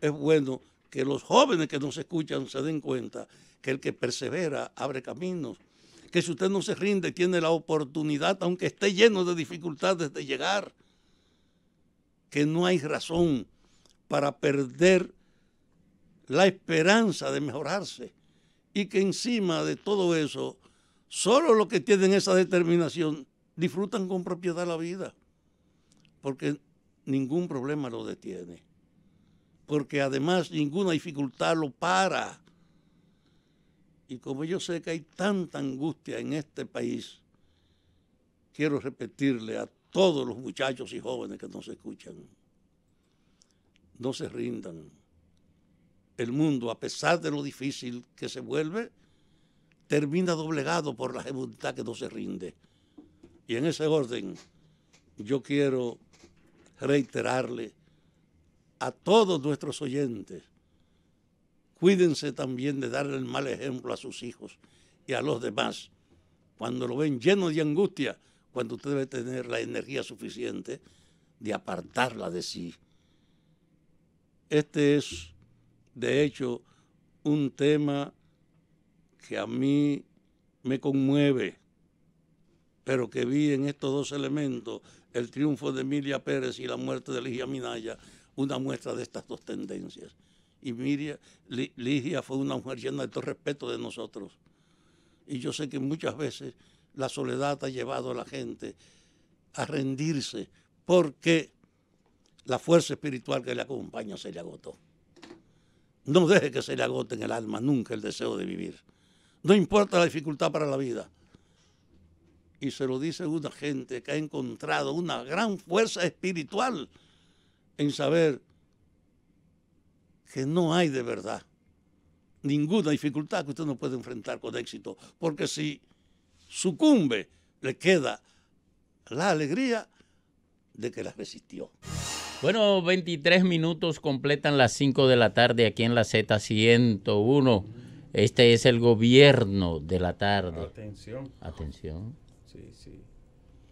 es bueno que los jóvenes que nos escuchan se den cuenta que el que persevera abre caminos, que si usted no se rinde tiene la oportunidad, aunque esté lleno de dificultades, de llegar, que no hay razón para perder la esperanza de mejorarse y que encima de todo eso Solo los que tienen esa determinación disfrutan con propiedad la vida, porque ningún problema lo detiene, porque además ninguna dificultad lo para. Y como yo sé que hay tanta angustia en este país, quiero repetirle a todos los muchachos y jóvenes que nos escuchan, no se rindan. El mundo, a pesar de lo difícil que se vuelve, termina doblegado por la voluntad que no se rinde. Y en ese orden, yo quiero reiterarle a todos nuestros oyentes, cuídense también de darle el mal ejemplo a sus hijos y a los demás. Cuando lo ven lleno de angustia, cuando usted debe tener la energía suficiente de apartarla de sí. Este es, de hecho, un tema que a mí me conmueve, pero que vi en estos dos elementos, el triunfo de Emilia Pérez y la muerte de Ligia Minaya, una muestra de estas dos tendencias. Y Miria, Ligia fue una mujer llena de todo respeto de nosotros. Y yo sé que muchas veces la soledad ha llevado a la gente a rendirse porque la fuerza espiritual que le acompaña se le agotó. No deje que se le agote en el alma nunca el deseo de vivir. No importa la dificultad para la vida. Y se lo dice una gente que ha encontrado una gran fuerza espiritual en saber que no hay de verdad ninguna dificultad que usted no puede enfrentar con éxito, porque si sucumbe, le queda la alegría de que la resistió. Bueno, 23 minutos completan las 5 de la tarde aquí en la Z101. Este es el gobierno de la tarde. Atención. Atención. Sí, sí.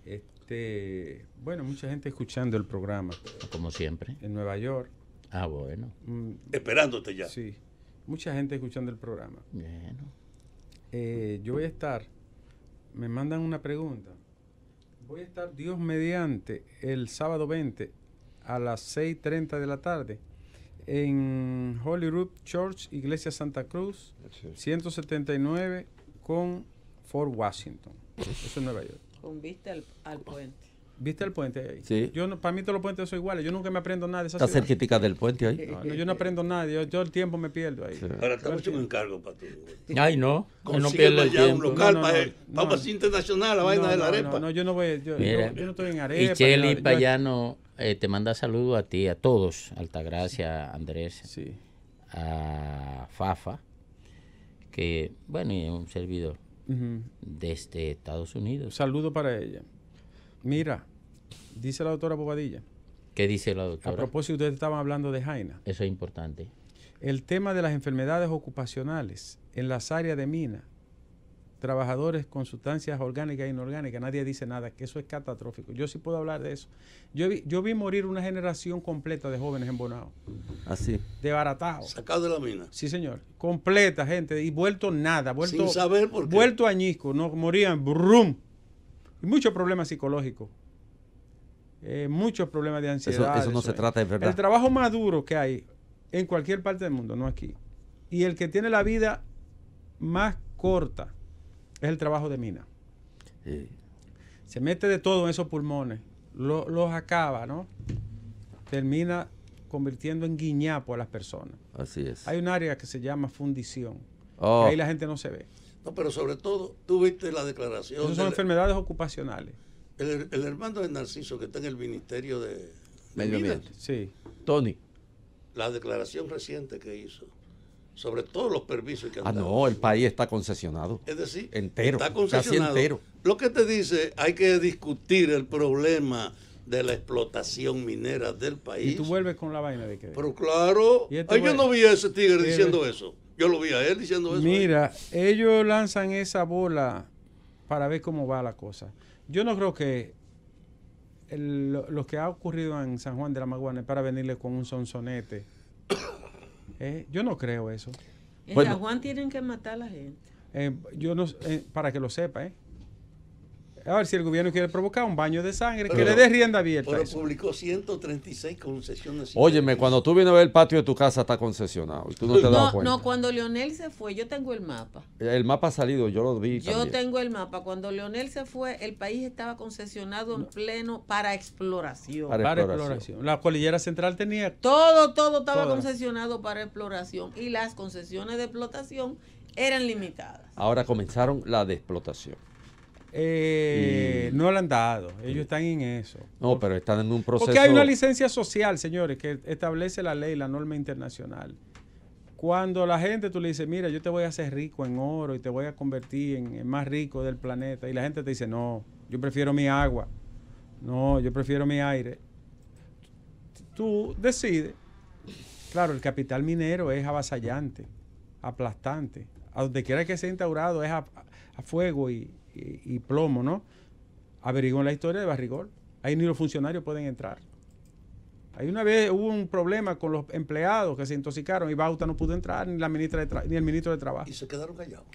Este, bueno, mucha gente escuchando el programa. Como siempre. En Nueva York. Ah, bueno. Mm. Esperándote ya. Sí. Mucha gente escuchando el programa. Bueno. Eh, yo voy a estar, me mandan una pregunta. Voy a estar, Dios mediante, el sábado 20 a las 6.30 de la tarde en Holyrood Church, Iglesia Santa Cruz, 179 con Fort Washington. Eso es Nueva York. Con vista al, puente. ¿Viste el puente ahí? Sí. Yo para mí todos los puentes son iguales. Yo nunca me aprendo nada de esa del puente ahí. No, yo no aprendo nada. Yo, yo el tiempo me pierdo ahí. Ahora estamos en un encargo para tú. Ay, no. no pierdo el tiempo. un local no, para, internacional, la vaina de la arepa. No, yo no voy. Yo, no estoy en arepa. Y Cheli para allá no eh, te manda saludos a ti, a todos, Altagracia, Andrés, sí. a Fafa, que, bueno, y un servidor de desde Estados Unidos. Saludo para ella. Mira, dice la doctora Bobadilla. ¿Qué dice la doctora? A propósito, ustedes estaban hablando de Jaina. Eso es importante. El tema de las enfermedades ocupacionales en las áreas de mina trabajadores con sustancias orgánicas e inorgánicas, nadie dice nada, que eso es catastrófico. Yo sí puedo hablar de eso. Yo vi, yo vi morir una generación completa de jóvenes en Bonao. Así. Desbaratados. Sacados de la mina. Sí, señor. Completa, gente. Y vuelto nada. Vuelto, Sin saber por qué. Vuelto añisco. No, morían. Brum. muchos problemas psicológicos. Eh, muchos problemas de ansiedad. Eso, no se trata, de verdad. El trabajo más duro que hay en cualquier parte del mundo, no aquí. Y el que tiene la vida más corta es el trabajo de mina. Se mete de todo en esos pulmones, los acaba, ¿no? Termina convirtiendo en guiñapo a las personas. Así es. Hay un área que se llama fundición. Oh. ahí la gente no se ve. No, pero sobre todo, tú viste la declaración. son enfermedades ocupacionales. El, hermano de Narciso que está en el Ministerio de, Medio Ambiente. Sí. Tony. La declaración reciente que hizo sobre todos los permisos que Ah, no, el país está concesionado. Es decir, entero, está concesionado. Lo que te dice, hay que discutir el problema de la explotación minera del país. Y tú vuelves con la vaina de que... Pero claro, este yo no vi a ese tigre este diciendo eso. Yo lo vi a él diciendo eso. ¿eh? Mira, ellos lanzan esa bola para ver cómo va la cosa. Yo no creo que lo, que ha ocurrido en San Juan de la Maguana es para venirle con un sonsonete eh, yo no creo eso. En San Juan tienen que matar a la gente. Eh, yo no, eh, para que lo sepa, ¿eh? A ver si el gobierno quiere provocar un baño de sangre, que le dé rienda abierta. Pero publicó 136 concesiones. Óyeme, cuando tú vienes a ver el patio de tu casa está concesionado. Y tú no te no, cuenta. No, cuando Leonel se fue, yo tengo el mapa. El mapa ha salido, yo lo vi. Yo tengo el mapa. Cuando Leonel se fue, el país estaba concesionado en pleno para exploración. Para, exploración. La colillera central tenía. Todo, todo estaba concesionado para exploración. Y las concesiones de explotación eran limitadas. Ahora comenzaron la de explotación. Eh, no lo han dado, ellos están en eso. No, pero están en un proceso. Porque hay una licencia social, señores, que establece la ley, la norma internacional. Cuando la gente tú le dices, mira, yo te voy a hacer rico en oro y te voy a convertir en el más rico del planeta, y la gente te dice, no, yo prefiero mi agua, no, yo prefiero mi aire. Tú decides. Claro, el capital minero es avasallante, aplastante. A donde quiera que sea instaurado es a fuego y, y, plomo, ¿no? Averiguó la historia de Barrigol. Ahí ni los funcionarios pueden entrar. Ahí una vez hubo un problema con los empleados que se intoxicaron y Bauta no pudo entrar, ni, la ministra ni el ministro de Trabajo. Y se quedaron callados.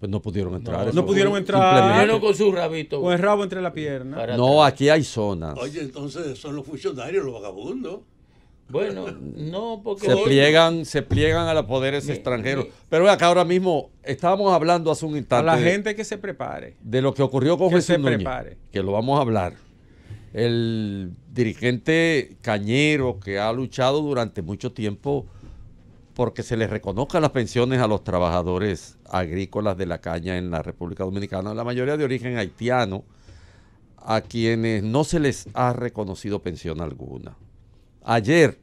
Pues no pudieron entrar. No, pudieron entrar. con su rabito. Con el rabo entre la pierna. No, aquí hay zonas. Oye, entonces son los funcionarios los vagabundos. Bueno, no, porque. Se pliegan, se pliegan a los poderes extranjeros. Pero acá ahora mismo estábamos hablando hace un instante. A la gente que se prepare. De lo que ocurrió con que se prepare. que lo vamos a hablar. El dirigente cañero que ha luchado durante mucho tiempo porque se les reconozcan las pensiones a los trabajadores agrícolas de la caña en la República Dominicana, la mayoría de origen haitiano, a quienes no se les ha reconocido pensión alguna. Ayer,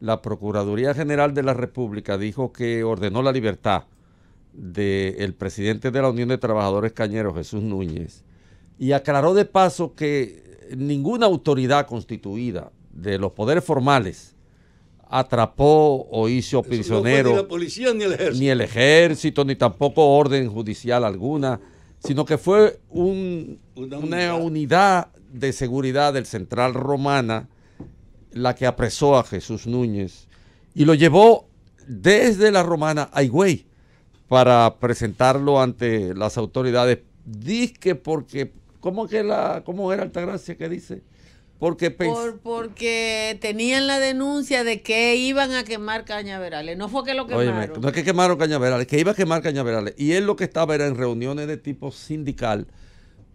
la Procuraduría General de la República dijo que ordenó la libertad del presidente de la Unión de Trabajadores Cañeros, Jesús Núñez, y aclaró de paso que ninguna autoridad constituida de los poderes formales atrapó o hizo prisionero ni, la policía, ni, el ejército. ni tampoco orden judicial alguna, sino que fue una unidad de seguridad del Central Romana la que apresó a Jesús Núñez y lo llevó desde la romana a Higüey para presentarlo ante las autoridades. Dice porque, ¿cómo, que la, ¿cómo era Altagracia que dice? Porque, porque tenían la denuncia de que iban a quemar cañaverales. No fue que lo quemaron. no es que quemaron cañaverales, que iba a quemar cañaverales. Y él lo que estaba era en reuniones de tipo sindical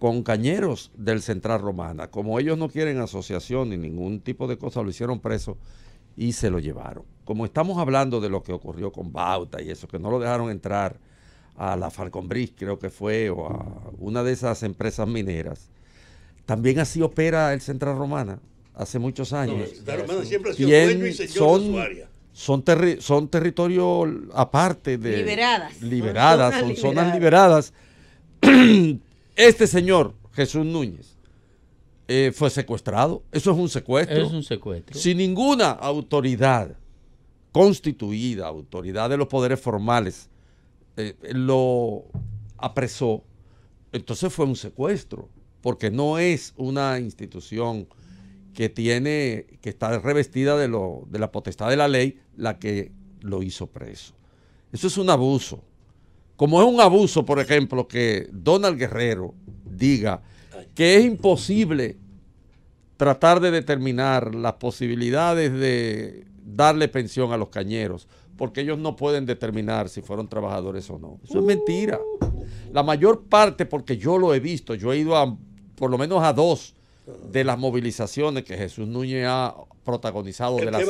con cañeros del Central Romana. Como ellos no quieren asociación ni ningún tipo de cosa, lo hicieron preso y se lo llevaron. Como estamos hablando de lo que ocurrió con Bauta y eso, que no lo dejaron entrar a la Falconbris, creo que fue, o a una de esas empresas mineras, también así opera el Central Romana hace muchos años. el Central Romana siempre ha sido dueño y señor son, de su Son, territorio aparte de... Liberadas. liberadas. Son zonas liberadas este señor, Jesús Núñez, eh, fue secuestrado. Eso es un secuestro. Es un secuestro. Sin ninguna autoridad constituida, autoridad de los poderes formales, eh, lo apresó. Entonces fue un secuestro, porque no es una institución que tiene, que está revestida de, de la potestad de la ley, la que lo hizo preso. Eso es un abuso como es un abuso, por ejemplo, que Donald Guerrero diga que es imposible tratar de determinar las posibilidades de darle pensión a los cañeros, porque ellos no pueden determinar si fueron trabajadores o no. Eso es mentira. La mayor parte, porque yo lo he visto, yo he ido a por lo menos a dos de las movilizaciones que Jesús Núñez ha protagonizado, de las,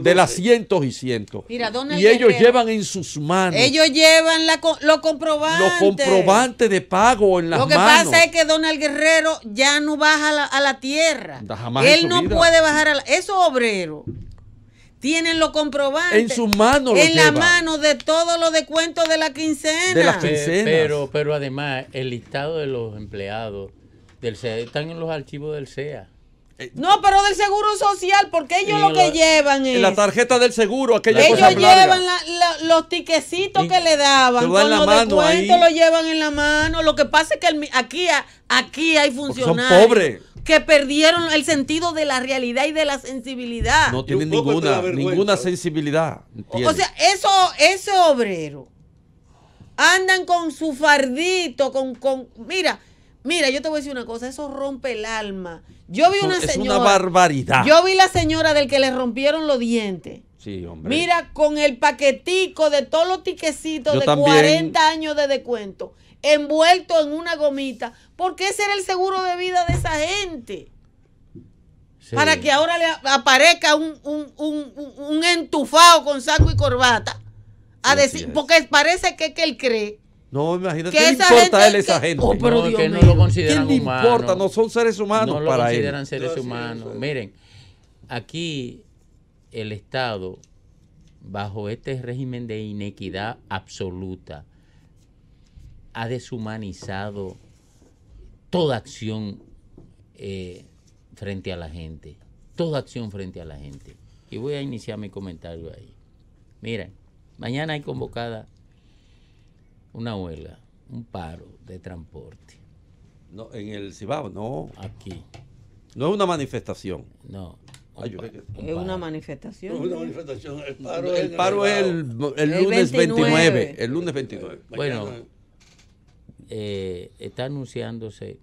de las cientos y cientos. y ellos llevan en sus manos. Ellos llevan lo comprobante. Los comprobantes de pago en las manos. Lo que pasa es que Donald Guerrero ya no baja a la, tierra. Él no puede bajar a la... Esos obreros tienen los comprobantes En sus manos. En la mano de todos los descuentos de la quincena. De las quincenas. Pero, pero además, el listado de los empleados están en los archivos del SEA eh, no, pero del seguro social, porque ellos lo que llevan es. La tarjeta del seguro, aquella Ellos llevan los tiquecitos que le daban. Con los descuentos lo llevan en la mano. Lo que pasa es que aquí, aquí hay funcionarios. Que perdieron el sentido de la realidad y de la sensibilidad. No tienen ninguna, ninguna sensibilidad. O sea, eso, ese obrero andan con su fardito, con, con mira, Mira, yo te voy a decir una cosa, eso rompe el alma. Yo vi una señora. Es una barbaridad. Yo vi la señora del que le rompieron los dientes. Sí, hombre. Mira, con el paquetico de todos los tiquecitos de 40 años de descuento, envuelto en una gomita, porque ese era el seguro de vida de esa gente. Para que ahora le aparezca un, entufado con saco y corbata. A decir, porque parece que, que él cree no, imagínate, ¿qué, le importa a él esa gente? Oh, no, lo consideran le importa? No son seres humanos no lo consideran seres humanos. Miren, aquí el Estado, bajo este régimen de inequidad absoluta, ha deshumanizado toda acción eh, frente a la gente. Toda acción frente a la gente. Y voy a iniciar mi comentario ahí. Miren, mañana hay convocada una huelga, un paro de transporte. No, en el Cibao, no. Aquí. No es una manifestación. No. es una manifestación. No, es una manifestación. El paro, el es, el, el, lunes 29. El lunes 29. Bueno, eh, está anunciándose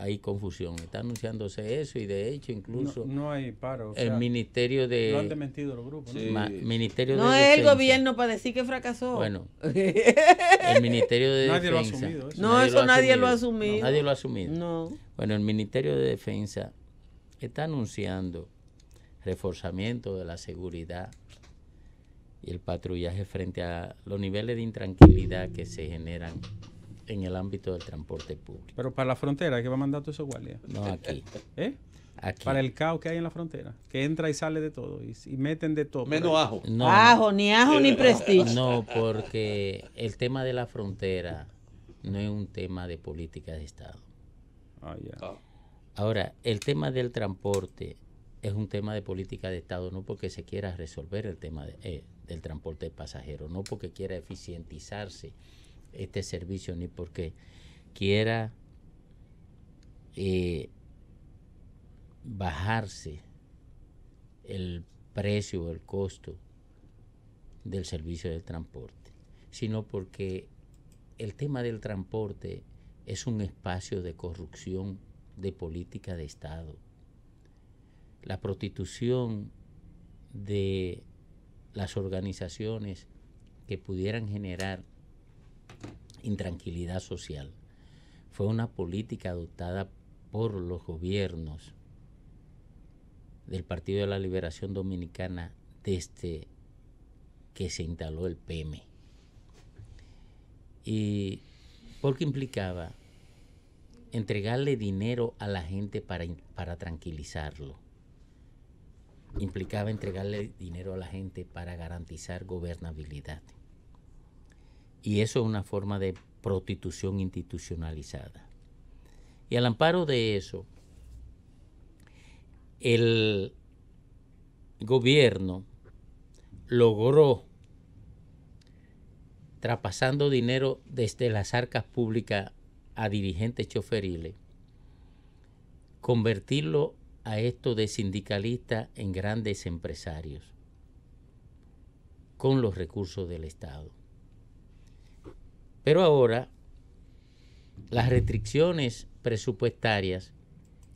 hay confusión. Está anunciándose eso y de hecho incluso... No, hay paro. el Ministerio de... No han los grupos. Ministerio es el gobierno para decir que fracasó. Bueno. el Ministerio de nadie Lo ha asumido No, eso nadie lo ha asumido. nadie lo ha asumido. No. Bueno, el Ministerio de Defensa está anunciando reforzamiento de la seguridad y el patrullaje frente a los niveles de intranquilidad que se generan en el ámbito del transporte público. Pero para la frontera, ¿qué va a mandar todo eso guardia? No, aquí. ¿Eh? Aquí. Para el caos que hay en la frontera, que entra y sale de todo y, meten de todo. Menos ajo. No, ajo, ni ajo ni prestigio. No, porque el tema de la frontera no es un tema de política de Estado. Ah, ah. Ahora, el tema del transporte es un tema de política de Estado, no porque se quiera resolver el tema eh, del transporte de pasajeros, no porque quiera eficientizarse este servicio ni porque quiera eh, bajarse el precio o el costo del servicio del transporte, sino porque el tema del transporte es un espacio de corrupción de política de Estado. La prostitución de las organizaciones que pudieran generar intranquilidad social. Fue una política adoptada por los gobiernos del Partido de la Liberación Dominicana desde que se instaló el PM. Y porque implicaba entregarle dinero a la gente para, para tranquilizarlo. Implicaba entregarle dinero a la gente para garantizar gobernabilidad. Y eso es una forma de prostitución institucionalizada. Y al amparo de eso, el gobierno logró, traspasando dinero desde las arcas públicas a dirigentes choferiles, convertirlo a esto de sindicalista en grandes empresarios con los recursos del Estado. Pero ahora las restricciones presupuestarias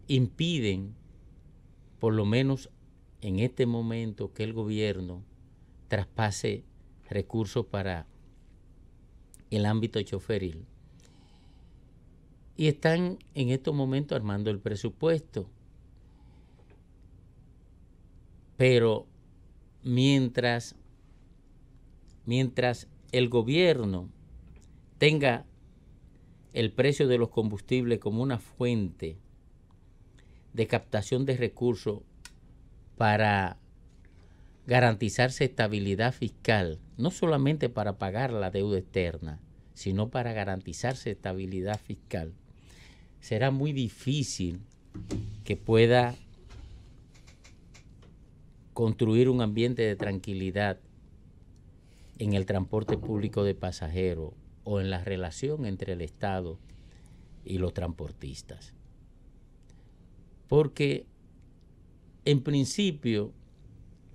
impiden, por lo menos en este momento, que el gobierno traspase recursos para el ámbito choferil. Y están en estos momentos armando el presupuesto. Pero mientras, mientras el gobierno tenga el precio de los combustibles como una fuente de captación de recursos para garantizarse estabilidad fiscal, no solamente para pagar la deuda externa, sino para garantizarse estabilidad fiscal, será muy difícil que pueda construir un ambiente de tranquilidad en el transporte público de pasajeros o en la relación entre el Estado y los transportistas. Porque en principio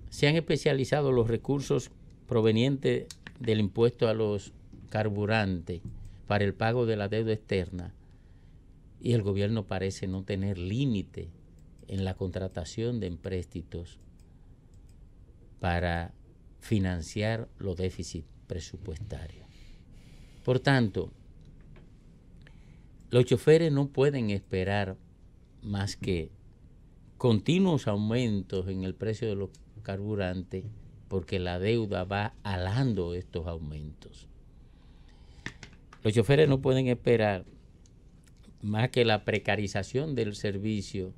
se han especializado los recursos provenientes del impuesto a los carburantes para el pago de la deuda externa y el gobierno parece no tener límite en la contratación de empréstitos para financiar los déficits presupuestarios. Por tanto, los choferes no pueden esperar más que continuos aumentos en el precio de los carburantes porque la deuda va alando estos aumentos. Los choferes no pueden esperar más que la precarización del servicio,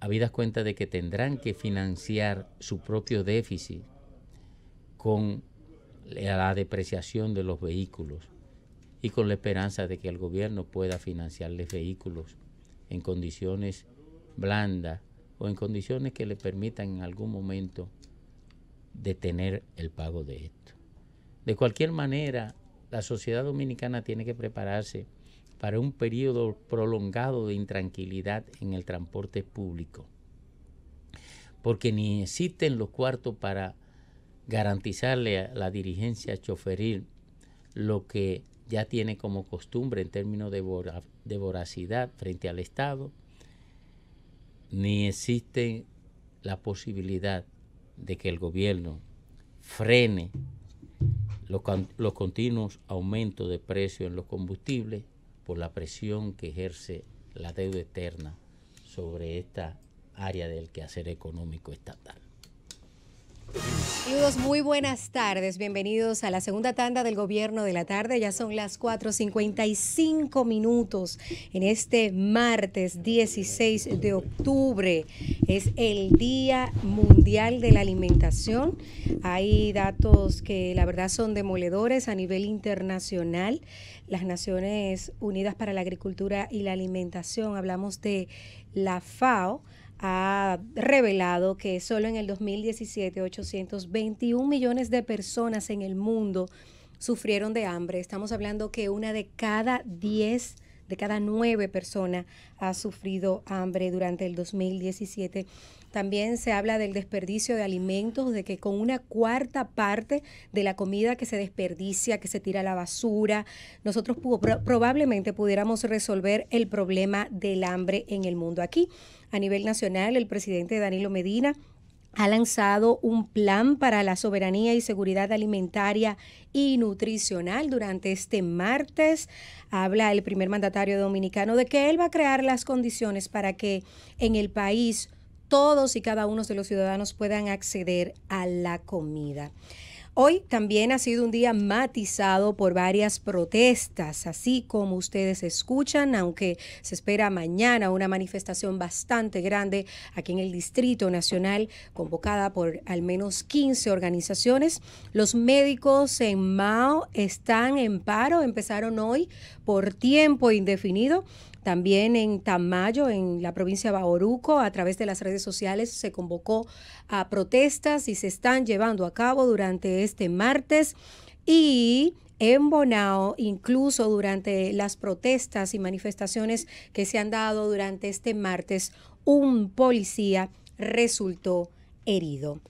habidas cuenta de que tendrán que financiar su propio déficit con la depreciación de los vehículos y con la esperanza de que el gobierno pueda financiarles vehículos en condiciones blandas o en condiciones que le permitan en algún momento detener el pago de esto. De cualquier manera, la sociedad dominicana tiene que prepararse para un periodo prolongado de intranquilidad en el transporte público, porque ni existen los cuartos para garantizarle a la dirigencia choferil lo que ya tiene como costumbre en términos de, voracidad frente al Estado, ni existe la posibilidad de que el gobierno frene los, continuos aumentos de precios en los combustibles por la presión que ejerce la deuda eterna sobre esta área del quehacer económico estatal muy buenas tardes. Bienvenidos a la segunda tanda del gobierno de la tarde. Ya son las 4.55 minutos en este martes 16 de octubre. Es el Día Mundial de la Alimentación. Hay datos que la verdad son demoledores a nivel internacional. Las Naciones Unidas para la Agricultura y la Alimentación, hablamos de la FAO, ha revelado que solo en el 2017 821 millones de personas en el mundo sufrieron de hambre. Estamos hablando que una de cada 10 de cada nueve personas ha sufrido hambre durante el 2017 también se habla del desperdicio de alimentos, de que con una cuarta parte de la comida que se desperdicia, que se tira a la basura, nosotros probablemente pudiéramos resolver el problema del hambre en el mundo. Aquí, a nivel nacional, el presidente Danilo Medina ha lanzado un plan para la soberanía y seguridad alimentaria y nutricional durante este martes. Habla el primer mandatario dominicano de que él va a crear las condiciones para que en el país todos y cada uno de los ciudadanos puedan acceder a la comida. Hoy también ha sido un día matizado por varias protestas, así como ustedes escuchan, aunque se espera mañana una manifestación bastante grande aquí en el Distrito Nacional, convocada por al menos 15 organizaciones. Los médicos en Mao están en paro, empezaron hoy por tiempo indefinido. También en Tamayo, en la provincia de Bahoruco, a través de las redes sociales se convocó a protestas y se están llevando a cabo durante este martes. Y en Bonao, incluso durante las protestas y manifestaciones que se han dado durante este martes, un policía resultó herido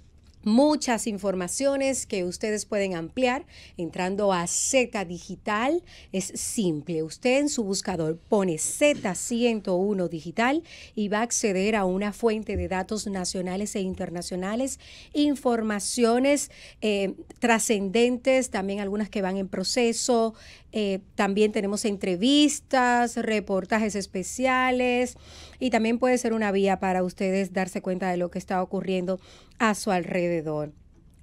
muchas informaciones que ustedes pueden ampliar entrando a Z Digital. Es simple, usted en su buscador pone Z101 Digital y va a acceder a una fuente de datos nacionales e internacionales, informaciones eh, trascendentes, también algunas que van en proceso, eh, también tenemos entrevistas, reportajes especiales y también puede ser una vía para ustedes darse cuenta de lo que está ocurriendo a su alrededor.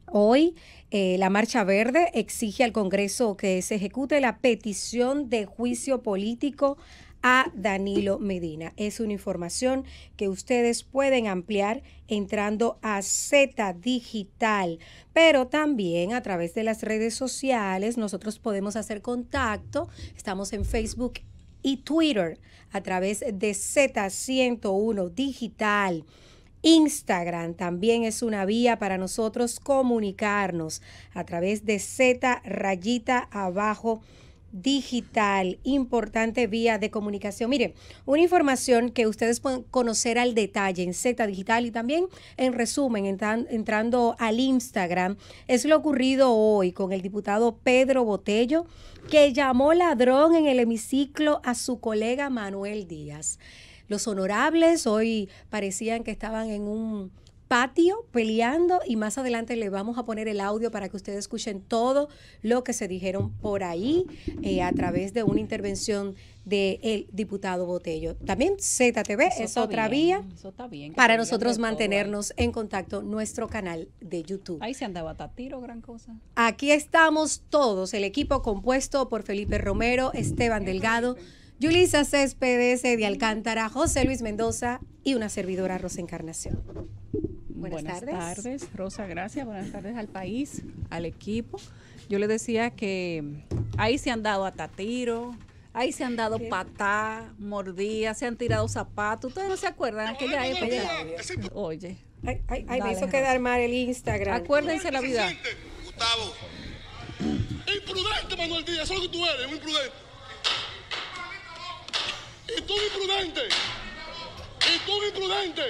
Hoy eh, la Marcha Verde exige al Congreso que se ejecute la petición de juicio político a Danilo Medina. Es una información que ustedes pueden ampliar entrando a Z Digital, pero también a través de las redes sociales nosotros podemos hacer contacto. Estamos en Facebook y Twitter a través de Z101 Digital. Instagram también es una vía para nosotros comunicarnos a través de Z rayita abajo digital, importante vía de comunicación. Miren, una información que ustedes pueden conocer al detalle en Z Digital y también en resumen, entrando al Instagram, es lo ocurrido hoy con el diputado Pedro Botello, que llamó ladrón en el hemiciclo a su colega Manuel Díaz. Los honorables hoy parecían que estaban en un patio peleando y más adelante le vamos a poner el audio para que ustedes escuchen todo lo que se dijeron por ahí eh, a través de una intervención del diputado Botello. También ZTV es otra vía para nosotros mantenernos en contacto nuestro canal de YouTube. Ahí se andaba Tatiro, gran cosa. Aquí estamos todos, el equipo compuesto por Felipe Romero, Esteban Delgado. Yulisa Céspedes de Alcántara, José Luis Mendoza y una servidora Rosa Encarnación. Buenas, buenas tardes. Rosa, gracias. Buenas tardes al país, al equipo. Yo le decía que ahí se han dado a tiro, ahí se han dado patá, mordía, se han tirado zapatos. ¿Ustedes no se acuerdan Oye. Ay, me hizo quedar mal el Instagram. Acuérdense la vida. Gustavo. Imprudente, Manuel Díaz, solo que tú eres, muy imprudente. Y imprudente. Y imprudente.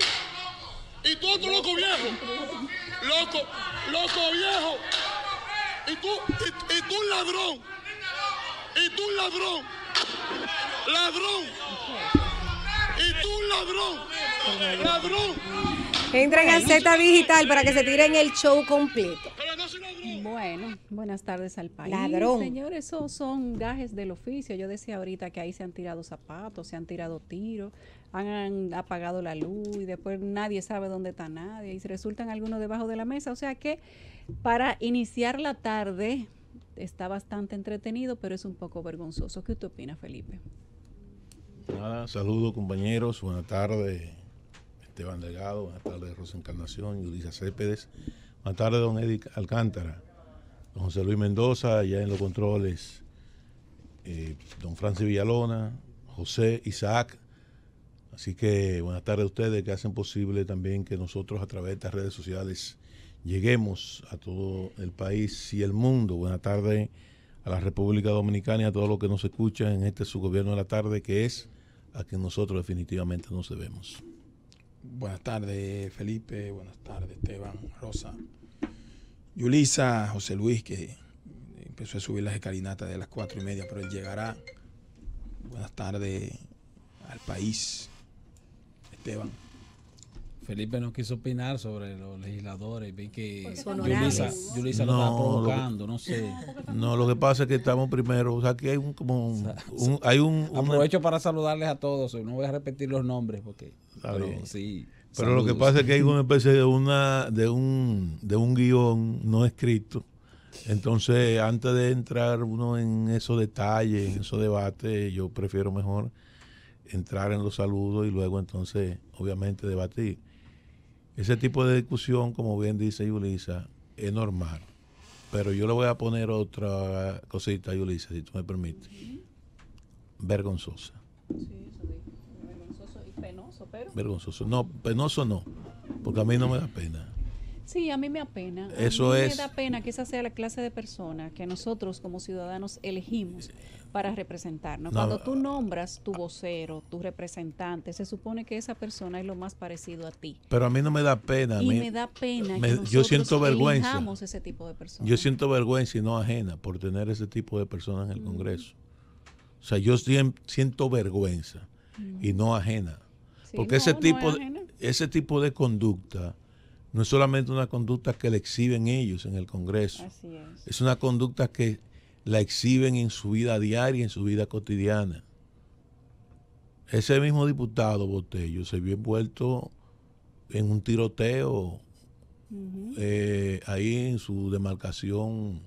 Y tú otro loco viejo. Loco, loco viejo. Y tú, y, tú ladrón. Y tú ladrón. Ladrón. Y tú ladrón. Ladrón. Entren a Z Digital para que se tiren el show completo. Bueno, buenas tardes al país. Ladrón. esos son gajes del oficio. Yo decía ahorita que ahí se han tirado zapatos, se han tirado tiros, han, apagado la luz y después nadie sabe dónde está nadie y resultan algunos debajo de la mesa. O sea que para iniciar la tarde está bastante entretenido, pero es un poco vergonzoso. ¿Qué usted opina, Felipe? Nada, saludos compañeros, buenas tardes. Esteban Delgado, buenas tardes Rosa Encarnación, Yulisa Buenas tardes, don Eddie Alcántara. Don José Luis Mendoza, allá en los controles. Eh, don Francis Villalona, José Isaac. Así que buenas tardes a ustedes que hacen posible también que nosotros a través de estas redes sociales lleguemos a todo el país y el mundo. Buenas tardes a la República Dominicana y a todos los que nos escuchan en este subgobierno de la tarde, que es a quien nosotros definitivamente nos debemos. Buenas tardes, Felipe. Buenas tardes, Esteban, Rosa. Yulisa, José Luis, que empezó a subir las escalinatas de las cuatro y media, pero él llegará. Buenas tardes al país, Esteban. Felipe no quiso opinar sobre los legisladores. Vi que Yulisa, lo estaba provocando, no sé. No, lo que pasa es que estamos primero. O sea, aquí hay un. Como hay un, Aprovecho para saludarles a todos. No voy a repetir los nombres porque. Pero, sí. Pero lo que pasa es que hay una especie de una de un de un guión no escrito. Entonces, antes de entrar uno en esos detalles, en esos debates, yo prefiero mejor entrar en los saludos y luego entonces, obviamente, debatir. Ese tipo de discusión, como bien dice Yulisa, es normal. Pero yo le voy a poner otra cosita, Yulisa, si tú me permites. Vergonzosa. Sí, eso sí. Vergonzoso y penoso, pero. Vergonzoso. No, penoso no. Porque a mí no me da pena. Sí, a mí me apena. Eso a mí es. Me da pena que esa sea la clase de persona que nosotros como ciudadanos elegimos para representarnos. Cuando eh, tú nombras tu vocero, tu representante, se supone que esa persona es lo más parecido a ti. Pero a mí no me da pena. a me da pena. yo siento vergüenza. Yo siento vergüenza y no ajena por tener ese tipo de personas en el mm. Congreso. O sea, yo siento vergüenza y mm. no ajena. Porque ese, tipo, ese tipo de conducta no es solamente una conducta que le exhiben ellos en el Congreso. Así es. es una conducta que la exhiben en su vida diaria, en su vida cotidiana. Ese mismo diputado Botello se vio envuelto en un tiroteo eh, ahí en su demarcación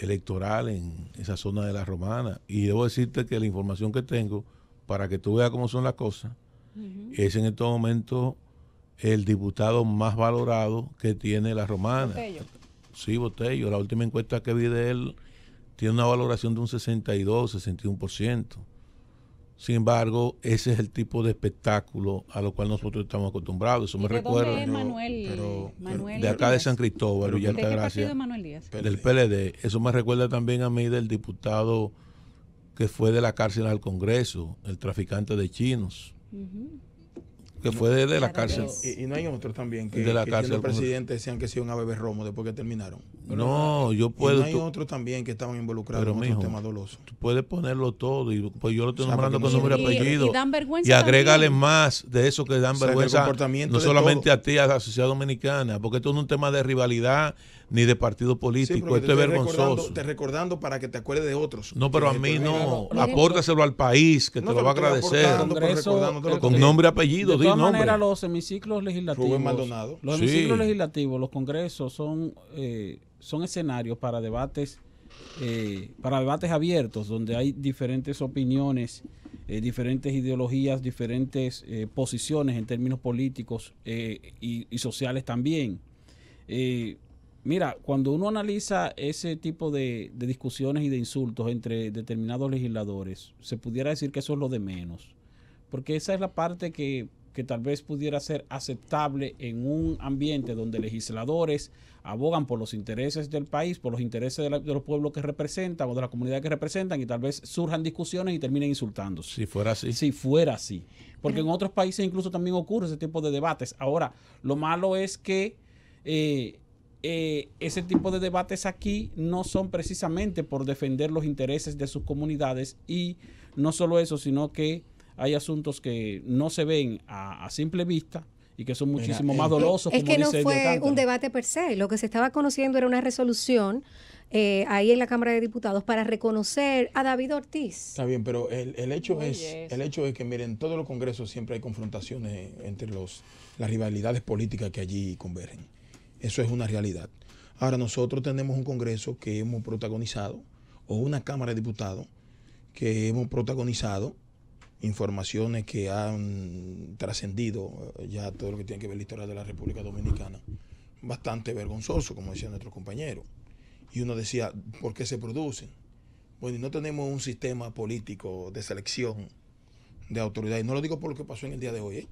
electoral en esa zona de la Romana. Y debo decirte que la información que tengo, para que tú veas cómo son las cosas, es en estos momentos el diputado más valorado que tiene la Romana. Sí, Botello. La última encuesta que vi de él tiene una valoración de un 62, 61%. Sin embargo, ese es el tipo de espectáculo a lo cual nosotros estamos acostumbrados. Eso me recuerda. Es Manuel, de acá de San Cristóbal, y De del PLD. Eso me recuerda también a mí del diputado que fue de la cárcel al Congreso, el traficante de chinos que fue de la cárcel. Y, no hay otros también que, de la cárcel, el decían que se un ave romo después que terminaron. no, yo puedo. Y no hay también que estaban involucrados en un tema doloso, Tú puedes ponerlo todo y pues yo lo estoy nombrando con nombre y apellido. Y, agrégale más de eso que dan vergüenza. no solamente a ti, a la sociedad dominicana, porque esto es un tema de rivalidad ni de partido político. Esto es vergonzoso. te recordando para que te acuerdes de otros. No, pero a mí no. no. Apórtaselo al país, que te lo va a agradecer. con nombre y apellido, De todas maneras, los hemiciclos legislativos. Maldonado. Los hemiciclos legislativos, los congresos son, eh, son escenarios para debates. Eh, para debates abiertos, donde hay diferentes opiniones, eh, diferentes ideologías, diferentes eh, posiciones en términos políticos eh, y, y, sociales también. Mira, cuando uno analiza ese tipo de, discusiones y de insultos entre determinados legisladores, se pudiera decir que eso es lo de menos, porque esa es la parte que, tal vez pudiera ser aceptable en un ambiente donde legisladores abogan por los intereses del país, por los intereses de, los pueblos que representan o de la comunidad que representan y tal vez surjan discusiones y terminen insultándose. Si fuera así. Si fuera así. Porque en otros países incluso también ocurre ese tipo de debates. Ahora, lo malo es que... Eh, eh, ese tipo de debates aquí no son precisamente por defender los intereses de sus comunidades y no solo eso, sino que hay asuntos que no se ven a, simple vista y que son muchísimo más dolorosos. Es, que no fue un debate per se, lo que se estaba conociendo era una resolución eh, ahí en la Cámara de Diputados para reconocer a David Ortiz. Está bien, pero el, hecho es el hecho es que miren, todos los congresos siempre hay confrontaciones eh, entre los las rivalidades políticas que allí convergen. Eso es una realidad. Ahora nosotros tenemos un Congreso que hemos protagonizado, o una Cámara de Diputados que hemos protagonizado, informaciones que han trascendido eh, ya todo lo que tiene que ver la historia de la República Dominicana, bastante vergonzoso, como decía nuestro compañero. Y uno decía, ¿por qué se producen? Bueno, y no tenemos un sistema político de selección de autoridades, Y no lo digo por lo que pasó en el día de hoy, ¿eh?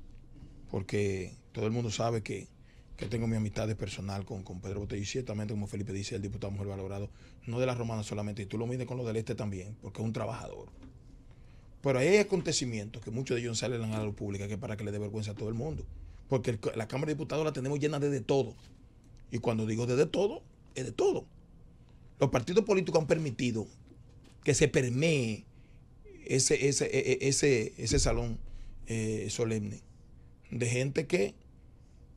porque todo el mundo sabe que que tengo mi amistad personal con, Pedro Botello y ciertamente, como Felipe dice, el diputado mujer valorado, no de la romana solamente, y tú lo mides con lo del este también, porque es un trabajador. Pero hay acontecimientos que muchos de ellos salen a la luz pública que para que le dé vergüenza a todo el mundo. Porque la Cámara de Diputados la tenemos llena de de todo. Y cuando digo de de todo, es de todo. Los partidos políticos han permitido que se permee ese, ese, e, e, ese, salón eh, solemne de gente que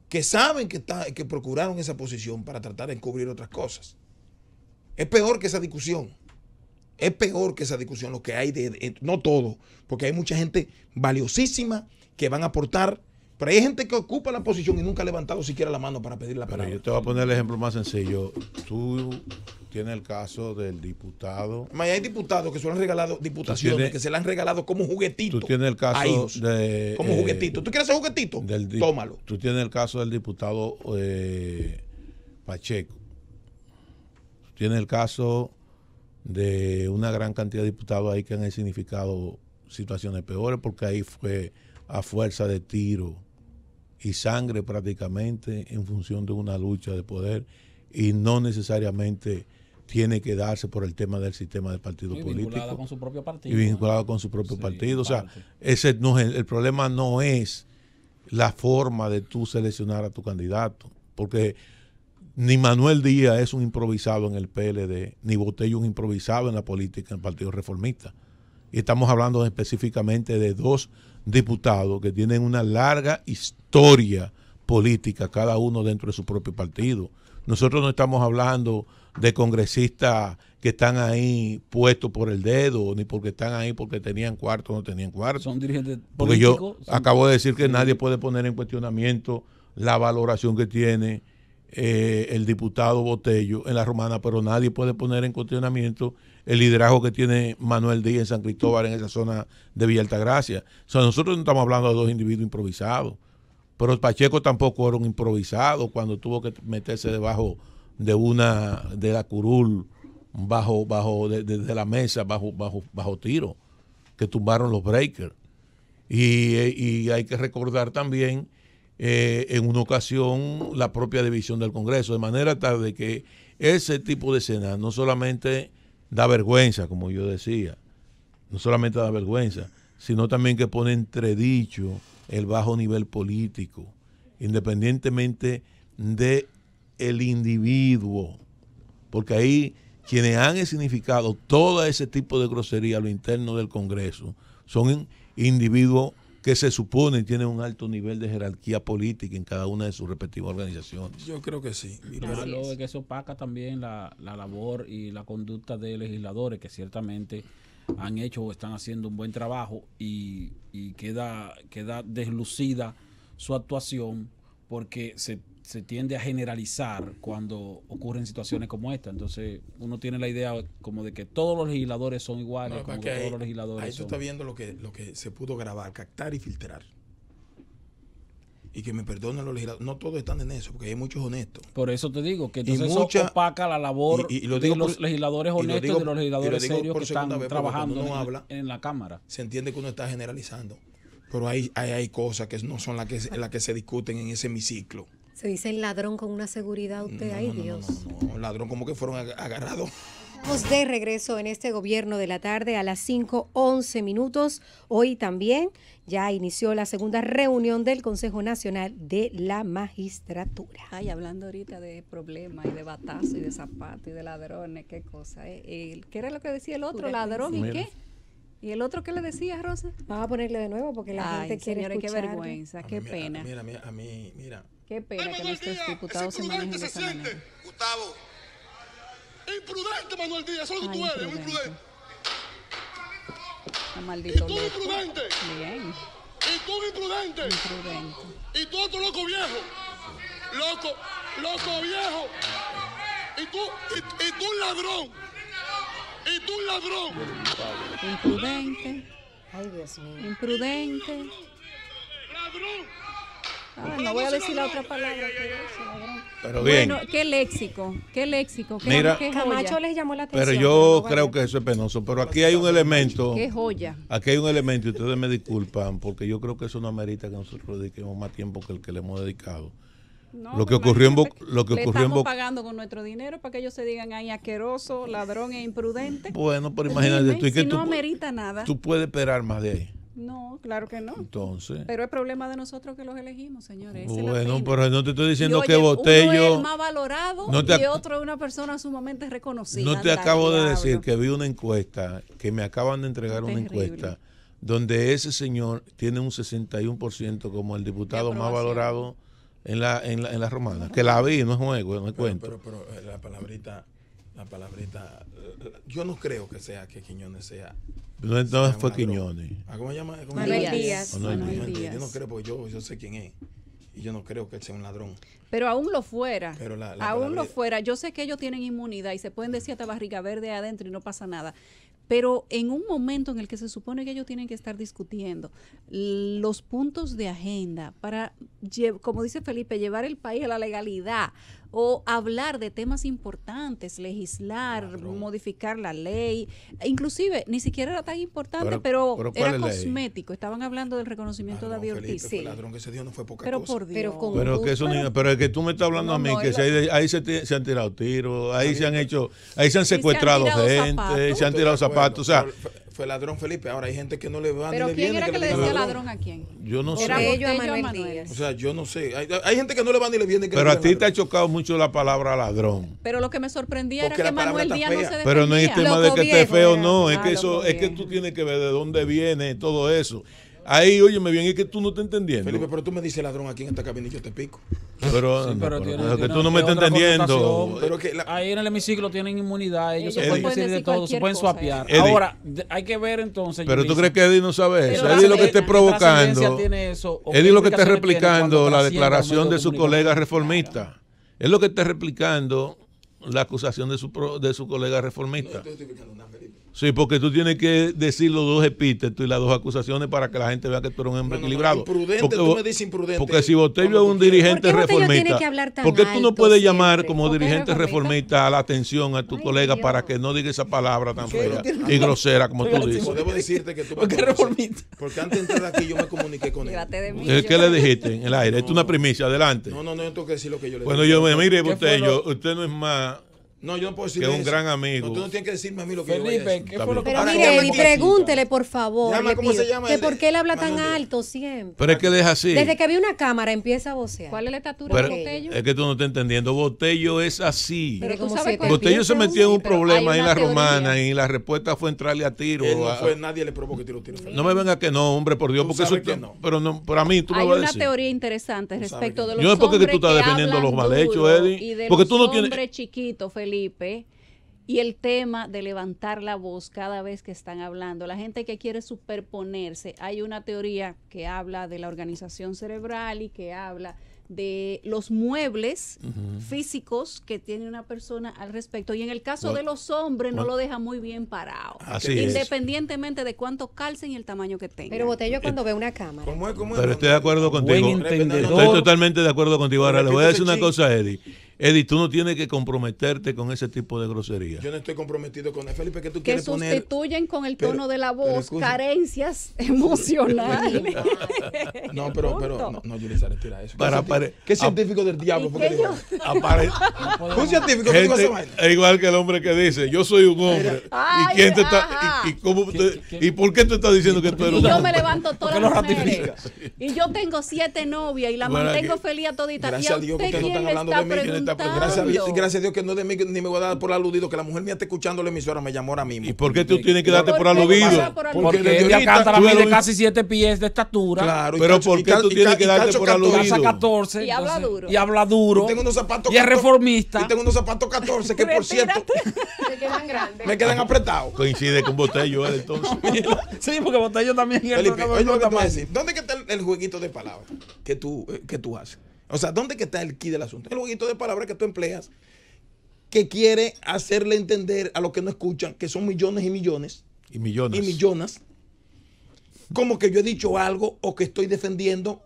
que saben que, está, que procuraron esa posición para tratar de encubrir otras cosas. Es peor que esa discusión. Es peor que esa discusión lo que hay no todo, porque hay mucha gente valiosísima que van a aportar pero hay gente que ocupa la posición y nunca ha levantado siquiera la mano para pedir la palabra. yo te voy a poner el ejemplo más sencillo. Tú tienes el caso del diputado. hay diputados que se lo han regalado diputaciones, que se le han regalado como juguetito. Tú tienes el caso de. Como eh, juguetito. ¿Tú quieres ser juguetito? Tómalo. Tú tienes el caso del diputado eh, Pacheco. Tú tienes el caso de una gran cantidad de diputados ahí que han significado situaciones peores porque ahí fue a fuerza de tiro y sangre prácticamente en función de una lucha de poder y no necesariamente tiene que darse por el tema del sistema del partido y político. con su propio partido. Y vinculado con su propio partido. O sea, ese no el, el problema no es la forma de tú seleccionar a tu candidato, porque ni Manuel Díaz es un improvisado en el PLD, ni Botello un improvisado en la política en el Partido Reformista. Y estamos hablando específicamente de dos diputados que tienen una larga historia política, cada uno dentro de su propio partido. Nosotros no estamos hablando de congresistas que están ahí puestos por el dedo, ni porque están ahí porque tenían cuarto o no tenían cuarto. Son dirigentes Porque yo acabo de decir que nadie puede poner en cuestionamiento la valoración que tiene eh, el diputado Botello en la Romana, pero nadie puede poner en cuestionamiento el liderazgo que tiene Manuel Díaz en San Cristóbal, en esa zona de Villalta Gracia O sea, nosotros no estamos hablando de dos individuos improvisados, pero Pacheco tampoco era un improvisado cuando tuvo que meterse debajo de una, de la curul, bajo, bajo, de, la mesa, bajo, bajo, bajo tiro, que tumbaron los breakers. Y, eh, y hay que recordar también eh, en una ocasión la propia división del Congreso, de manera tal de que ese tipo de escena no solamente da vergüenza, como yo decía, no solamente da vergüenza, sino también que pone entredicho el bajo nivel político, independientemente de el individuo, porque ahí quienes han significado todo ese tipo de grosería a lo interno del Congreso son individuos que se supone tiene un alto nivel de jerarquía política en cada una de sus respectivas organizaciones. Yo creo que sí. lo es que eso opaca también la, labor y la conducta de legisladores que ciertamente han hecho o están haciendo un buen trabajo y, y queda, queda deslucida su actuación porque se se tiende a generalizar cuando ocurren situaciones como esta. Entonces, uno tiene la idea como de que todos los legisladores son iguales, no, como los legisladores. viendo lo que, lo que se pudo grabar, captar y filtrar. Y que me perdonen los legisladores. No todos están en eso, porque hay muchos honestos. Por eso te digo que entonces opaca la labor y, de los legisladores honestos y, de los legisladores serios que están trabajando en, la Cámara. Se entiende que uno está generalizando pero hay, hay, cosas que no son las que, las que se discuten en ese hemiciclo. Se dice el ladrón con una seguridad usted, ay Dios. No, ladrón como que fueron agarrados. Estamos de regreso en este gobierno de la tarde a las 5.11 minutos. Hoy también ya inició la segunda reunión del Consejo Nacional de la Magistratura. Ay, hablando ahorita de problemas y de batazo y de zapatos y de ladrones, qué cosa. ¿eh? ¿Qué era lo que decía el otro? ¿Ladrón y qué? ¿Y el otro qué le decía, Rosa? Vamos a ponerle de nuevo porque la gente quiere señores, qué vergüenza, qué pena. mira, mira, a mí, mira, Qué pena que nuestros diputados se manejen de Gustavo. Imprudente, Manuel Díaz. Solo tú eres, un imprudente. La Y tú imprudente. Bien. Y tú imprudente. Imprudente. Y tú otro loco viejo. Loco, loco viejo. Y tú, y, y tú ladrón. Y tú ladrón. Imprudente. Ay, Dios mío. Imprudente. Ladrón. Ah, no voy a decir la otra palabra. Pero bien. Bueno, qué léxico, qué léxico. Camacho les llamó la atención. Pero yo creo que eso es penoso. Pero aquí hay un elemento. Qué joya. Aquí hay un elemento, y ustedes me disculpan, porque yo creo que eso no amerita que nosotros dediquemos más tiempo que el que le hemos dedicado. lo, que ocurrió en lo que le ocurrió estamos pagando con nuestro dinero para que ellos se digan ay asqueroso, ladrón e imprudente. Bueno, pero imagínate que tú, no amerita nada. Tú puedes esperar más de ahí. No, claro que no. Entonces. Pero es problema de nosotros que los elegimos, señores. Bueno, pero no te estoy diciendo que voté Es el más valorado y otro es una persona sumamente reconocida. No te acabo de decir que vi una encuesta, que me acaban de entregar una encuesta, donde ese señor tiene un 61% como el diputado más valorado en la, en la, en romana. Que la vi, no es juego, no es cuento. Pero, pero eh, la palabrita la palabrita. Yo no creo que sea que Quiñones sea. No, no fue Quiñones. Ah, ¿Cómo se llama? Yo no creo, porque yo, sé quién es. Y yo no creo que sea un ladrón. Pero aún lo fuera. aún lo fuera. Yo sé que ellos tienen inmunidad y se pueden decir hasta barriga verde adentro y no pasa nada. Pero en un momento en el que se supone que ellos tienen que estar discutiendo los puntos de agenda para, como dice Felipe, llevar el país a la legalidad, o hablar de temas importantes, legislar, modificar la ley, inclusive ni siquiera era tan importante, pero, era cosmético. Estaban hablando del reconocimiento ah, de David Ortiz. Sí. ladrón que se dio no fue poca pero Dios. Pero, que eso pero es que tú me estás hablando a mí que ahí, se, han tirado tiros, ahí se han hecho, ahí se han secuestrado gente, se han tirado zapatos, o sea, fue ladrón Felipe. Ahora hay gente que no le va. ni le viene, era que, le decía ladrón? a quién? Yo no sé. Ellos a Manuel Díaz. O sea, yo no sé. Hay, hay, gente que no le va ni le viene. Que pero a ti te ha chocado mucho la palabra ladrón. Pero lo que me sorprendía era que Manuel Díaz no se defendía. Pero no es tema de que esté feo, no. Es que eso, es que tú tienes que ver de dónde viene todo eso. Ahí, óyeme bien, es que tú no te entendiendo. Felipe, pero tú me dices ladrón aquí en esta cabina y yo te pico. Pero, que tú no me estás entendiendo. Ahí en el hemiciclo tienen inmunidad, ellos, se pueden decir de todo, se pueden suapiar. Ahora, hay que ver entonces. Pero tú crees que Eddie no sabe eso. Eddie lo que está provocando. Eddie lo que está replicando la declaración de su colega reformista. Es lo que está replicando la acusación de su, de colega reformista. estoy Sí, porque tú tienes que decir los dos epítetos y las dos acusaciones para que la gente vea que tú eres un hombre no, no, equilibrado. Imprudente, porque, tú me dices imprudente. Porque si Botello es un dirigente reformista, porque ¿por qué tú no puedes llamar como dirigente reformista a la atención a tu colega para que no diga esa palabra tan fea y grosera como tú dices? Pues debo decirte que tú ¿Por qué reformista? Porque antes de entrar aquí yo me comuniqué con él. ¿Qué le dijiste en el aire? Esto es una primicia, adelante. No, no, no, yo tengo que decir lo que yo le dije. Bueno, yo me mire, Botello, usted no es más no, yo no puedo decir Que es un gran amigo. No, tú no tienes que decirme a mí lo que Felipe, yo voy a decir. ¿qué fue lo que Pero mire, pregúntele, por favor. que por qué él habla tan alto siempre. Pero es que él es así. Desde que había una cámara empieza a vocear. ¿Cuál es la estatura de Botello? es que tú no estás entendiendo. Botello es así. Pero ¿cómo sabes Botello se metió en un problema en la romana y la respuesta fue entrarle a tiro. Él no fue, nadie le provocó que tiro tiro. no me venga que no, hombre, por Dios, porque eso no. Pero no, para mí tú me vas a una teoría interesante respecto de los Yo no porque tú estás defendiendo los malhechos, Eddie. Porque tú no tienes- Felipe y el tema de levantar la voz cada vez que están hablando. La gente que quiere superponerse, hay una teoría que habla de la organización cerebral y que habla de los muebles físicos que tiene una persona al respecto. Y en el caso de los hombres no lo deja muy bien parado. Así independientemente de cuánto calcen y el tamaño que tenga. Pero Botello eh, cuando ve una cámara. Pero estoy de acuerdo contigo. Estoy totalmente de acuerdo contigo. Ahora le voy a decir una cosa, Eddie. Eddie, tú no tienes que comprometerte con ese tipo de grosería. Yo no estoy comprometido con él, Felipe, que tú quieres que sustituyen con el tono de la voz carencias emocionales. no, pero, pero, no, no yo les tirar eso. ¿Qué científico del diablo? un científico que dijo Igual que el hombre que dice, yo soy un hombre. ¿Y quién te está, y, cómo ¿Y por qué tú estás diciendo que tú eres un hombre? Yo me levanto todas las mujeres. Y yo tengo siete novias y la mantengo feliz a todita. Gracias a Dios que no están hablando de mí. Pues, gracias, a Dios que no de mí, ni me voy a dar por aludido, que la mujer mía está escuchando la emisora, me llamó ahora mismo. ¿Y por qué tú tienes que darte por aludido? porque, porque de canta la de casi 7 pies de estatura. Claro, pero ¿por qué tú tienes que darte por aludido? Y habla duro. Y habla duro. Y tengo unos zapatos Y es reformista. Y tengo unos zapatos 14 que, por cierto, me quedan apretados. Coincide con Botello, ¿eh? entonces. sí, porque Botello también ¿dónde está el jueguito de palabras ¿Qué eh, que tú haces? O sea, ¿dónde que está el key del asunto? El jueguito de palabras que tú empleas que quiere hacerle entender a los que no escuchan, que son millones y millones. Y millones. Y millones. Como que yo he dicho algo o que estoy defendiendo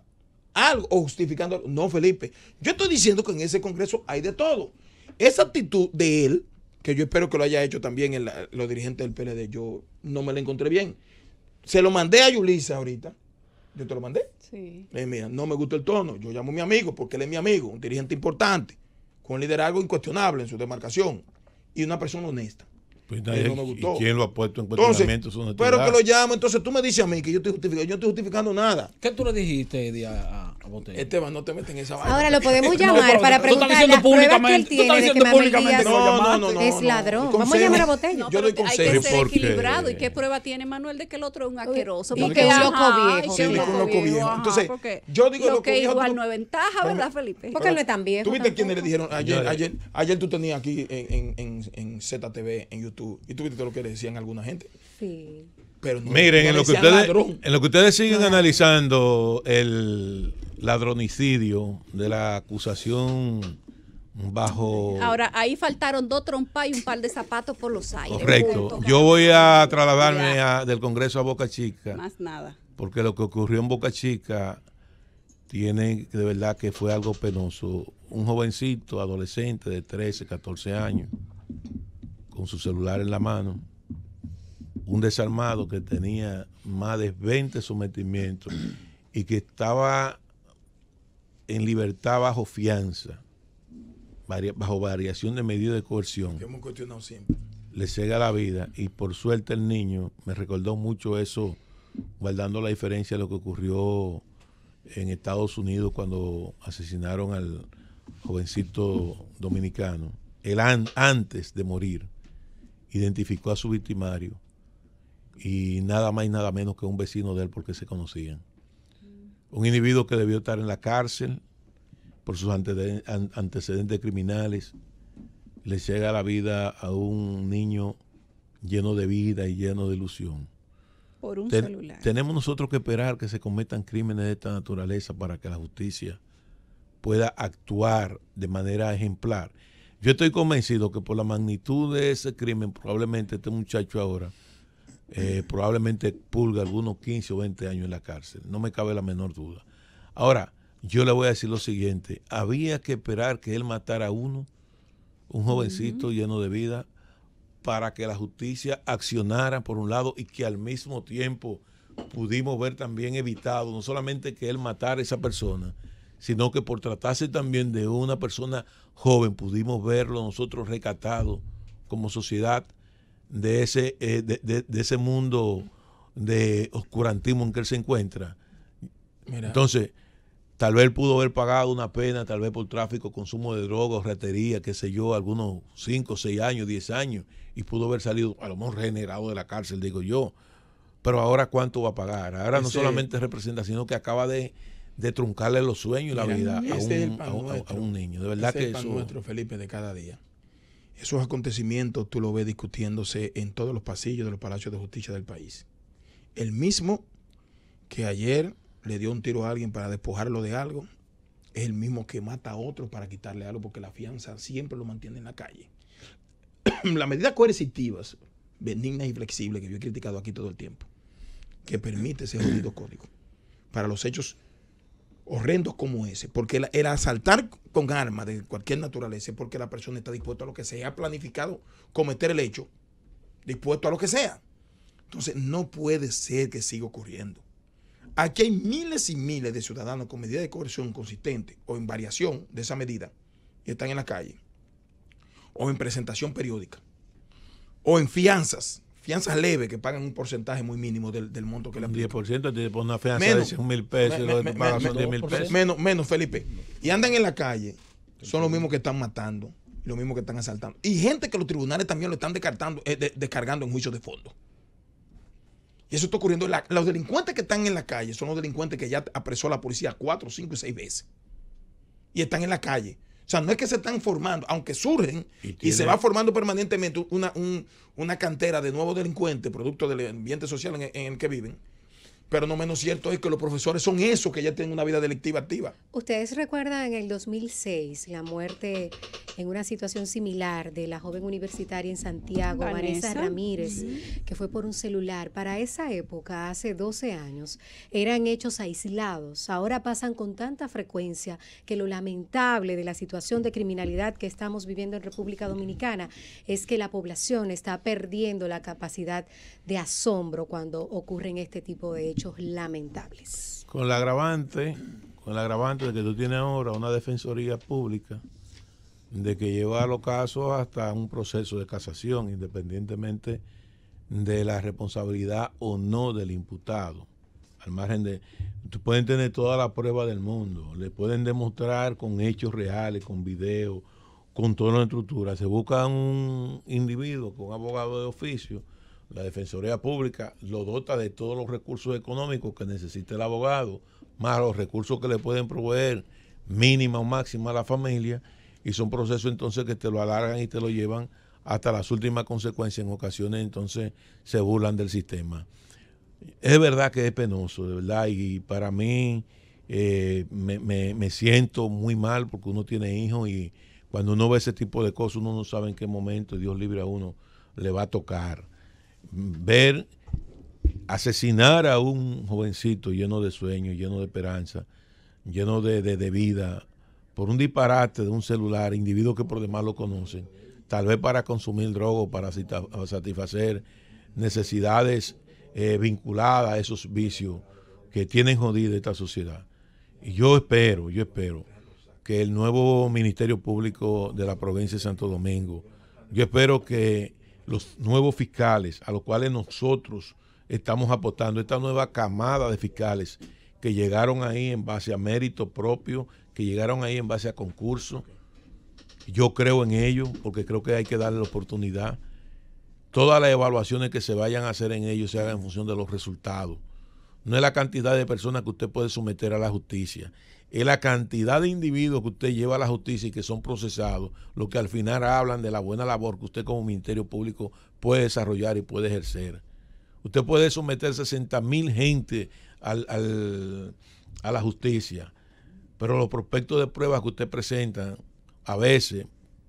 algo o justificando algo. No, Felipe. Yo estoy diciendo que en ese Congreso hay de todo. Esa actitud de él, que yo espero que lo haya hecho también los dirigentes del PLD, yo no me la encontré bien. Se lo mandé a Yulisa ahorita. Yo te lo mandé. Eh, mira, no me gusta el tono. Yo llamo a mi amigo porque él es mi amigo, un dirigente importante, con liderazgo incuestionable en su demarcación y una persona honesta. ¿y ¿Quién lo ha puesto en cuestionamiento? Entonces, pero que lo llamo, entonces tú me dices a mí que yo estoy justificando, yo estoy justificando nada. ¿Qué tú le dijiste a, a Botella? Esteban, no te metes en esa vaina. Ahora lo podemos llamar para preguntar las pruebas que él tiene de que públicamente no, no, no, es ladrón. Vamos a llamar a Botella. yo doy consejo. Hay que ser equilibrado. ¿Y qué prueba tiene Manuel de que el otro es un asqueroso? Y que es loco viejo. un loco viejo. Entonces, yo digo lo que igual no es ventaja, ¿verdad, Felipe? Porque no es tan viejo. viste quiénes le dijeron? Ayer tú tenías aquí en ZTV, en YouTube y tú viste lo que le decían alguna gente. Sí. Pero no, Miren, en, lo que ustedes, en lo que ustedes siguen analizando el ladronicidio de la acusación bajo... Ahora, ahí faltaron dos trompas y un par de zapatos por los aires. Correcto. Yo voy a trasladarme del Congreso a Boca Chica. Más nada. Porque lo que ocurrió en Boca Chica tiene de verdad que fue algo penoso. Un jovencito, adolescente de 13, 14 años, con su celular en la mano, un desarmado que tenía más de 20 sometimientos y que estaba en libertad bajo fianza, bajo variación de medida de coerción. hemos cuestionado siempre. Le cega la vida y por suerte el niño me recordó mucho eso, guardando la diferencia de lo que ocurrió en Estados Unidos cuando asesinaron al jovencito dominicano, El antes de morir identificó a su victimario y nada más y nada menos que un vecino de él porque se conocían. Un individuo que debió estar en la cárcel por sus antecedentes criminales, le llega la vida a un niño lleno de vida y lleno de ilusión. Por un celular. Tenemos nosotros que esperar que se cometan crímenes de esta naturaleza para que la justicia pueda actuar de manera ejemplar. Yo estoy convencido que por la magnitud de ese crimen, probablemente este muchacho ahora, eh, probablemente pulga algunos 15 o 20 años en la cárcel. No me cabe la menor duda. Ahora, yo le voy a decir lo siguiente. Había que esperar que él matara a uno, un jovencito lleno de vida, para que la justicia accionara por un lado y que al mismo tiempo pudimos ver también evitado no solamente que él matara a esa persona, sino que por tratarse también de una persona joven pudimos verlo nosotros recatado como sociedad de ese, eh, de, ese mundo de oscurantismo en que él se encuentra. Entonces, tal vez pudo haber pagado una pena, tal vez por tráfico, consumo de drogas, ratería, qué sé yo, algunos 5, 6 años, 10 años, y pudo haber salido, a lo mejor regenerado de la cárcel, digo yo. Pero ahora cuánto va a pagar. Ahora no solamente representa, sino que acaba de, de truncarle los sueños y la vida a este un, niño. De verdad que es el pan nuestro, Felipe, de cada día. Esos acontecimientos tú lo ves discutiéndose en todos los pasillos de los palacios de justicia del país. El mismo que ayer le dio un tiro a alguien para despojarlo de algo, es el mismo que mata a otro para quitarle algo, porque la fianza siempre lo mantiene en la calle. Las medidas coercitivas, benignas y flexibles, que yo he criticado aquí todo el tiempo, que permite ese jodido código para los hechos horrendos como ese, porque el, asaltar con armas de cualquier naturaleza es porque la persona está dispuesta a lo que sea, ha planificado cometer el hecho, dispuesto a lo que sea. Entonces, no puede ser que siga ocurriendo. Aquí hay miles y miles de ciudadanos con medida de coerción consistente o en variación de esa medida y están en la calle, o en presentación periódica, o en fianzas, fianzas leves que pagan un porcentaje muy mínimo del, monto que le aplican. 10% te una fianza de mil pesos, mil pesos. Menos, menos, Felipe. Y andan en la calle, son los mismos que están matando, los mismos que están asaltando. Y gente que los tribunales también lo están descartando, eh, descargando en juicios de fondo. Y eso está ocurriendo. los delincuentes que están en la calle son los delincuentes que ya apresó la policía cuatro, cinco y seis veces. Y están en la calle. O sea, no es que se están formando, aunque surgen y, se va formando permanentemente una, una cantera de nuevos delincuentes, producto del ambiente social en el que viven pero no menos cierto es que los profesores son esos que ya tienen una vida delictiva activa. Ustedes recuerdan en el 2006 la muerte en una situación similar de la joven universitaria en Santiago, Vanessa, Ramírez, que fue por un celular. Para esa época, hace 12 años, eran hechos aislados. Ahora pasan con tanta frecuencia que lo lamentable de la situación de criminalidad que estamos viviendo en República Dominicana es que la población está perdiendo la capacidad de asombro cuando ocurren este tipo de hechos lamentables. Con la agravante, con la agravante de que tú tienes ahora una defensoría pública de que lleva los casos hasta un proceso de casación, independientemente de la responsabilidad o no del imputado. Al margen de, pueden tener toda la prueba del mundo, le pueden demostrar con hechos reales, con videos, con toda la estructura. Se busca un individuo con abogado de oficio la Defensoría Pública lo dota de todos los recursos económicos que necesita el abogado, más los recursos que le pueden proveer mínima o máxima a la familia, y son procesos entonces que te lo alargan y te lo llevan hasta las últimas consecuencias, en ocasiones entonces se burlan del sistema. Es verdad que es penoso, de verdad, y para mí eh, me, me siento muy mal porque uno tiene hijos y cuando uno ve ese tipo de cosas uno no sabe en qué momento, Dios libre a uno, le va a tocar ver asesinar a un jovencito lleno de sueños, lleno de esperanza, lleno de, de, vida, por un disparate de un celular, individuo que por demás lo conocen, tal vez para consumir drogas, para satisfacer necesidades eh, vinculadas a esos vicios que tienen jodida esta sociedad. Y yo espero, yo espero que el nuevo Ministerio Público de la provincia de Santo Domingo, yo espero que los nuevos fiscales a los cuales nosotros estamos apostando, esta nueva camada de fiscales que llegaron ahí en base a mérito propio, que llegaron ahí en base a concurso. Yo creo en ellos porque creo que hay que darle la oportunidad. Todas las evaluaciones que se vayan a hacer en ellos se hagan en función de los resultados. No es la cantidad de personas que usted puede someter a la justicia, es la cantidad de individuos que usted lleva a la justicia y que son procesados, lo que al final hablan de la buena labor que usted como Ministerio Público puede desarrollar y puede ejercer. Usted puede someter 60 mil gente a la justicia, pero los prospectos de pruebas que usted presenta, a veces,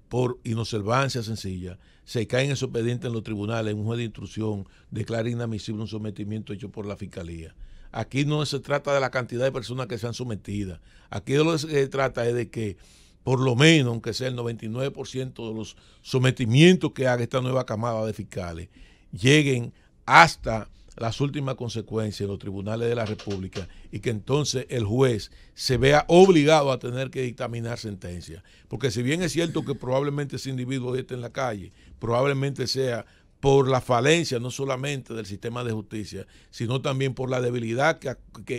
por inobservancia sencilla, se caen esos expediente en los tribunales, un juez de instrucción declara inadmisible un sometimiento hecho por la fiscalía. Aquí no se trata de la cantidad de personas que se han sometidas. Aquí lo que se trata es de que por lo menos, aunque sea el 99% de los sometimientos que haga esta nueva camada de fiscales, lleguen hasta las últimas consecuencias en los tribunales de la República y que entonces el juez se vea obligado a tener que dictaminar sentencia. Porque si bien es cierto que probablemente ese individuo esté en la calle, probablemente sea por la falencia no solamente del sistema de justicia, sino también por la debilidad que,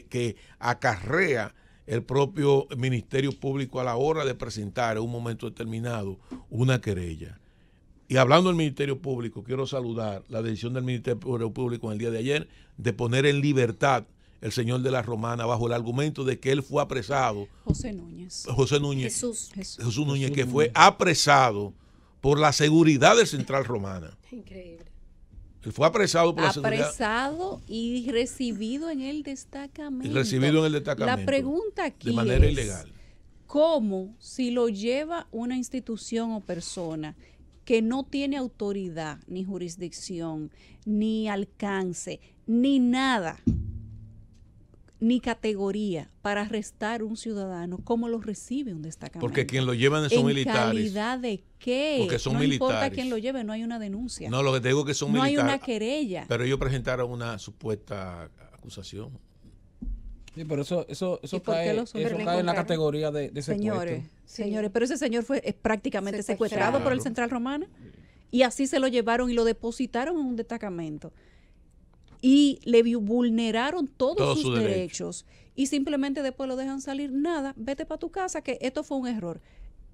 que, acarrea el propio Ministerio Público a la hora de presentar en un momento determinado una querella. Y hablando del Ministerio Público, quiero saludar la decisión del Ministerio Público en el día de ayer de poner en libertad el señor de la Romana bajo el argumento de que él fue apresado. José Núñez. José Núñez. Jesús. Núñez, que fue apresado por la seguridad de Central Romana. Increíble. fue apresado por la seguridad. Apresado y recibido en el destacamento. recibido en el destacamento. La pregunta aquí es, ¿Cómo si lo lleva una institución o persona que no tiene autoridad, ni jurisdicción, ni alcance, ni nada ni categoría para arrestar un ciudadano ¿cómo lo recibe un destacamento. Porque quien lo llevan son ¿En militares. calidad de qué? Porque son no importa quién lo lleve, no hay una denuncia. No, lo que te digo que son militares. No hay una querella. Pero ellos presentaron una supuesta acusación. Sí, pero eso, eso, eso cae, en la categoría de, de Señores, señores, pero ese señor fue eh, prácticamente secuestrado, por el Central Romana y así se lo llevaron y lo depositaron en un destacamento y le vulneraron todos, sus, derechos. y simplemente después lo dejan salir, nada, vete para tu casa, que esto fue un error.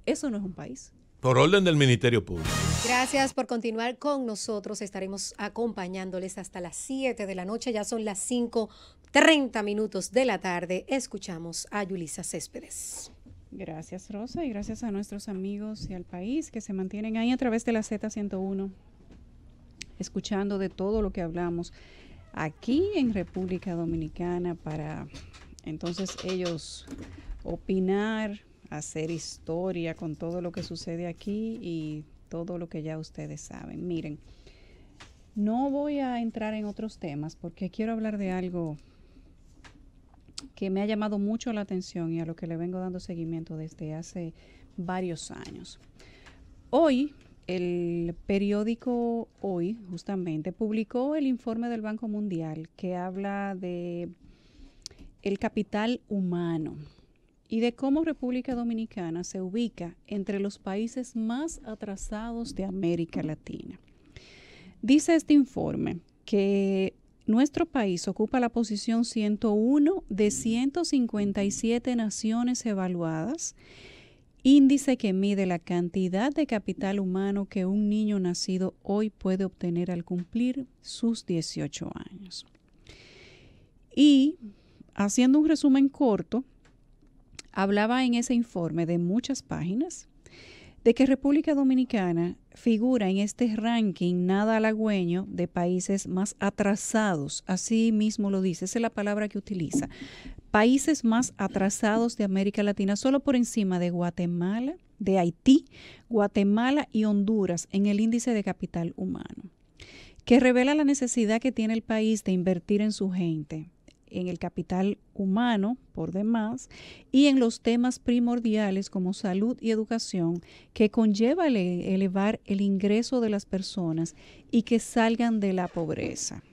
Eso no es un país. Por orden del Ministerio Público. Gracias por continuar con nosotros. Estaremos acompañándoles hasta las 7 de la noche. Ya son las 5.30 minutos de la tarde. Escuchamos a Yulisa Céspedes. Gracias, Rosa, y gracias a nuestros amigos y al país que se mantienen ahí a través de la Z101, escuchando de todo lo que hablamos aquí en República Dominicana para entonces ellos opinar, hacer historia con todo lo que sucede aquí y todo lo que ya ustedes saben. Miren, no voy a entrar en otros temas porque quiero hablar de algo que me ha llamado mucho la atención y a lo que le vengo dando seguimiento desde hace varios años. Hoy el periódico Hoy, justamente, publicó el informe del Banco Mundial que habla de el capital humano y de cómo República Dominicana se ubica entre los países más atrasados de América Latina. Dice este informe que nuestro país ocupa la posición 101 de 157 naciones evaluadas índice que mide la cantidad de capital humano que un niño nacido hoy puede obtener al cumplir sus 18 años. Y haciendo un resumen corto, hablaba en ese informe de muchas páginas de que República Dominicana figura en este ranking nada halagüeño de países más atrasados, así mismo lo dice, esa es la palabra que utiliza, países más atrasados de América Latina, solo por encima de Guatemala, de Haití, Guatemala y Honduras en el índice de capital humano, que revela la necesidad que tiene el país de invertir en su gente, en el capital humano, por demás, y en los temas primordiales como salud y educación, que conlleva elevar el ingreso de las personas y que salgan de la pobreza.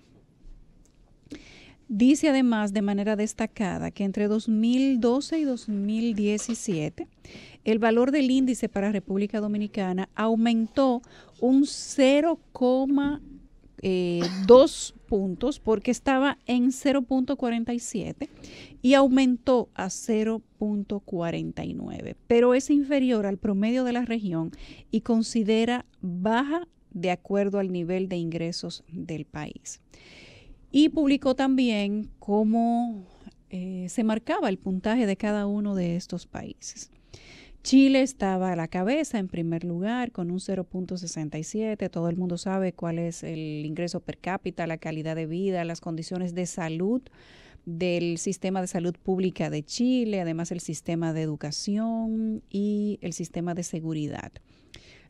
Dice además de manera destacada que entre 2012 y 2017 el valor del índice para República Dominicana aumentó un 0,2 eh, puntos porque estaba en 0.47 y aumentó a 0.49, pero es inferior al promedio de la región y considera baja de acuerdo al nivel de ingresos del país. Y publicó también cómo eh, se marcaba el puntaje de cada uno de estos países. Chile estaba a la cabeza en primer lugar con un 0.67. Todo el mundo sabe cuál es el ingreso per cápita, la calidad de vida, las condiciones de salud del sistema de salud pública de Chile, además el sistema de educación y el sistema de seguridad.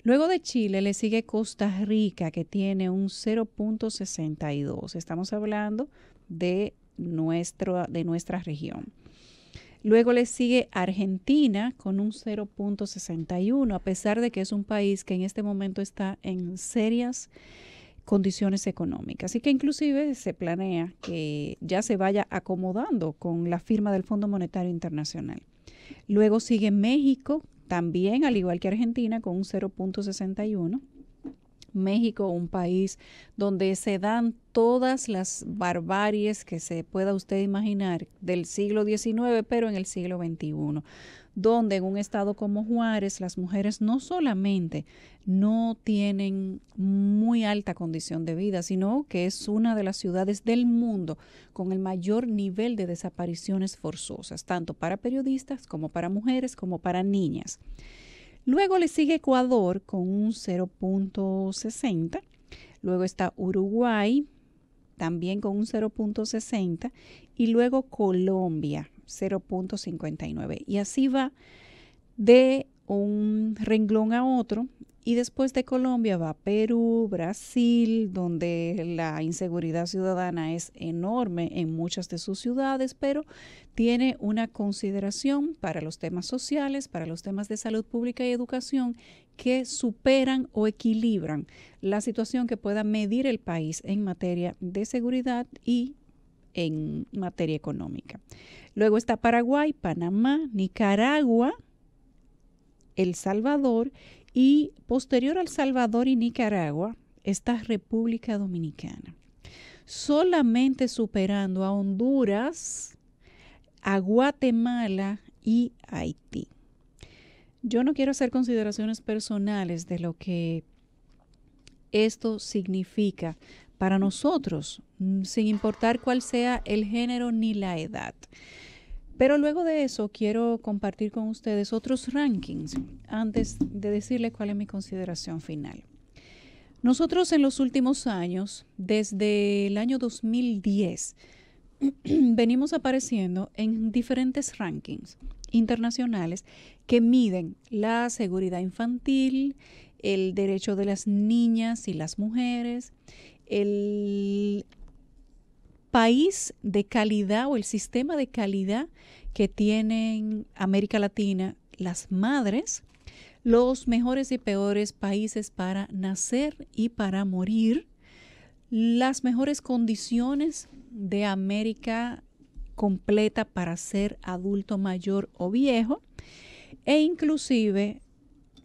Luego de Chile le sigue Costa Rica, que tiene un 0.62. Estamos hablando de, nuestro, de nuestra región. Luego le sigue Argentina con un 0.61, a pesar de que es un país que en este momento está en serias condiciones económicas y que inclusive se planea que ya se vaya acomodando con la firma del Fondo Monetario Internacional. Luego sigue México también al igual que Argentina con un 0.61. México, un país donde se dan todas las barbaries que se pueda usted imaginar del siglo XIX, pero en el siglo XXI, donde en un estado como Juárez las mujeres no solamente no tienen muy alta condición de vida, sino que es una de las ciudades del mundo con el mayor nivel de desapariciones forzosas, tanto para periodistas como para mujeres como para niñas. Luego le sigue Ecuador con un 0.60. Luego está Uruguay también con un 0.60 y luego Colombia 0.59. Y así va de un renglón a otro. Y después de Colombia va Perú, Brasil, donde la inseguridad ciudadana es enorme en muchas de sus ciudades, pero tiene una consideración para los temas sociales, para los temas de salud pública y educación que superan o equilibran la situación que pueda medir el país en materia de seguridad y en materia económica. Luego está Paraguay, Panamá, Nicaragua, El Salvador y posterior al Salvador y Nicaragua está República Dominicana. Solamente superando a Honduras, a Guatemala y Haití. Yo no quiero hacer consideraciones personales de lo que esto significa para nosotros, mm, sin importar cuál sea el género ni la edad. Pero luego de eso quiero compartir con ustedes otros rankings antes de decirles cuál es mi consideración final. Nosotros en los últimos años, desde el año 2010, venimos apareciendo en diferentes rankings internacionales que miden la seguridad infantil, el derecho de las niñas y las mujeres, el país de calidad o el sistema de calidad que tienen América Latina las madres, los mejores y peores países para nacer y para morir, las mejores condiciones de América completa para ser adulto mayor o viejo e inclusive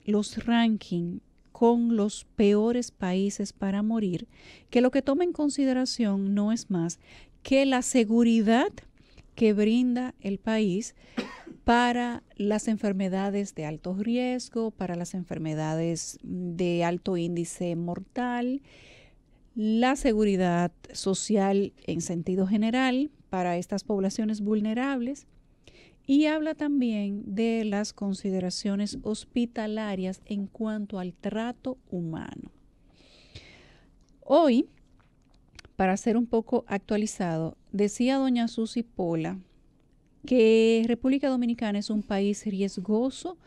los rankings con los peores países para morir, que lo que toma en consideración no es más que la seguridad que brinda el país para las enfermedades de alto riesgo, para las enfermedades de alto índice mortal, la seguridad social en sentido general para estas poblaciones vulnerables y habla también de las consideraciones hospitalarias en cuanto al trato humano. Hoy, para ser un poco actualizado, decía doña Susi Pola que República Dominicana es un país riesgoso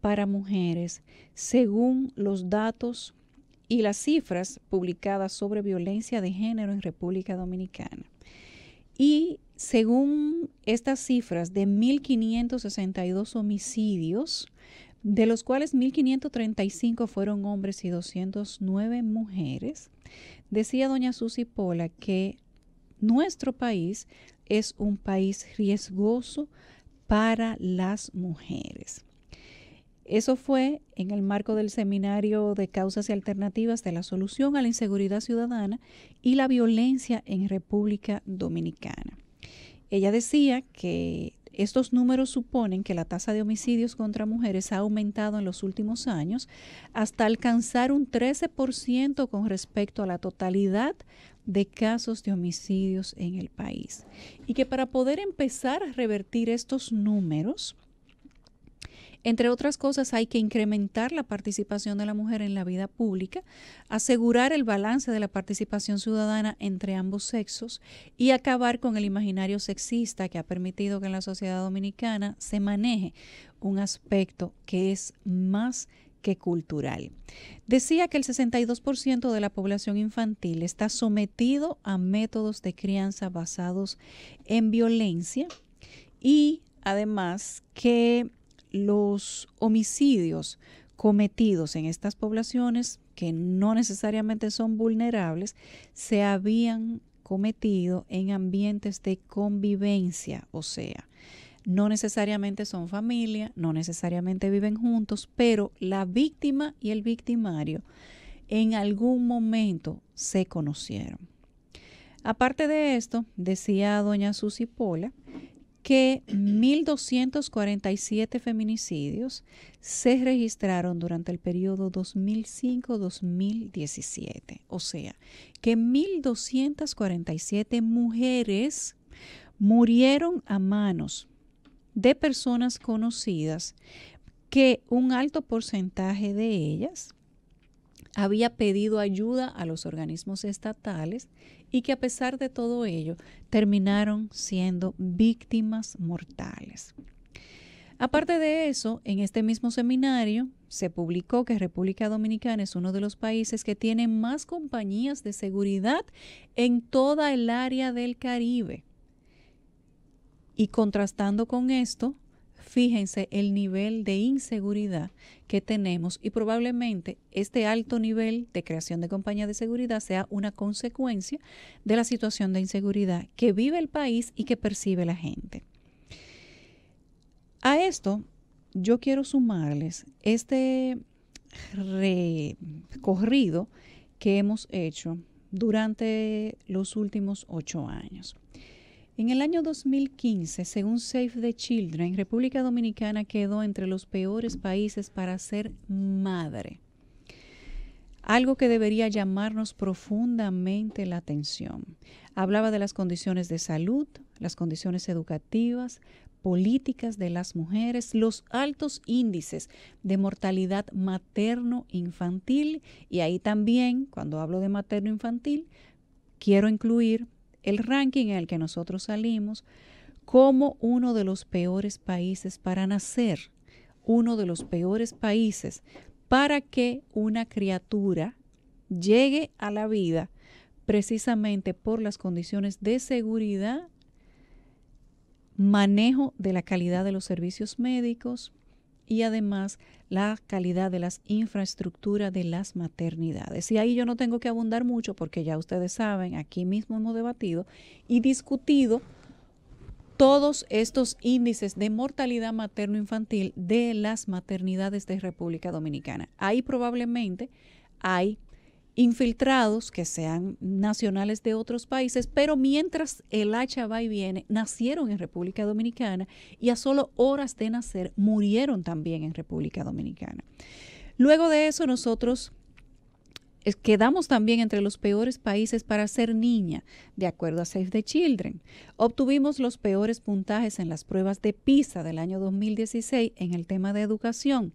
para mujeres, según los datos y las cifras publicadas sobre violencia de género en República Dominicana. Y según estas cifras de 1.562 homicidios, de los cuales 1.535 fueron hombres y 209 mujeres, decía doña Susi Pola que nuestro país es un país riesgoso para las mujeres. Eso fue en el marco del seminario de causas y alternativas de la solución a la inseguridad ciudadana y la violencia en República Dominicana. Ella decía que estos números suponen que la tasa de homicidios contra mujeres ha aumentado en los últimos años hasta alcanzar un 13% con respecto a la totalidad de casos de homicidios en el país. Y que para poder empezar a revertir estos números, entre otras cosas, hay que incrementar la participación de la mujer en la vida pública, asegurar el balance de la participación ciudadana entre ambos sexos y acabar con el imaginario sexista que ha permitido que en la sociedad dominicana se maneje un aspecto que es más que cultural. Decía que el 62% de la población infantil está sometido a métodos de crianza basados en violencia y además que los homicidios cometidos en estas poblaciones, que no necesariamente son vulnerables, se habían cometido en ambientes de convivencia, o sea, no necesariamente son familia, no necesariamente viven juntos, pero la víctima y el victimario en algún momento se conocieron. Aparte de esto, decía doña Susi Pola, que 1.247 feminicidios se registraron durante el periodo 2005-2017. O sea, que 1.247 mujeres murieron a manos de personas conocidas, que un alto porcentaje de ellas había pedido ayuda a los organismos estatales y que a pesar de todo ello terminaron siendo víctimas mortales. Aparte de eso, en este mismo seminario se publicó que República Dominicana es uno de los países que tiene más compañías de seguridad en toda el área del Caribe. Y contrastando con esto, fíjense el nivel de inseguridad que tenemos y probablemente este alto nivel de creación de compañías de seguridad sea una consecuencia de la situación de inseguridad que vive el país y que percibe la gente. A esto yo quiero sumarles este recorrido que hemos hecho durante los últimos ocho años. En el año 2015, según Save the Children, República Dominicana quedó entre los peores países para ser madre. Algo que debería llamarnos profundamente la atención. Hablaba de las condiciones de salud, las condiciones educativas, políticas de las mujeres, los altos índices de mortalidad materno-infantil y ahí también, cuando hablo de materno-infantil, quiero incluir el ranking en el que nosotros salimos como uno de los peores países para nacer, uno de los peores países para que una criatura llegue a la vida precisamente por las condiciones de seguridad, manejo de la calidad de los servicios médicos, y además la calidad de las infraestructuras de las maternidades. Y ahí yo no tengo que abundar mucho porque ya ustedes saben, aquí mismo hemos debatido y discutido todos estos índices de mortalidad materno-infantil de las maternidades de República Dominicana. Ahí probablemente hay infiltrados que sean nacionales de otros países, pero mientras el hacha va y viene, nacieron en República Dominicana y a solo horas de nacer murieron también en República Dominicana. Luego de eso nosotros eh, quedamos también entre los peores países para ser niña, de acuerdo a Save the Children. Obtuvimos los peores puntajes en las pruebas de PISA del año 2016 en el tema de educación.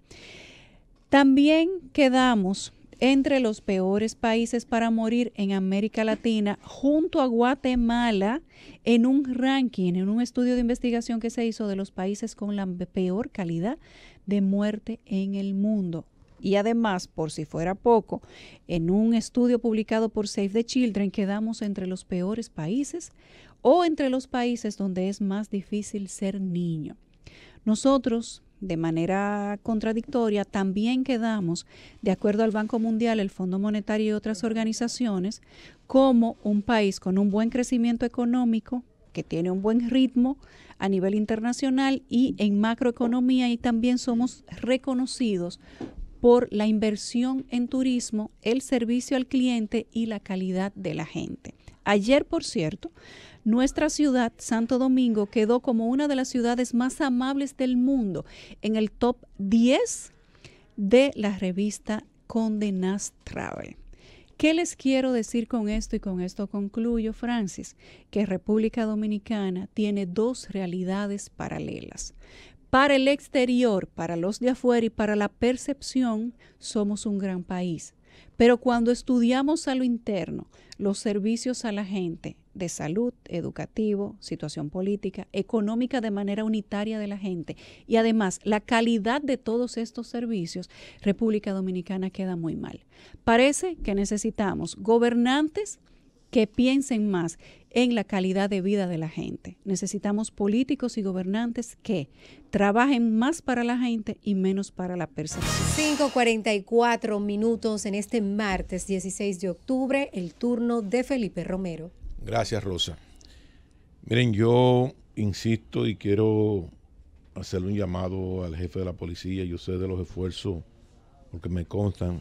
También quedamos entre los peores países para morir en América Latina, junto a Guatemala, en un ranking, en un estudio de investigación que se hizo de los países con la peor calidad de muerte en el mundo. Y además, por si fuera poco, en un estudio publicado por Save the Children quedamos entre los peores países o entre los países donde es más difícil ser niño. Nosotros de manera contradictoria, también quedamos, de acuerdo al Banco Mundial, el Fondo Monetario y otras organizaciones, como un país con un buen crecimiento económico, que tiene un buen ritmo a nivel internacional y en macroeconomía, y también somos reconocidos por la inversión en turismo, el servicio al cliente y la calidad de la gente. Ayer, por cierto, nuestra ciudad, Santo Domingo, quedó como una de las ciudades más amables del mundo en el top 10 de la revista Conde Nast Travel. ¿Qué les quiero decir con esto? Y con esto concluyo, Francis, que República Dominicana tiene dos realidades paralelas. Para el exterior, para los de afuera y para la percepción, somos un gran país. Pero cuando estudiamos a lo interno, los servicios a la gente de salud, educativo, situación política, económica de manera unitaria de la gente y además la calidad de todos estos servicios, República Dominicana queda muy mal. Parece que necesitamos gobernantes que piensen más en la calidad de vida de la gente. Necesitamos políticos y gobernantes que trabajen más para la gente y menos para la persona. 5.44 minutos en este martes 16 de octubre, el turno de Felipe Romero. Gracias, Rosa. Miren, yo insisto y quiero hacerle un llamado al jefe de la policía. Yo sé de los esfuerzos, porque me constan,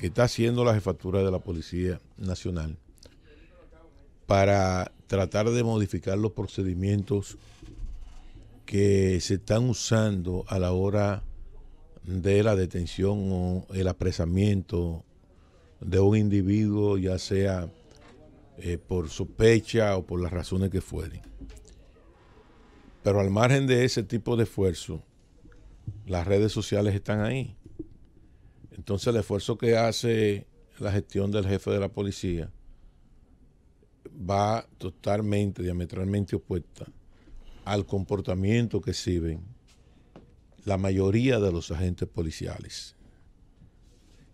que está haciendo la jefatura de la Policía Nacional para tratar de modificar los procedimientos que se están usando a la hora de la detención o el apresamiento de un individuo, ya sea eh, por sospecha o por las razones que fueren. Pero al margen de ese tipo de esfuerzo, las redes sociales están ahí. Entonces el esfuerzo que hace la gestión del jefe de la policía va totalmente, diametralmente opuesta al comportamiento que exhiben la mayoría de los agentes policiales.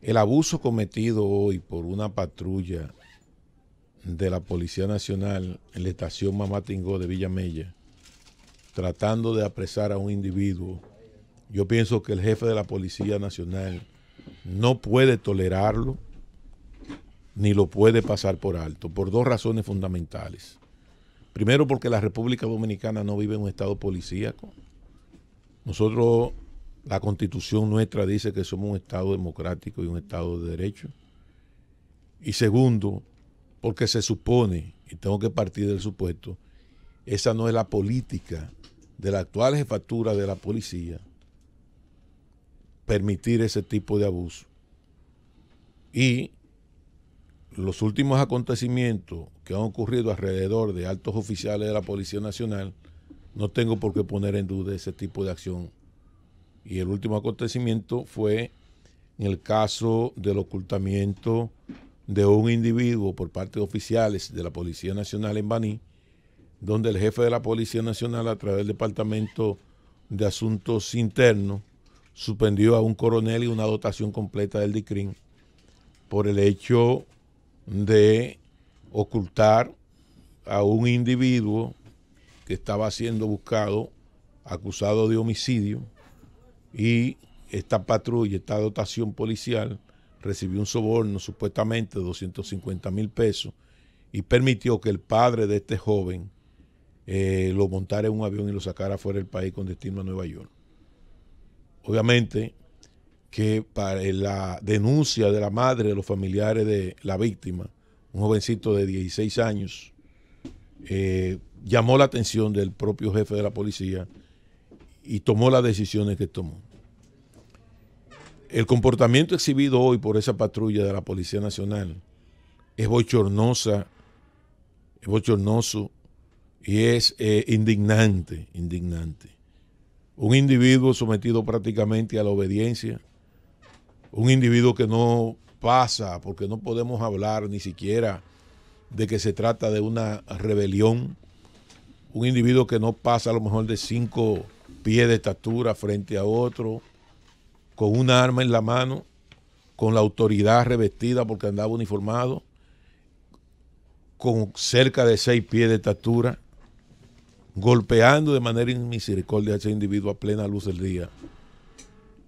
El abuso cometido hoy por una patrulla de la Policía Nacional en la estación Mamá Tingó de Villamella, tratando de apresar a un individuo, yo pienso que el jefe de la Policía Nacional no puede tolerarlo ni lo puede pasar por alto, por dos razones fundamentales. Primero, porque la República Dominicana no vive en un estado policíaco. Nosotros, la constitución nuestra dice que somos un estado democrático y un estado de derecho. Y segundo, porque se supone, y tengo que partir del supuesto, esa no es la política de la actual jefatura de la policía, permitir ese tipo de abuso. Y los últimos acontecimientos que han ocurrido alrededor de altos oficiales de la Policía Nacional, no tengo por qué poner en duda ese tipo de acción. Y el último acontecimiento fue en el caso del ocultamiento de un individuo por parte de oficiales de la Policía Nacional en Baní, donde el jefe de la Policía Nacional a través del Departamento de Asuntos Internos suspendió a un coronel y una dotación completa del DICRIN por el hecho de ocultar a un individuo que estaba siendo buscado, acusado de homicidio, y esta patrulla, esta dotación policial, recibió un soborno supuestamente de 250 mil pesos y permitió que el padre de este joven eh, lo montara en un avión y lo sacara fuera del país con destino a Nueva York obviamente que para la denuncia de la madre de los familiares de la víctima, un jovencito de 16 años, eh, llamó la atención del propio jefe de la policía y tomó las decisiones que tomó. El comportamiento exhibido hoy por esa patrulla de la Policía Nacional es bochornosa, es bochornoso y es eh, indignante, indignante un individuo sometido prácticamente a la obediencia, un individuo que no pasa, porque no podemos hablar ni siquiera de que se trata de una rebelión, un individuo que no pasa a lo mejor de cinco pies de estatura frente a otro, con un arma en la mano, con la autoridad revestida porque andaba uniformado, con cerca de seis pies de estatura, golpeando de manera inmisericordia a ese individuo a plena luz del día.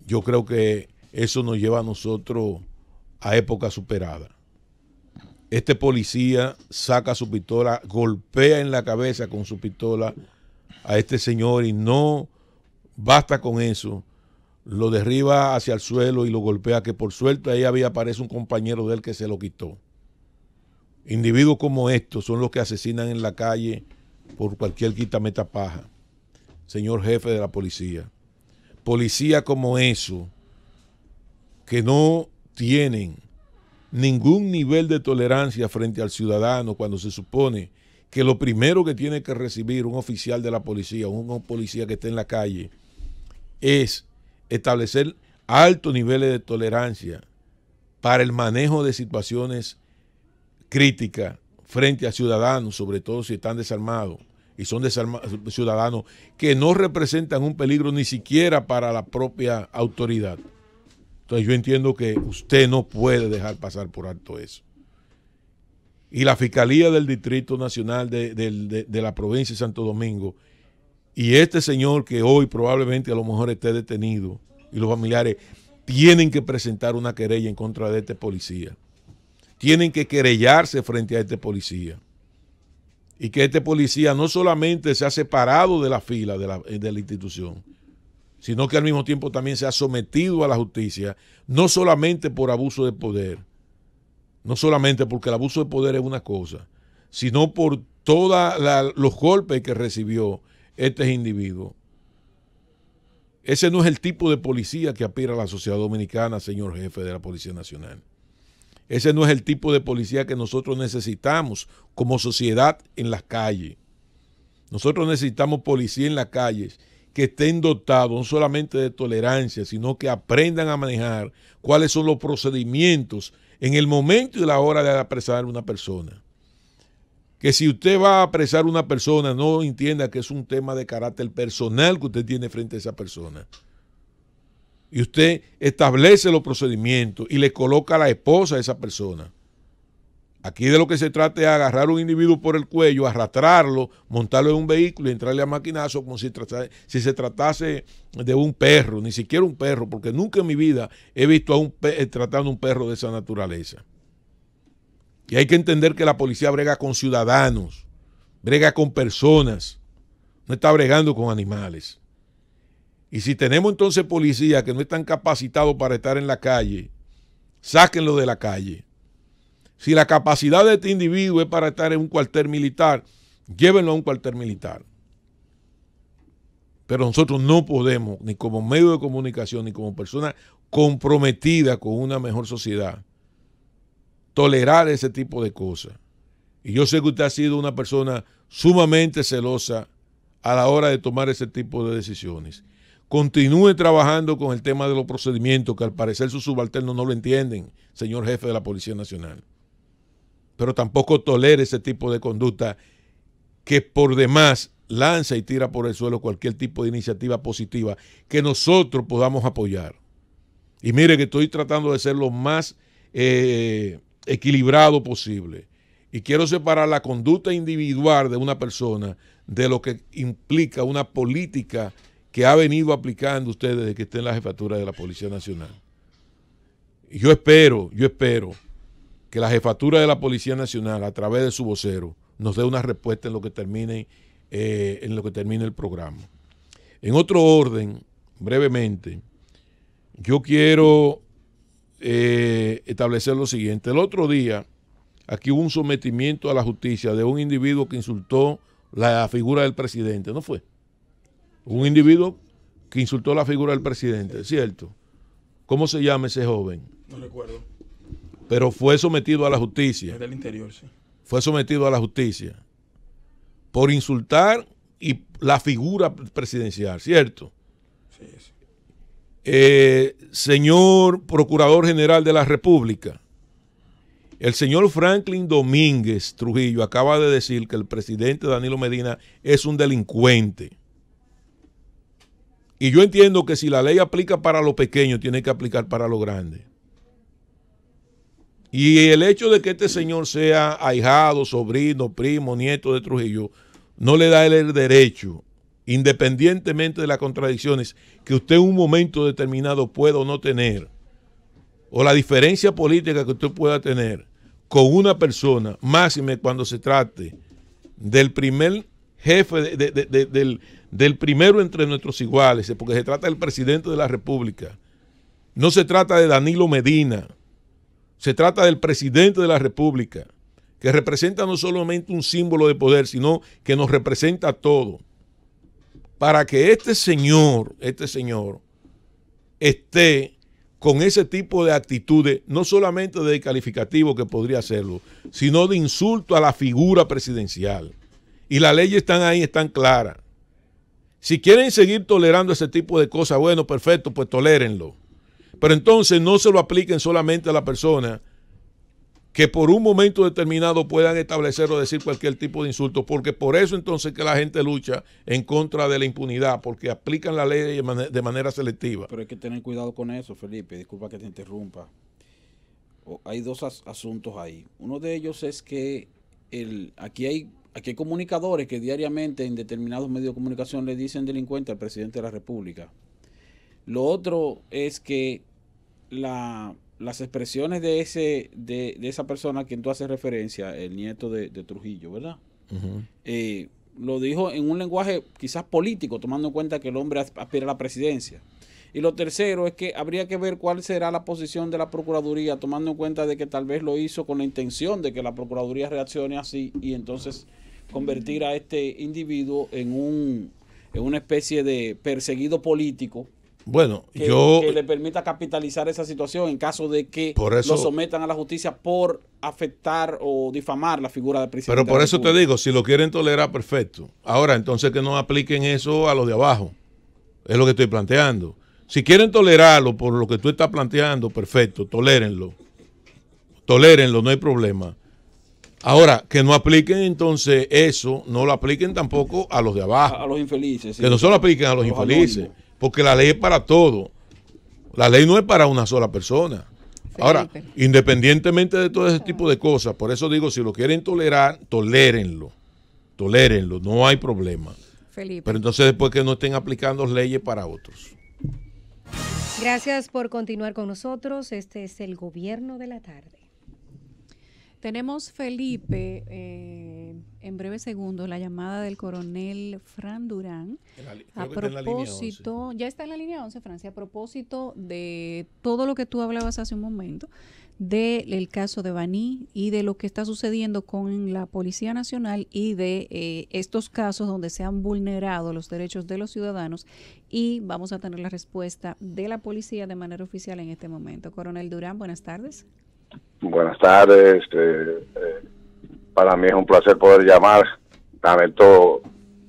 Yo creo que eso nos lleva a nosotros a época superada. Este policía saca su pistola, golpea en la cabeza con su pistola a este señor y no basta con eso. Lo derriba hacia el suelo y lo golpea, que por suerte ahí había aparece un compañero de él que se lo quitó. Individuos como estos son los que asesinan en la calle por cualquier quita paja señor jefe de la policía. Policía como eso, que no tienen ningún nivel de tolerancia frente al ciudadano cuando se supone que lo primero que tiene que recibir un oficial de la policía, un policía que esté en la calle, es establecer altos niveles de tolerancia para el manejo de situaciones críticas frente a ciudadanos, sobre todo si están desarmados y son ciudadanos que no representan un peligro ni siquiera para la propia autoridad. Entonces yo entiendo que usted no puede dejar pasar por alto eso. Y la Fiscalía del Distrito Nacional de, la provincia de Santo Domingo y este señor que hoy probablemente a lo mejor esté detenido y los familiares tienen que presentar una querella en contra de este policía tienen que querellarse frente a este policía. Y que este policía no solamente se ha separado de la fila eh, de la, institución, sino que al mismo tiempo también se ha sometido a la justicia, no solamente por abuso de poder, no solamente porque el abuso de poder es una cosa, sino por todos los golpes que recibió este individuo. Ese no es el tipo de policía que aspira a la sociedad dominicana, señor jefe de la Policía Nacional. Ese no es el tipo de policía que nosotros necesitamos como sociedad en las calles. Nosotros necesitamos policía en las calles que estén dotados no solamente de tolerancia, sino que aprendan a manejar cuáles son los procedimientos en el momento y la hora de apresar a una persona. Que si usted va a apresar a una persona, no entienda que es un tema de carácter personal que usted tiene frente a esa persona y usted establece los procedimientos y le coloca a la esposa a esa persona. Aquí de lo que se trata es agarrar a un individuo por el cuello, arrastrarlo, montarlo en un vehículo y entrarle a maquinazo como si, se tratase de un perro, ni siquiera un perro, porque nunca en mi vida he visto a un eh, tratando a un perro de esa naturaleza. Y hay que entender que la policía brega con ciudadanos, brega con personas, no está bregando con animales. Y si tenemos entonces policías que no están capacitados para estar en la calle, sáquenlo de la calle. Si la capacidad de este individuo es para estar en un cuartel militar, llévenlo a un cuartel militar. Pero nosotros no podemos, ni como medio de comunicación, ni como persona comprometida con una mejor sociedad, tolerar ese tipo de cosas. Y yo sé que usted ha sido una persona sumamente celosa a la hora de tomar ese tipo de decisiones continúe trabajando con el tema de los procedimientos, que al parecer sus subalternos no lo entienden, señor jefe de la Policía Nacional. Pero tampoco tolere ese tipo de conducta que por demás lanza y tira por el suelo cualquier tipo de iniciativa positiva que nosotros podamos apoyar. Y mire que estoy tratando de ser lo más eh, equilibrado posible. Y quiero separar la conducta individual de una persona de lo que implica una política que ha venido aplicando ustedes desde que esté en la jefatura de la Policía Nacional. Yo espero, yo espero que la jefatura de la Policía Nacional, a través de su vocero, nos dé una respuesta en lo que termine, eh, en lo que termine el programa. En otro orden, brevemente, yo quiero eh, establecer lo siguiente. El otro día, aquí hubo un sometimiento a la justicia de un individuo que insultó la figura del presidente, ¿no fue? Un individuo que insultó la figura del presidente, ¿cierto? ¿Cómo se llama ese joven? No recuerdo. Pero fue sometido a la justicia. del interior, sí. Fue sometido a la justicia por insultar y la figura presidencial, ¿cierto? Sí, sí. Eh, señor Procurador General de la República, el señor Franklin Domínguez Trujillo acaba de decir que el presidente Danilo Medina es un delincuente. Y yo entiendo que si la ley aplica para lo pequeño, tiene que aplicar para lo grande. Y el hecho de que este señor sea ahijado, sobrino, primo, nieto de Trujillo, no le da el derecho, independientemente de las contradicciones que usted en un momento determinado pueda o no tener, o la diferencia política que usted pueda tener con una persona, máxime cuando se trate del primer jefe del, del primero entre nuestros iguales, porque se trata del presidente de la República. No se trata de Danilo Medina, se trata del presidente de la República, que representa no solamente un símbolo de poder, sino que nos representa a todos. Para que este señor, este señor, esté con ese tipo de actitudes, no solamente de calificativo que podría hacerlo, sino de insulto a la figura presidencial. Y las leyes están ahí, están claras. Si quieren seguir tolerando ese tipo de cosas, bueno, perfecto, pues tolérenlo. Pero entonces no se lo apliquen solamente a la persona que por un momento determinado puedan establecer o decir cualquier tipo de insulto, porque por eso entonces que la gente lucha en contra de la impunidad, porque aplican la ley de, manera selectiva. Pero hay que tener cuidado con eso, Felipe, disculpa que te interrumpa. hay dos asuntos ahí. Uno de ellos es que el, aquí hay Aquí hay comunicadores que diariamente en determinados medios de comunicación le dicen delincuente al presidente de la República. Lo otro es que las expresiones de, ese, de, esa persona a quien tú haces referencia, el nieto de, Trujillo, ¿verdad? Eh, lo dijo en un lenguaje quizás político, tomando en cuenta que el hombre aspira a la presidencia. Y lo tercero es que habría que ver cuál será la posición de la Procuraduría, tomando en cuenta de que tal vez lo hizo con la intención de que la Procuraduría reaccione así y entonces convertir a este individuo en, un, en una especie de perseguido político. Bueno, que, yo. Que le permita capitalizar esa situación en caso de que por lo sometan a la justicia por afectar o difamar la figura del presidente. Pero por eso te digo, si lo quieren tolerar, perfecto. Ahora, entonces que no apliquen eso a los de abajo. Es lo que estoy planteando. Si quieren tolerarlo por lo que tú estás planteando, perfecto, tolérenlo. Tolérenlo, no hay problema. Ahora, que no apliquen entonces eso, no lo apliquen tampoco a los de abajo. A, los infelices. Sí. Que no solo apliquen a los, infelices, porque la ley es para todo. La ley no es para una sola persona. Ahora, independientemente de todo ese tipo de cosas, por eso digo, si lo quieren tolerar, tolérenlo. Tolérenlo, no hay problema. Felipe. Pero entonces después que no estén aplicando leyes para otros. Gracias por continuar con nosotros. Este es el gobierno de la tarde. Tenemos, Felipe, eh, en breve segundo la llamada del coronel Fran Durán. a propósito, ya está en la línea 11, Francia, a propósito de todo lo que tú hablabas hace un momento, del caso de Baní y de lo que está sucediendo con la Policía Nacional y de eh, estos casos donde se han vulnerado los derechos de los ciudadanos. Y vamos a tener la respuesta de la policía de manera oficial en este momento. Coronel Durán, buenas tardes. Buenas tardes. Eh, eh, para mí es un placer poder llamar. Lamento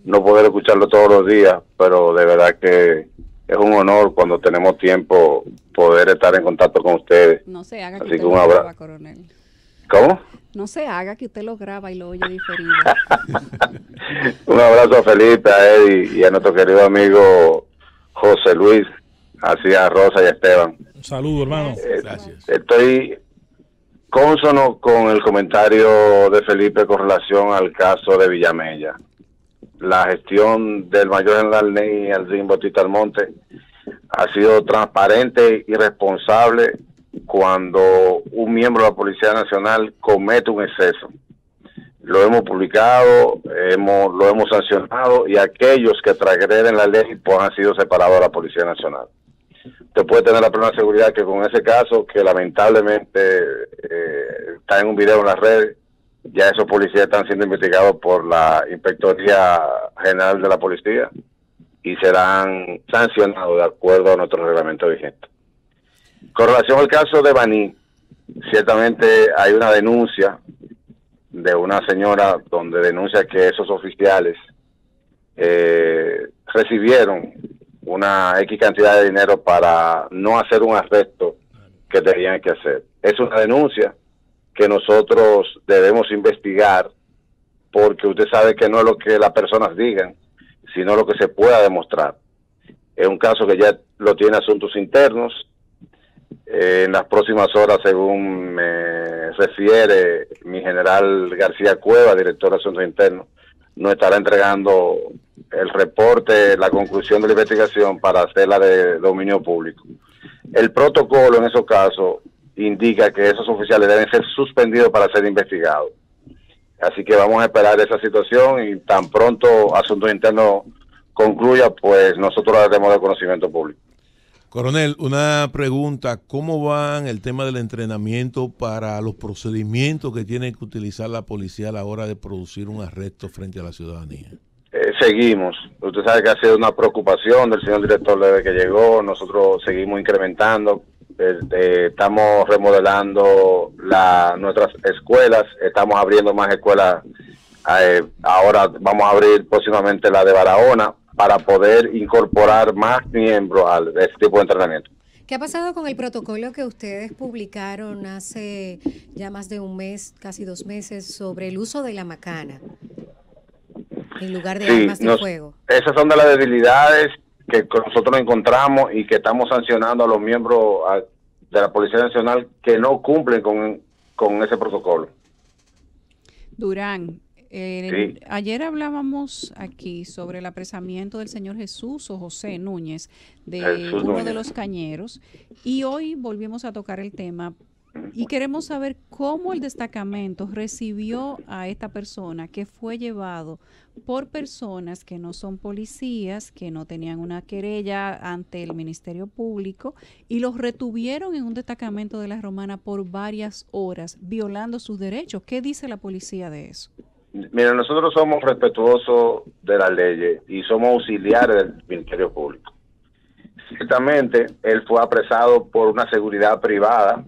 no poder escucharlo todos los días, pero de verdad que es un honor cuando tenemos tiempo poder estar en contacto con ustedes. No se haga que Así usted lo graba, ¿Cómo? No se haga que usted lo graba y lo oye diferido. un abrazo a Felipe, a y a nuestro querido amigo José Luis, así a Rosa y a Esteban. Un saludo, hermano. Eh, Gracias. Estoy Consono con el comentario de Felipe con relación al caso de Villamella. La gestión del mayor general Ney Aldrin Bautista Almonte ha sido transparente y responsable cuando un miembro de la Policía Nacional comete un exceso. Lo hemos publicado, hemos, lo hemos sancionado y aquellos que transgreden la ley pues, han sido separados de la Policía Nacional te puede tener la plena seguridad que con ese caso, que lamentablemente eh, está en un video en las redes, ya esos policías están siendo investigados por la Inspectoría General de la Policía y serán sancionados de acuerdo a nuestro reglamento vigente. Con relación al caso de Baní, ciertamente hay una denuncia de una señora donde denuncia que esos oficiales eh, recibieron una X cantidad de dinero para no hacer un arresto que tenían que hacer. Es una denuncia que nosotros debemos investigar porque usted sabe que no es lo que las personas digan, sino lo que se pueda demostrar. Es un caso que ya lo tiene asuntos internos. Eh, en las próximas horas, según me refiere mi general García Cueva, director de asuntos internos, no estará entregando el reporte, la conclusión de la investigación para hacerla de dominio público. El protocolo en esos casos indica que esos oficiales deben ser suspendidos para ser investigados. Así que vamos a esperar esa situación y tan pronto Asuntos interno concluya, pues nosotros haremos de conocimiento público. Coronel, una pregunta, ¿cómo van el tema del entrenamiento para los procedimientos que tiene que utilizar la policía a la hora de producir un arresto frente a la ciudadanía? Eh, seguimos. Usted sabe que ha sido una preocupación del señor director leve que llegó. Nosotros seguimos incrementando. Eh, eh, estamos remodelando la, nuestras escuelas. Estamos abriendo más escuelas. ahora vamos a abrir próximamente la de Barahona para poder incorporar más miembros a este tipo de entrenamiento. ¿Qué ha pasado con el protocolo que ustedes publicaron hace ya más de un mes, casi dos meses, sobre el uso de la macana en lugar de armas de fuego? Esas son de las debilidades que nosotros encontramos y que estamos sancionando a los miembros de la Policía Nacional que no cumplen con, con ese protocolo. Durán, eh, ayer hablábamos aquí sobre el apresamiento del señor Jesús o José Núñez de uno de los cañeros y hoy volvimos a tocar el tema y queremos saber cómo el destacamento recibió a esta persona que fue llevado por personas que no son policías, que no tenían una querella ante el Ministerio Público y los retuvieron en un destacamento de la Romana por varias horas, violando sus derechos. ¿Qué dice la policía de eso? Mira, nosotros somos respetuosos de las leyes y somos auxiliares del Ministerio Público. Ciertamente, él fue apresado por una seguridad privada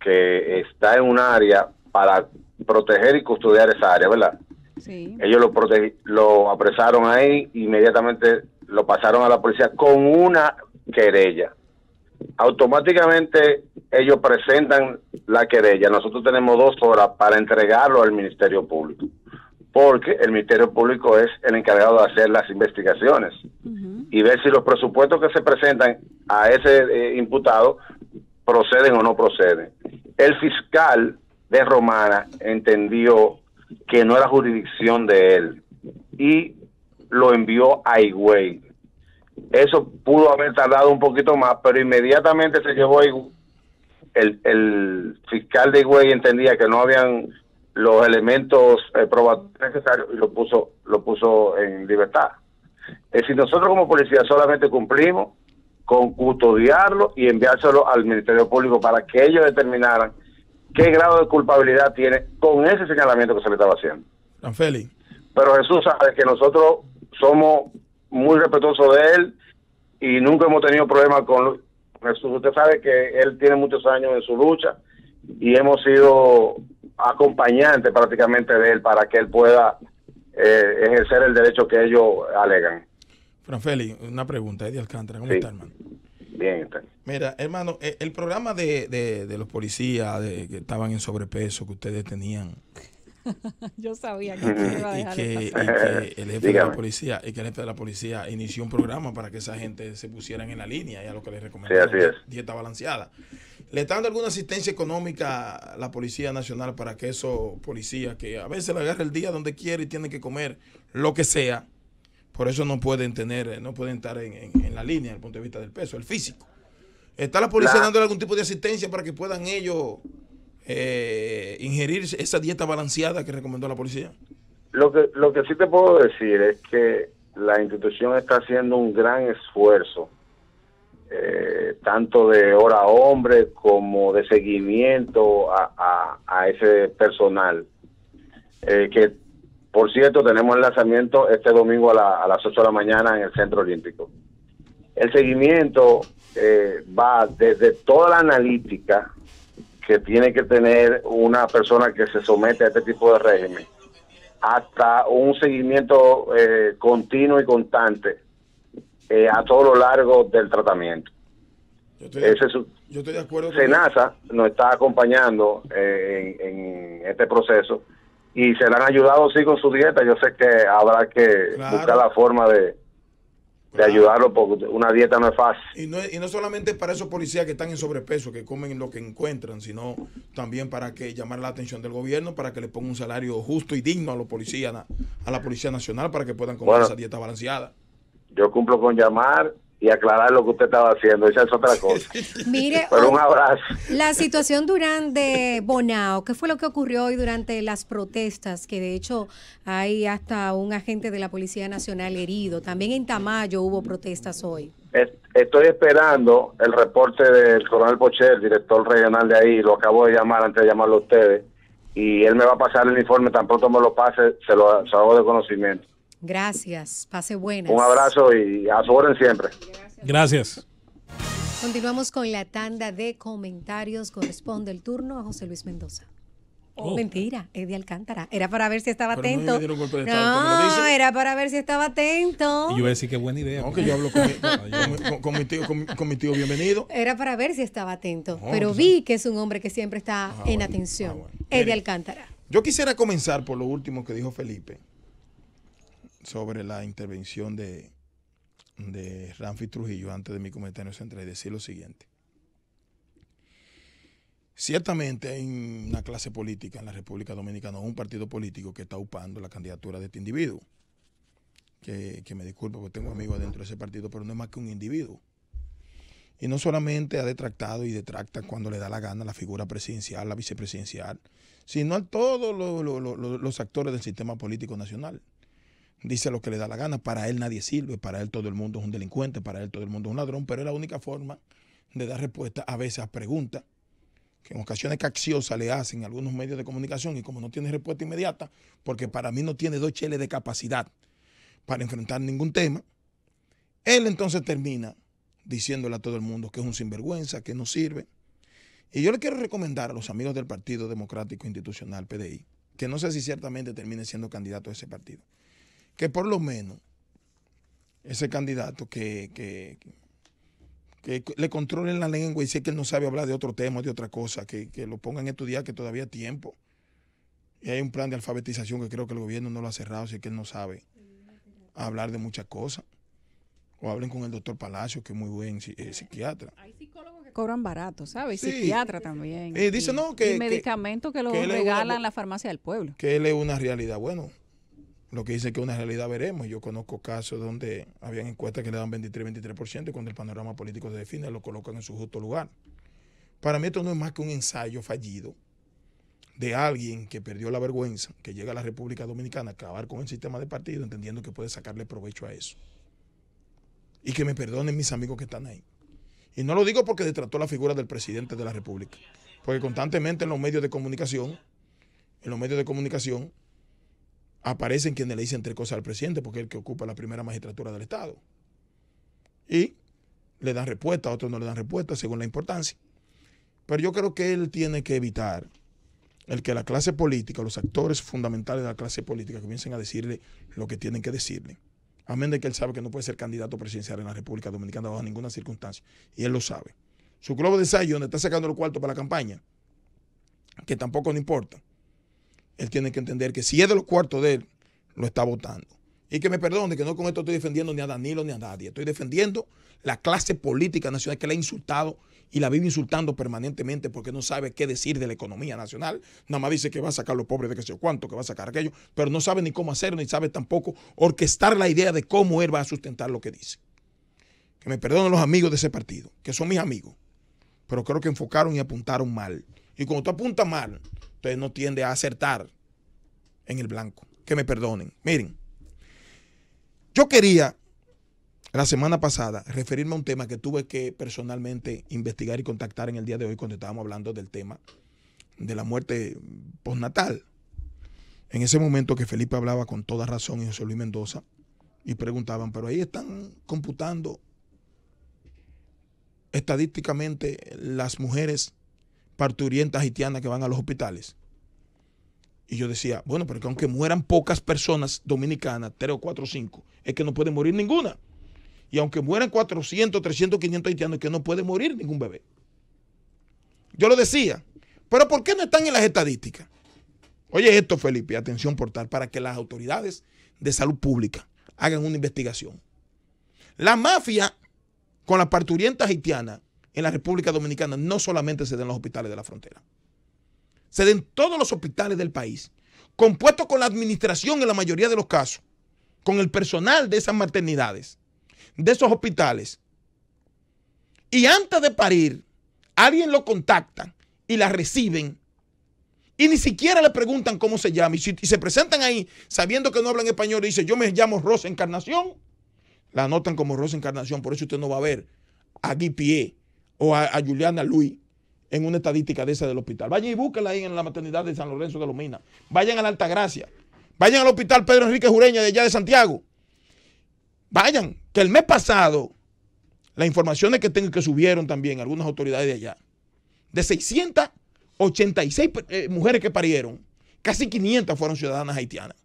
que está en un área para proteger y custodiar esa área, ¿verdad? Sí. Ellos lo, lo apresaron ahí, inmediatamente lo pasaron a la policía con una querella. Automáticamente ellos presentan la querella. Nosotros tenemos dos horas para entregarlo al Ministerio Público porque el Ministerio Público es el encargado de hacer las investigaciones y ver si los presupuestos que se presentan a ese eh, imputado proceden o no proceden. El fiscal de Romana entendió que no era jurisdicción de él y lo envió a Higüey. Eso pudo haber tardado un poquito más, pero inmediatamente se llevó a Higüey. El, el fiscal de Higüey entendía que no habían los elementos eh, probatorios necesarios y lo puso, lo puso en libertad. Es decir, nosotros como policía solamente cumplimos con custodiarlo y enviárselo al Ministerio Público para que ellos determinaran qué grado de culpabilidad tiene con ese señalamiento que se le estaba haciendo. Feliz. Pero Jesús sabe que nosotros somos muy respetuosos de él y nunca hemos tenido problemas con Jesús. Usted sabe que él tiene muchos años en su lucha y hemos sido acompañante prácticamente de él para que él pueda eh, ejercer el derecho que ellos alegan. Franfeli, una pregunta, Eddie Alcántara, ¿cómo está, hermano? Bien, está. Mira, hermano, eh, el programa de, de, los policías que estaban en sobrepeso, que ustedes tenían, yo sabía que, y que, el jefe de la policía y que la policía inició un programa para que esa gente se pusieran en la línea y a lo que les recomendaba sí, dieta balanceada ¿Le está dando alguna asistencia económica a la Policía Nacional para que esos policías que a veces le agarra el día donde quiere y tienen que comer lo que sea, por eso no pueden tener, eh, no pueden estar en, la línea desde el punto de vista del peso, el físico? ¿Está la policía dando algún tipo de asistencia para que puedan ellos eh, ingerir esa dieta balanceada que recomendó la policía? Lo que, lo que sí te puedo decir es que la institución está haciendo un gran esfuerzo eh, tanto de hora a hombre como de seguimiento a, ese personal. Eh, que, por cierto, tenemos el lanzamiento este domingo a, las 8 de la mañana en el Centro Olímpico. El seguimiento eh, va desde toda la analítica que tiene que tener una persona que se somete a este tipo de régimen, hasta un seguimiento continuo y constante eh, a todo lo largo del tratamiento. Yo estoy, de acuerdo. Senasa nos está acompañando eh, en, este proceso y se le han ayudado, sí, con su dieta. Yo sé que habrá que buscar la forma de, ayudarlo porque una dieta no es fácil. Y no, solamente para esos policías que están en sobrepeso, que comen lo que encuentran, sino también para que llamar la atención del gobierno, para que le ponga un salario justo y digno a los policías, a la Policía Nacional, para que puedan comer esa dieta balanceada yo cumplo con llamar y aclarar lo que usted estaba haciendo. Esa es otra cosa. Mire, un oh, abrazo. La situación durante Bonao, ¿qué fue lo que ocurrió hoy durante las protestas? Que de hecho hay hasta un agente de la Policía Nacional herido. También en Tamayo hubo protestas hoy. Estoy esperando el reporte del coronel Pocher, director regional de ahí. Lo acabo de llamar antes de llamarlo a ustedes. Y él me va a pasar el informe. Tan pronto me lo pase, se lo hago de conocimiento. Gracias, pase buenas. Un abrazo y a su siempre. Gracias. Continuamos con la tanda de comentarios. Corresponde el turno a José Luis Mendoza. Oh. Mentira, es de Alcántara. Era para ver si estaba atento. No, era para ver si estaba atento. Y yo decir que buena idea. Aunque yo hablo con, mi tío, con, mi tío, bienvenido. Era para ver si estaba atento. Pero vi que es un hombre que siempre está ah, en atención. Ah, de Alcántara. Yo quisiera comenzar por lo último que dijo Felipe sobre la intervención de, de Ramfi Trujillo antes de mi comentario central y decir lo siguiente. Ciertamente hay una clase política en la República Dominicana, un partido político que está upando la candidatura de este individuo. Que, me disculpo porque tengo amigos dentro de ese partido, pero no es más que un individuo. Y no solamente ha detractado y detracta cuando le da la gana la figura presidencial, la vicepresidencial, sino a todos los actores del sistema político nacional dice lo que le da la gana. Para él nadie sirve, para él todo el mundo es un delincuente, para él todo el mundo es un ladrón, pero es la única forma de dar respuesta a veces a preguntas que en ocasiones Caxiosa le hacen algunos medios de comunicación y como no tiene respuesta inmediata, porque para mí no tiene dos cheles de capacidad para enfrentar ningún tema, él entonces termina diciéndole a todo el mundo que es un sinvergüenza, que no sirve. Y yo le quiero recomendar a los amigos del Partido Democrático Institucional, PDI, que no sé si ciertamente termine siendo candidato a ese partido, que por lo menos ese candidato que, que, que, le controlen la lengua y sé que él no sabe hablar de otro tema, de otra cosa, que, lo pongan a estudiar, que todavía hay tiempo. Y hay un plan de alfabetización que creo que el gobierno no lo ha cerrado, es que él no sabe hablar de muchas cosas. O hablen con el doctor Palacio, que es muy buen eh, psiquiatra. Hay psicólogos que cobran barato, ¿sabes? Psiquiatra también. Eh, dice, y, que... medicamentos que, lo regalan la farmacia del pueblo. Que él es una realidad. Bueno, lo que dice que una realidad veremos. Yo conozco casos donde habían encuestas que le dan 23, 23%, y cuando el panorama político se define, lo colocan en su justo lugar. Para mí esto no es más que un ensayo fallido de alguien que perdió la vergüenza, que llega a la República Dominicana a acabar con el sistema de partido, entendiendo que puede sacarle provecho a eso. Y que me perdonen mis amigos que están ahí. Y no lo digo porque detrató la figura del presidente de la República, porque constantemente en los medios de comunicación, en los medios de comunicación, aparecen quienes le dicen tres cosas al presidente, porque es el que ocupa la primera magistratura del Estado. Y le dan respuesta, a otros no le dan respuesta según la importancia. Pero yo creo que él tiene que evitar el que la clase política, los actores fundamentales de la clase política comiencen a decirle lo que tienen que decirle. menos de que él sabe que no puede ser candidato presidencial en la República Dominicana bajo ninguna circunstancia. Y él lo sabe. Su globo de ensayo, donde está sacando el cuarto para la campaña, que tampoco le importa él tiene que entender que si es de los cuartos de él, lo está votando. Y que me perdone, que no con esto estoy defendiendo ni a Danilo ni a nadie. Estoy defendiendo la clase política nacional que la ha insultado y la vive insultando permanentemente porque no sabe qué decir de la economía nacional. Nada más dice que va a sacar a los pobres de que sé cuánto, que va a sacar aquello, pero no sabe ni cómo hacerlo, ni sabe tampoco orquestar la idea de cómo él va a sustentar lo que dice. Que me perdone los amigos de ese partido, que son mis amigos, pero creo que enfocaron y apuntaron mal. Y cuando tú apuntas mal, usted no tiende a acertar en el blanco. Que me perdonen. Miren, yo quería la semana pasada referirme a un tema que tuve que personalmente investigar y contactar en el día de hoy cuando estábamos hablando del tema de la muerte postnatal. En ese momento que Felipe hablaba con toda razón y José Luis Mendoza y preguntaban, pero ahí están computando estadísticamente las mujeres parturientas haitianas que van a los hospitales. Y yo decía, bueno, porque aunque mueran pocas personas dominicanas, tres o cuatro o cinco, es que no puede morir ninguna. Y aunque mueran 400, 300, 500 haitianos, es que no puede morir ningún bebé. Yo lo decía, pero ¿por qué no están en las estadísticas? Oye esto, Felipe, atención portal, para que las autoridades de salud pública hagan una investigación. La mafia con las parturienta haitiana en la República Dominicana no solamente se den los hospitales de la frontera, se den todos los hospitales del país, compuestos con la administración en la mayoría de los casos, con el personal de esas maternidades, de esos hospitales. Y antes de parir, alguien lo contacta y la reciben y ni siquiera le preguntan cómo se llama. Y se presentan ahí sabiendo que no hablan español y dicen, yo me llamo Rosa Encarnación, la anotan como Rosa Encarnación. Por eso usted no va a ver a Guy o a, Juliana Luis en una estadística de esa del hospital. Vayan y búsquenla ahí en la maternidad de San Lorenzo de Lomina. Vayan a la Altagracia. Vayan al hospital Pedro Enrique Jureña de allá de Santiago. Vayan, que el mes pasado, las informaciones que tengo que subieron también algunas autoridades de allá, de 686 eh, mujeres que parieron, casi 500 fueron ciudadanas haitianas.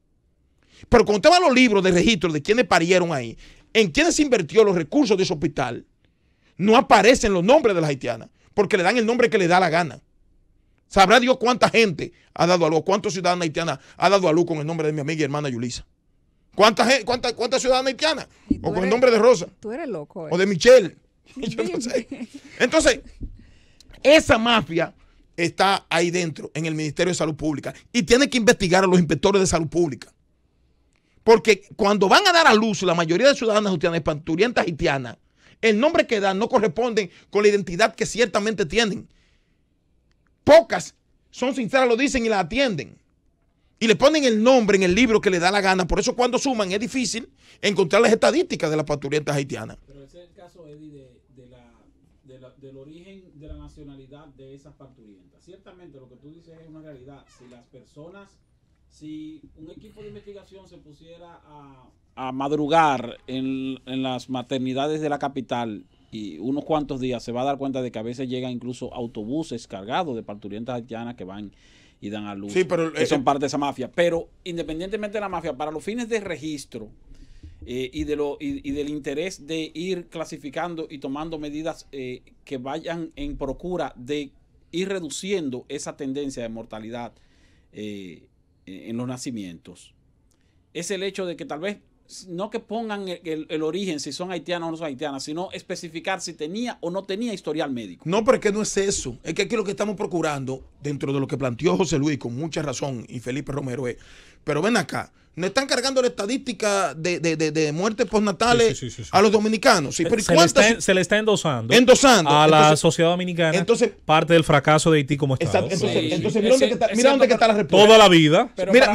Pero cuando te los libros de registro de quienes parieron ahí, en quienes se invirtió los recursos de ese hospital, no aparecen los nombres de las haitianas, porque le dan el nombre que le da la gana. Sabrá Dios cuánta gente ha dado a luz, cuántos ciudadanos haitianos ha dado a luz con el nombre de mi amiga y hermana Yulisa. ¿Cuántas cuánta, cuánta, ciudadanas haitianas? O con el nombre de Rosa. Tú eres loco. O de eh. Michelle. Yo no sé. Entonces, esa mafia está ahí dentro, en el Ministerio de Salud Pública, y tiene que investigar a los inspectores de salud pública. Porque cuando van a dar a luz la mayoría de ciudadanas haitianas, panturientas haitianas, el nombre que dan no corresponde con la identidad que ciertamente tienen. Pocas son sinceras, lo dicen y la atienden. Y le ponen el nombre en el libro que le da la gana. Por eso cuando suman es difícil encontrar las estadísticas de las paturienta haitianas. Pero ese es el caso, Eddie, la, del origen de la nacionalidad de esas paturientas. Ciertamente lo que tú dices es una realidad. Si las personas, si un equipo de investigación se pusiera a a madrugar en, las maternidades de la capital y unos cuantos días se va a dar cuenta de que a veces llegan incluso autobuses cargados de parturientas haitianas que van y dan a luz, sí, pero, que son eh, parte de esa mafia. Pero independientemente de la mafia, para los fines de registro eh, y, de del interés de ir clasificando y tomando medidas eh, que vayan en procura de ir reduciendo esa tendencia de mortalidad en los nacimientos, es el hecho de que tal vez no que pongan el, origen, si son haitianos o no son haitianas, sino especificar si tenía o no tenía historial médico. No, pero es que no es eso. Es que aquí lo que estamos procurando, dentro de lo que planteó José Luis con mucha razón y Felipe Romero, es pero ven acá. No están cargando la estadística de, de, de, muertes postnatales a los dominicanos. se, le está, endosando. Endosando. A la sociedad dominicana. parte del fracaso de Haití como Estado. Entonces, mira, dónde, está, la respuesta. Toda la vida. mira,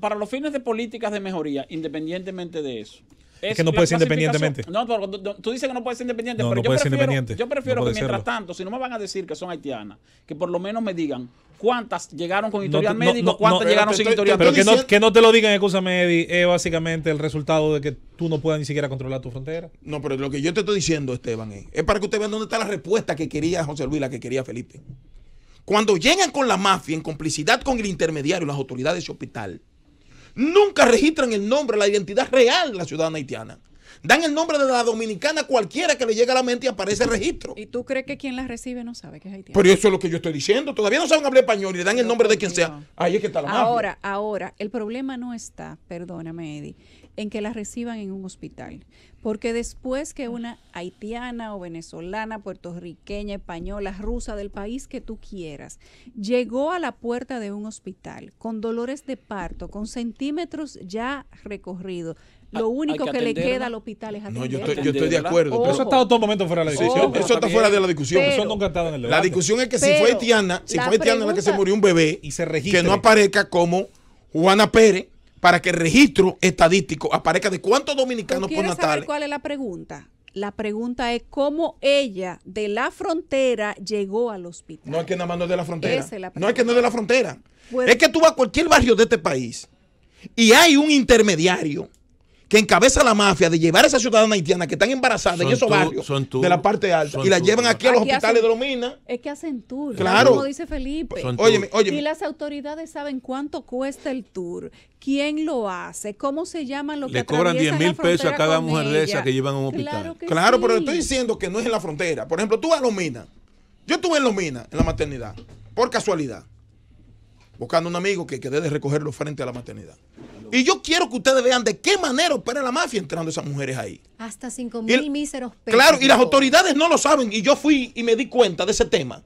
para los fines de políticas de mejoría, independientemente de eso, es, que no puede ser independientemente. No, pero tú dices que no puede ser independiente, pero yo, prefiero, yo, prefiero, que mientras tanto, si no me van a decir que son haitianas, que por lo menos me digan cuántas llegaron con historial médico, cuántas eh, llegaron sin historial médico. Pero que no, te lo digan, escúchame, Eddie, es básicamente el resultado de que tú no puedas ni siquiera controlar tu frontera. No, pero lo que yo te estoy diciendo, Esteban, es, para que usted vea dónde está la respuesta que quería José Luis, la que quería Felipe. Cuando llegan con la mafia en complicidad con el intermediario, las autoridades de ese hospital, nunca registran el nombre, la identidad real de la ciudadana haitiana. Dan el nombre de la dominicana cualquiera que le llegue a la mente y aparece el registro. ¿Y tú crees que quien la recibe no sabe que es haitiana? Pero eso es lo que yo estoy diciendo. Todavía no saben hablar español y le dan el nombre de quien sea. Ahí es que está la Ahora, ahora, el problema no está, perdóname, Eddie en que la reciban en un hospital. Porque después que una haitiana o venezolana, puertorriqueña, española, rusa, del país que tú quieras, llegó a la puerta de un hospital con dolores de parto, con centímetros ya recorridos, lo ah, único que, le queda al hospital es atender. No, yo estoy, yo estoy de acuerdo. eso está todo momento fuera de la discusión. eso está fuera de la discusión. en el la discusión es que si fue haitiana, si fue haitiana la que se murió un bebé y se registra, que no aparezca como Juana Pérez para que el registro estadístico aparezca de cuántos dominicanos por natal. ¿Cuál es la pregunta? La pregunta es cómo ella de la frontera llegó al hospital. No es que nada más no es de la frontera. no es que no es de la frontera. es que tú vas a cualquier barrio de este país y hay un intermediario que encabeza la mafia de llevar a esas ciudadanas haitianas que están embarazadas en esos barrios de la parte alta y la llevan aquí a los hospitales de los minas. Es que hacen tour, claro. como dice Felipe. Y las autoridades saben cuánto cuesta el tour, quién lo hace, cómo se llaman los Le que cobran 10 mil pesos a cada mujer de esas que llevan a un hospital. Claro, pero estoy diciendo que no es en la frontera. Por ejemplo, tú vas a los minas. Yo estuve en los minas, en la maternidad, por casualidad buscando un amigo que quedé de recogerlo frente a la maternidad. Y yo quiero que ustedes vean de qué manera opera la mafia entrando esas mujeres ahí. Hasta 5 mil míseros pesos. Claro, y las autoridades no lo saben. Y yo fui y me di cuenta de ese tema.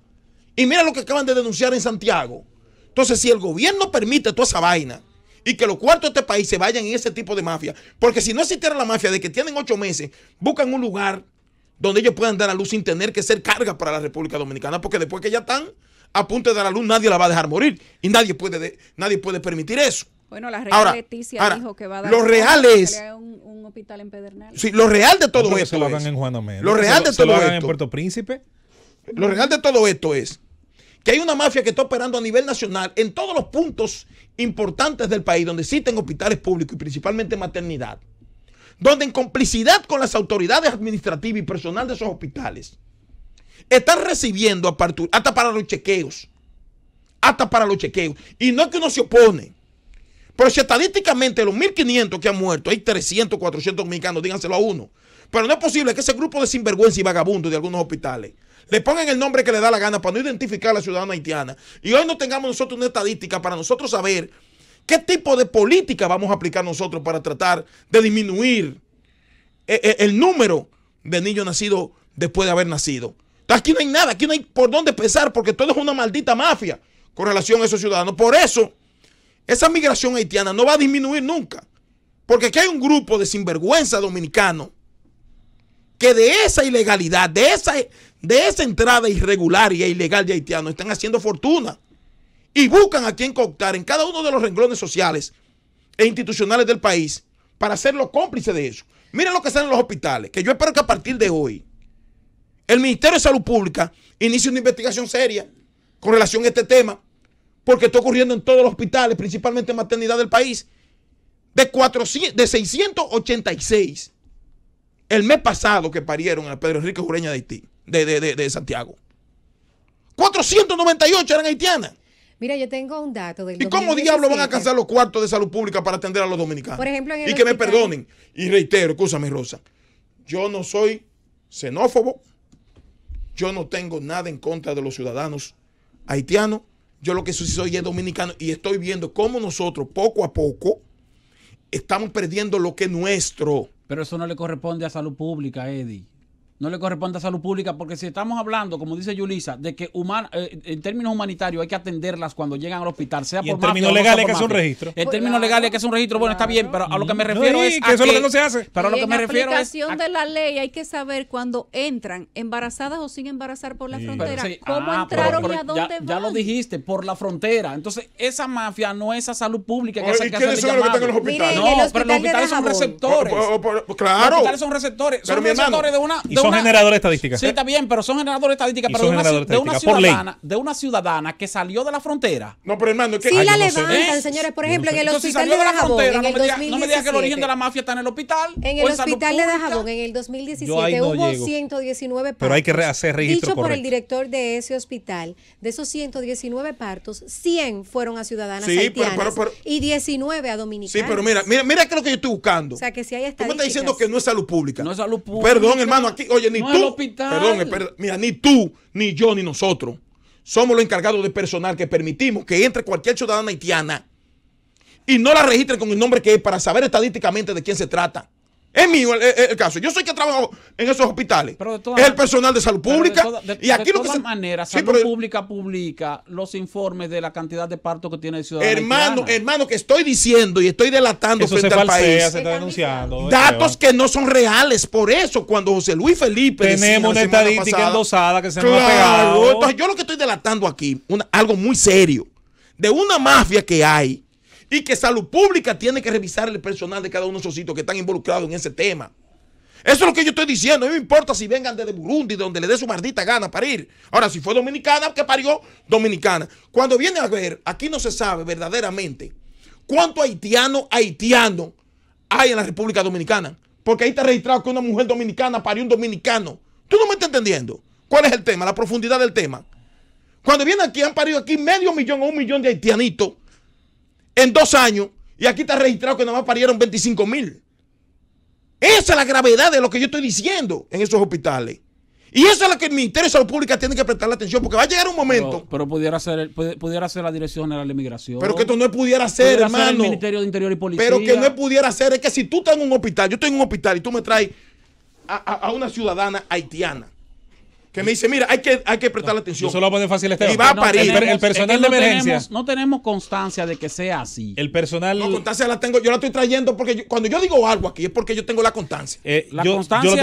Y mira lo que acaban de denunciar en Santiago. Entonces, si el gobierno permite toda esa vaina y que los cuartos de este país se vayan en ese tipo de mafia, porque si no existiera la mafia de que tienen ocho meses, buscan un lugar donde ellos puedan dar a luz sin tener que ser carga para la República Dominicana, porque después que ya están a punto de dar a luz, nadie la va a dejar morir y nadie puede, nadie puede permitir eso. Bueno, la Leticia dijo que va a dar lo real un, hospital en Sí, lo real de todo esto. Se lo real de todo esto, en Puerto Lo real de todo esto es que hay una mafia que está operando a nivel nacional en todos los puntos importantes del país donde existen hospitales públicos y principalmente maternidad. Donde en complicidad con las autoridades administrativas y personal de esos hospitales están recibiendo hasta para los chequeos. Hasta para los chequeos. Y no es que uno se opone. Pero si estadísticamente los 1.500 que han muerto, hay 300, 400 dominicanos, díganselo a uno. Pero no es posible que ese grupo de sinvergüenza y vagabundos de algunos hospitales le pongan el nombre que le da la gana para no identificar a la ciudadana haitiana. Y hoy no tengamos nosotros una estadística para nosotros saber qué tipo de política vamos a aplicar nosotros para tratar de disminuir eh, eh, el número de niños nacidos después de haber nacido. Aquí no hay nada, aquí no hay por dónde pensar porque todo es una maldita mafia con relación a esos ciudadanos. Por eso esa migración haitiana no va a disminuir nunca. Porque aquí hay un grupo de sinvergüenza dominicano que de esa ilegalidad, de esa, de esa entrada irregular y ilegal de haitianos, están haciendo fortuna. Y buscan a quien cooptar en cada uno de los renglones sociales e institucionales del país para hacerlo cómplice de eso. Miren lo que están en los hospitales, que yo espero que a partir de hoy el Ministerio de Salud Pública inicie una investigación seria con relación a este tema porque está ocurriendo en todos los hospitales, principalmente en maternidad del país, de, de 686 el mes pasado que parieron a Pedro Enrique Jureña de Haití, de, Santiago. 498 eran haitianas. Mira, yo tengo un dato del ¿Y cómo diablos van a alcanzar los cuartos de salud pública para atender a los dominicanos? y que me perdonen. Y reitero, escúchame, Rosa. Yo no soy xenófobo. Yo no tengo nada en contra de los ciudadanos haitianos yo lo que soy es dominicano y estoy viendo cómo nosotros poco a poco estamos perdiendo lo que es nuestro. Pero eso no le corresponde a salud pública, Eddie no le corresponde a salud pública, porque si estamos hablando, como dice Yulisa, de que eh, en términos humanitarios hay que atenderlas cuando llegan al hospital, sea ¿Y por En pues términos legales que es un registro. En términos legales que es un registro, bueno, está bien, pero a lo que me refiero es. Que a eso lo que no se hace. Pero a lo que me refiero es. En aplicación de la ley hay que saber cuando entran, embarazadas o sin embarazar por la frontera, cómo ah, entraron y a dónde ya, van. Ya lo dijiste, por la frontera. Entonces, esa mafia no es a salud pública que hace que No, pero los hospitales son receptores. Claro. Los hospitales son receptores. Son receptores de una generador generadores estadísticas. Sí, está bien, pero son generadores estadísticas, de una, de, una ciudadana, de una ciudadana que salió de la frontera. No, pero hermano, es que. Sí, la levantan, ¿Eh? señores. Por ejemplo, en el hospital de Dajabón. En el no, me digas que el origen de la mafia está en el hospital. En el hospital de Dajabón, en el 2017, hubo 119 partos. Pero hay que hacer registro. Dicho por el director de ese hospital, de esos 119 partos, 100 fueron a ciudadanas sí, y 19 a dominicanos. Sí, pero mira, mira, mira que es lo que yo estoy buscando. O sea, que si hay estadísticas. Tú me estás diciendo que no es salud pública. No es salud pública. Perdón, hermano, aquí, oye, ni tú. mira, ni tú, ni yo, ni nosotros somos los encargados de personal que permitimos que entre cualquier ciudadana haitiana y no la registren con el nombre que es para saber estadísticamente de quién se trata. Es mío el, caso. Yo soy que trabajo en esos hospitales. es el personal de salud pública. de y aquí lo todas maneras, salud pública publica los informes de la cantidad de partos que tiene el ciudadano. Hermano, hermano, que estoy diciendo y estoy delatando frente al país. datos que no son reales. Por eso, cuando José Luis Felipe. Tenemos una estadística endosada que se nos ha pegado. yo lo que estoy delatando aquí, algo muy serio, de una mafia que hay y que salud pública tiene que revisar el personal de cada uno de esos sitios que están involucrados en ese tema. Eso es lo que yo estoy diciendo. No me importa si vengan desde Burundi, donde le dé su maldita gana para ir. Ahora, si fue dominicana, que parió dominicana. Cuando viene a ver, aquí no se sabe verdaderamente cuánto haitiano, haitiano hay en la República Dominicana. Porque ahí está registrado que una mujer dominicana parió un dominicano. ¿Tú no me estás entendiendo? ¿Cuál es el tema? La profundidad del tema. Cuando vienen aquí, han parido aquí medio millón o un millón de haitianitos en dos años y aquí está registrado que nada más parieron 25 mil. Esa es la gravedad de lo que yo estoy diciendo en esos hospitales. Y eso es lo que el Ministerio de Salud Pública tiene que prestar la atención, porque va a llegar un momento. Pero, pudiera ser pudiera ser la Dirección General de inmigración. Pero que esto no pudiera ser, hermano. Ser Ministerio de Interior y Policía. Pero que no pudiera ser, es que si tú estás en un hospital, yo estoy en un hospital y tú me traes a una ciudadana haitiana que me dice, mira, hay que, hay que prestar atención. Y va a parir. el personal de no emergencia. no tenemos constancia de que sea así. El personal. No, constancia la tengo, yo la estoy trayendo porque cuando yo digo algo aquí es porque yo tengo la constancia. Eh, la constancia. Yo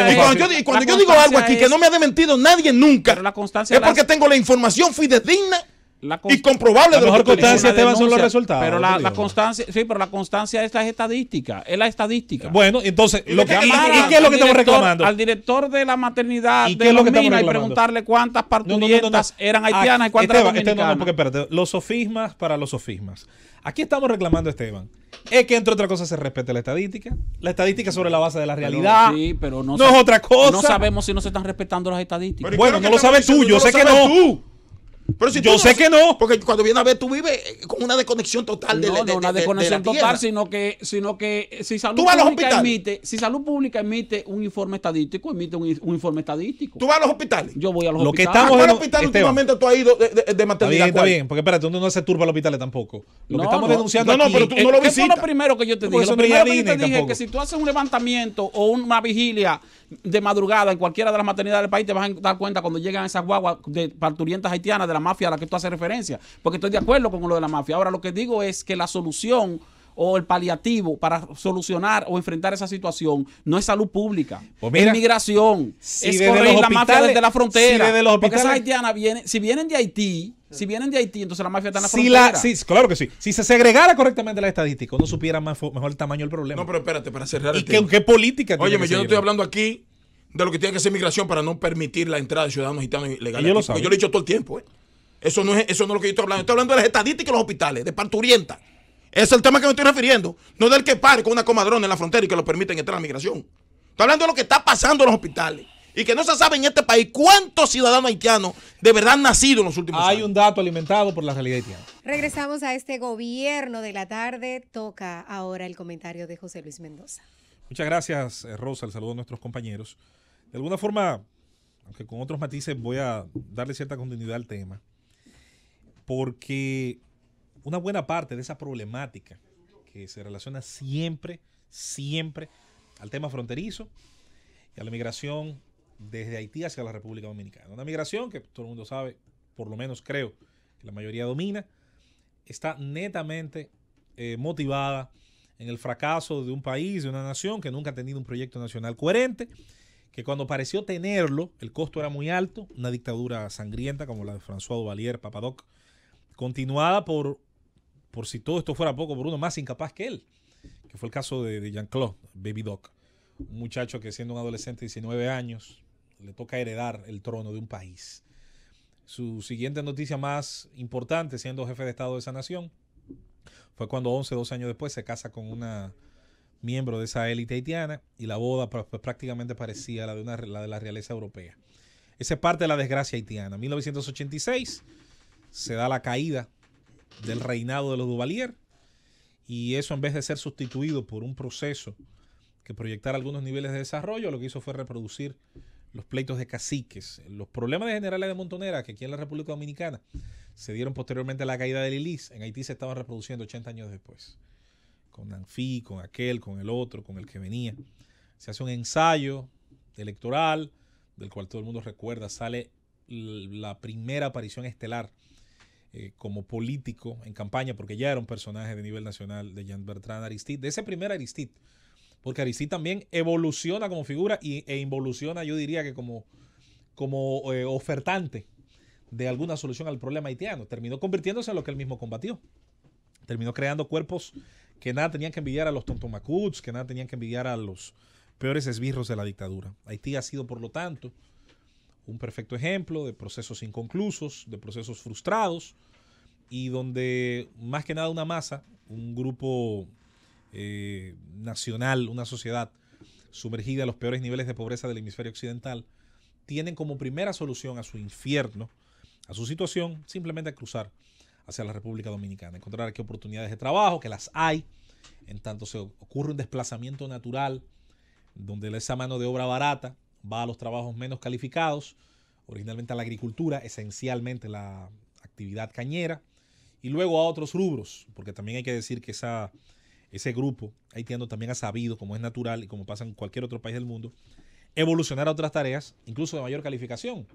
cuando yo, digo algo aquí que no me ha dementido nadie nunca. es porque tengo la información fidedigna y comprobable de mejor constancia Esteban son los resultados pero la, constancia sí pero la constancia esta es estadística es la estadística eh, bueno entonces lo que, y, qué es lo que estamos reclamando al director de la maternidad de qué es lo y preguntarle cuántas parturientas eran haitianas y cuántas eran los sofismas para los sofismas aquí estamos reclamando Esteban es que entre otras cosas se respete la estadística la estadística sobre la base de la realidad sí, pero no, es otra cosa no sabemos si no se están respetando las estadísticas bueno no lo sabes tú yo sé que no pero si yo sé que no. Porque cuando viene a ver, tú vives eh, con una desconexión total de No, de, de, no una desconexión total, sino que, sino que eh, si salud, pública emite, si salud Pública emite un informe estadístico, emite un, informe estadístico. ¿Tú vas a los hospitales? Yo voy a los Lo hospitales. Que estamos ¿A cuál hospital últimamente tú has ido de, de, Está bien, bien, porque espérate, tú no se turba los hospitales tampoco. Lo no, que estamos no, denunciando No, no, pero tú no lo visitas. Eso es lo primero que yo te dije. Lo primero que yo te dije es que si tú haces un levantamiento o una vigilia de madrugada en cualquiera de las maternidades del país, te vas a dar cuenta cuando llegan esas guaguas de parturientas haitianas de la mafia a la que tú haces referencia, porque estoy de acuerdo con lo de la mafia. Ahora, lo que digo es que la solución o el paliativo para solucionar o enfrentar esa situación no es salud pública, pues es migración, es correr la mafia desde la frontera. los porque esas haitianas si vienen de Haití, si vienen de Haití, entonces la mafia está en la claro que sí. Si se segregara correctamente la estadística, uno supiera mejor el tamaño del problema. No, pero espérate, para cerrar el ¿Y tema. ¿Y qué, qué, política Oye, yo no estoy hablando aquí de lo que tiene que ser migración para no permitir la entrada de ciudadanos gitanos ilegales. Yo lo, he dicho todo el tiempo. ¿eh? Eso, no es, eso no es lo que yo estoy hablando. Estoy hablando de las estadísticas de los hospitales, de parturienta. Ese es el tema que me estoy refiriendo. No del que pare con una comadrona en la frontera y que lo permiten entrar a la migración. Estoy hablando de lo que está pasando en los hospitales y que no se sabe en este país cuántos ciudadanos haitianos de verdad han nacido en los últimos años. Hay un dato alimentado por la realidad haitiana. Regresamos a este gobierno de la tarde. Toca ahora el comentario de José Luis Mendoza. Muchas gracias, eh, Rosa. El saludo a nuestros compañeros. De alguna forma, aunque con otros matices, voy a darle cierta continuidad al tema. Porque una buena parte de esa problemática que se relaciona siempre, siempre al tema fronterizo y a la migración desde Haití hacia la República Dominicana. Una migración que todo el mundo sabe, por lo menos creo que la mayoría domina, está netamente eh, motivada en el fracaso de un país, de una nación que nunca ha tenido un proyecto nacional coherente, que cuando pareció tenerlo, el costo era muy alto, una dictadura sangrienta como la de François Duvalier, Papadoc, continuada por, por si todo esto fuera poco, por uno más incapaz que él, que fue el caso de, de Jean-Claude, Baby Doc, un muchacho que siendo un adolescente de 19 años, le toca heredar el trono de un país. Su siguiente noticia más importante, siendo jefe de Estado de esa nación, fue cuando 11, 12 años después se casa con una miembro de esa élite haitiana y la boda pues, prácticamente parecía la de, una, la de la realeza europea. Esa parte de la desgracia haitiana. En 1986 se da la caída del reinado de los Duvalier y eso en vez de ser sustituido por un proceso que proyectara algunos niveles de desarrollo, lo que hizo fue reproducir los pleitos de caciques, los problemas de generales de Montonera que aquí en la República Dominicana se dieron posteriormente a la caída del ILIS, en Haití se estaban reproduciendo 80 años después, con Anfi, con aquel, con el otro, con el que venía. Se hace un ensayo electoral del cual todo el mundo recuerda, sale la primera aparición estelar eh, como político en campaña, porque ya era un personaje de nivel nacional de Jean Bertrand Aristide, de ese primer Aristide porque Aristí también evoluciona como figura e involuciona, yo diría que como, como eh, ofertante de alguna solución al problema haitiano. Terminó convirtiéndose en lo que él mismo combatió. Terminó creando cuerpos que nada tenían que envidiar a los tontomacuts, que nada tenían que envidiar a los peores esbirros de la dictadura. Haití ha sido, por lo tanto, un perfecto ejemplo de procesos inconclusos, de procesos frustrados, y donde más que nada una masa, un grupo eh, nacional, una sociedad sumergida a los peores niveles de pobreza del hemisferio occidental, tienen como primera solución a su infierno, a su situación, simplemente cruzar hacia la República Dominicana, encontrar aquí oportunidades de trabajo, que las hay, en tanto se ocurre un desplazamiento natural, donde esa mano de obra barata va a los trabajos menos calificados, originalmente a la agricultura, esencialmente la actividad cañera, y luego a otros rubros, porque también hay que decir que esa ese grupo haitiano también ha sabido, como es natural y como pasa en cualquier otro país del mundo, evolucionar a otras tareas, incluso de mayor calificación.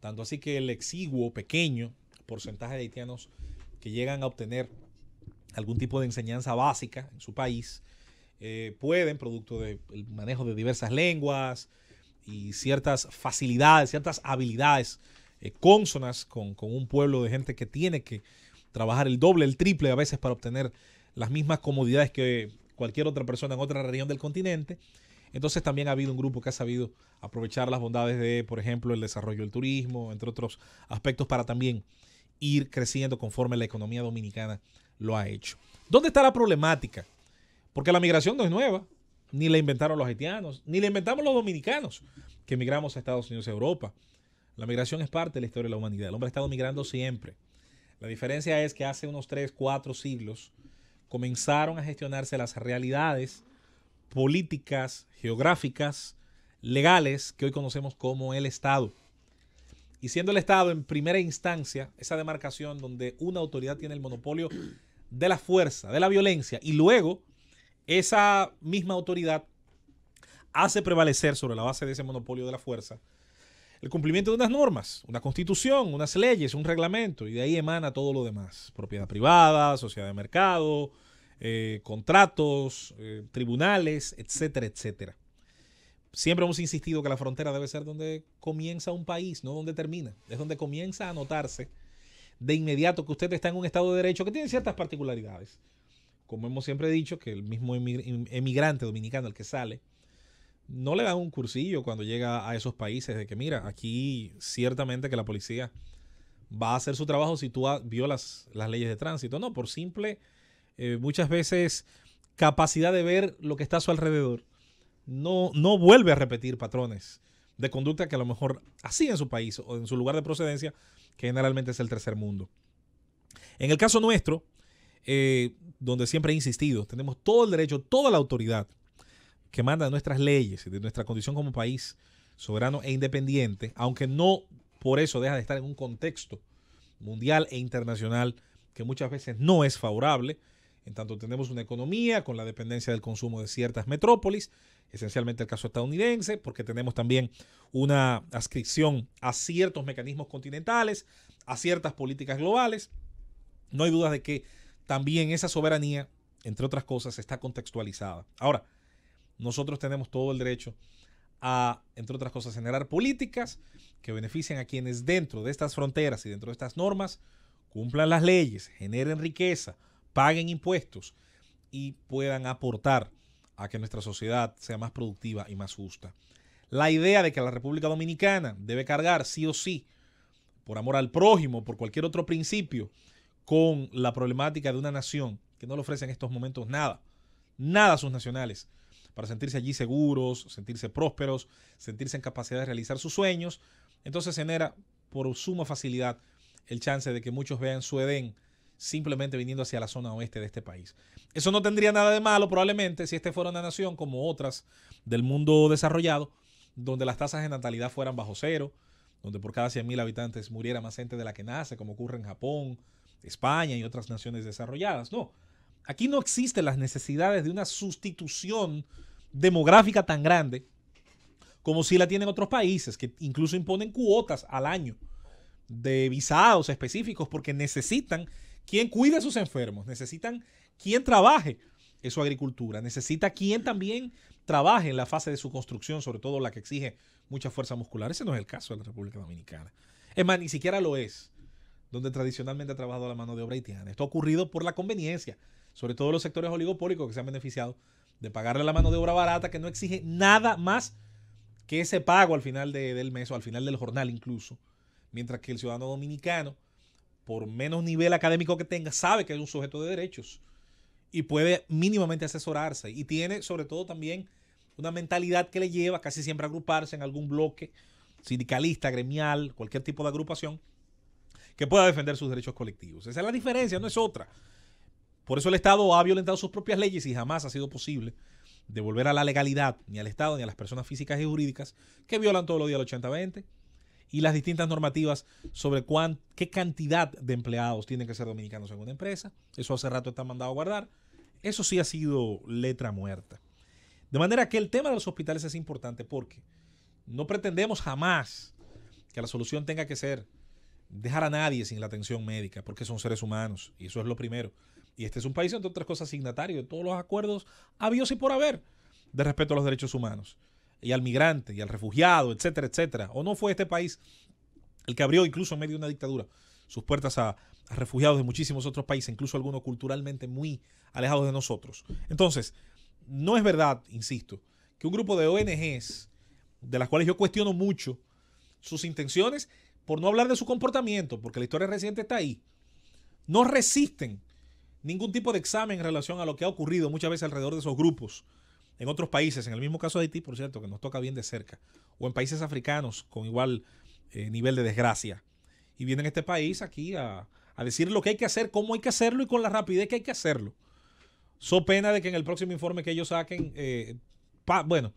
Tanto así que el exiguo, pequeño porcentaje de haitianos que llegan a obtener algún tipo de enseñanza básica en su país, eh, pueden, producto del manejo de diversas lenguas y ciertas facilidades, ciertas habilidades eh, con un pueblo de gente que tiene que trabajar el doble, el triple a veces para obtener las mismas comodidades que cualquier otra persona en otra región del continente. Entonces también ha habido un grupo que ha sabido aprovechar las bondades de, por ejemplo, el desarrollo del turismo, entre otros aspectos, para también ir creciendo conforme la economía dominicana lo ha hecho. ¿Dónde está la problemática? Porque la migración no es nueva, ni la inventaron los haitianos, ni la inventamos los dominicanos que emigramos a Estados Unidos y Europa. La migración es parte de la historia de la humanidad. El hombre ha estado migrando siempre. La diferencia es que hace unos 3, 4 siglos comenzaron a gestionarse las realidades políticas, geográficas, legales que hoy conocemos como el Estado. Y siendo el Estado en primera instancia esa demarcación donde una autoridad tiene el monopolio de la fuerza, de la violencia, y luego esa misma autoridad hace prevalecer sobre la base de ese monopolio de la fuerza el cumplimiento de unas normas, una constitución, unas leyes, un reglamento, y de ahí emana todo lo demás. Propiedad privada, sociedad de mercado, eh, contratos, eh, tribunales, etcétera, etcétera. Siempre hemos insistido que la frontera debe ser donde comienza un país, no donde termina. Es donde comienza a notarse de inmediato que usted está en un Estado de Derecho que tiene ciertas particularidades. Como hemos siempre dicho, que el mismo emigrante dominicano, el que sale, no le dan un cursillo cuando llega a esos países de que, mira, aquí ciertamente que la policía va a hacer su trabajo si tú violas las leyes de tránsito. No, por simple, eh, muchas veces capacidad de ver lo que está a su alrededor. No, no vuelve a repetir patrones de conducta que a lo mejor así en su país o en su lugar de procedencia, que generalmente es el tercer mundo. En el caso nuestro, eh, donde siempre he insistido, tenemos todo el derecho, toda la autoridad que manda nuestras leyes, y de nuestra condición como país soberano e independiente, aunque no por eso deja de estar en un contexto mundial e internacional que muchas veces no es favorable, en tanto tenemos una economía con la dependencia del consumo de ciertas metrópolis, esencialmente el caso estadounidense, porque tenemos también una adscripción a ciertos mecanismos continentales, a ciertas políticas globales. No hay dudas de que también esa soberanía, entre otras cosas, está contextualizada. Ahora, nosotros tenemos todo el derecho a, entre otras cosas, generar políticas que beneficien a quienes dentro de estas fronteras y dentro de estas normas cumplan las leyes, generen riqueza, paguen impuestos y puedan aportar a que nuestra sociedad sea más productiva y más justa. La idea de que la República Dominicana debe cargar sí o sí, por amor al prójimo, por cualquier otro principio, con la problemática de una nación que no le ofrece en estos momentos nada, nada a sus nacionales, para sentirse allí seguros, sentirse prósperos, sentirse en capacidad de realizar sus sueños. Entonces genera por suma facilidad el chance de que muchos vean su Edén simplemente viniendo hacia la zona oeste de este país. Eso no tendría nada de malo probablemente si este fuera una nación como otras del mundo desarrollado, donde las tasas de natalidad fueran bajo cero, donde por cada 100.000 habitantes muriera más gente de la que nace, como ocurre en Japón, España y otras naciones desarrolladas. No, aquí no existen las necesidades de una sustitución demográfica tan grande como si la tienen otros países, que incluso imponen cuotas al año de visados específicos porque necesitan quien cuide a sus enfermos, necesitan quien trabaje en su agricultura, necesita quien también trabaje en la fase de su construcción, sobre todo la que exige mucha fuerza muscular. Ese no es el caso de la República Dominicana. Es más, ni siquiera lo es, donde tradicionalmente ha trabajado la mano de obra haitiana. Esto ha ocurrido por la conveniencia, sobre todo los sectores oligopólicos que se han beneficiado de pagarle la mano de obra barata que no exige nada más que ese pago al final del mes o al final del jornal incluso. Mientras que el ciudadano dominicano, por menos nivel académico que tenga, sabe que es un sujeto de derechos y puede mínimamente asesorarse y tiene sobre todo también una mentalidad que le lleva casi siempre a agruparse en algún bloque sindicalista, gremial, cualquier tipo de agrupación que pueda defender sus derechos colectivos. Esa es la diferencia, no es otra. Por eso el Estado ha violentado sus propias leyes y jamás ha sido posible devolver a la legalidad ni al Estado ni a las personas físicas y jurídicas que violan todos los días el 80-20 y las distintas normativas sobre qué cantidad de empleados tienen que ser dominicanos en una empresa. Eso hace rato está mandado a guardar. Eso sí ha sido letra muerta. De manera que el tema de los hospitales es importante porque no pretendemos jamás que la solución tenga que ser dejar a nadie sin la atención médica, porque son seres humanos, y eso es lo primero. Y este es un país, entre otras cosas, signatario de todos los acuerdos habidos y por haber de respeto a los derechos humanos y al migrante y al refugiado, etcétera, etcétera. ¿O no fue este país el que abrió incluso en medio de una dictadura sus puertas a, refugiados de muchísimos otros países, incluso algunos culturalmente muy alejados de nosotros? Entonces, no es verdad, insisto, que un grupo de ONGs, de las cuales yo cuestiono mucho sus intenciones, por no hablar de su comportamiento, porque la historia reciente está ahí, no resisten ningún tipo de examen en relación a lo que ha ocurrido muchas veces alrededor de esos grupos en otros países, en el mismo caso de Haití, por cierto, que nos toca bien de cerca, o en países africanos con igual eh, nivel de desgracia. Y vienen este país aquí a, decir lo que hay que hacer, cómo hay que hacerlo y con la rapidez que hay que hacerlo. So pena de que en el próximo informe que ellos saquen, eh, bueno,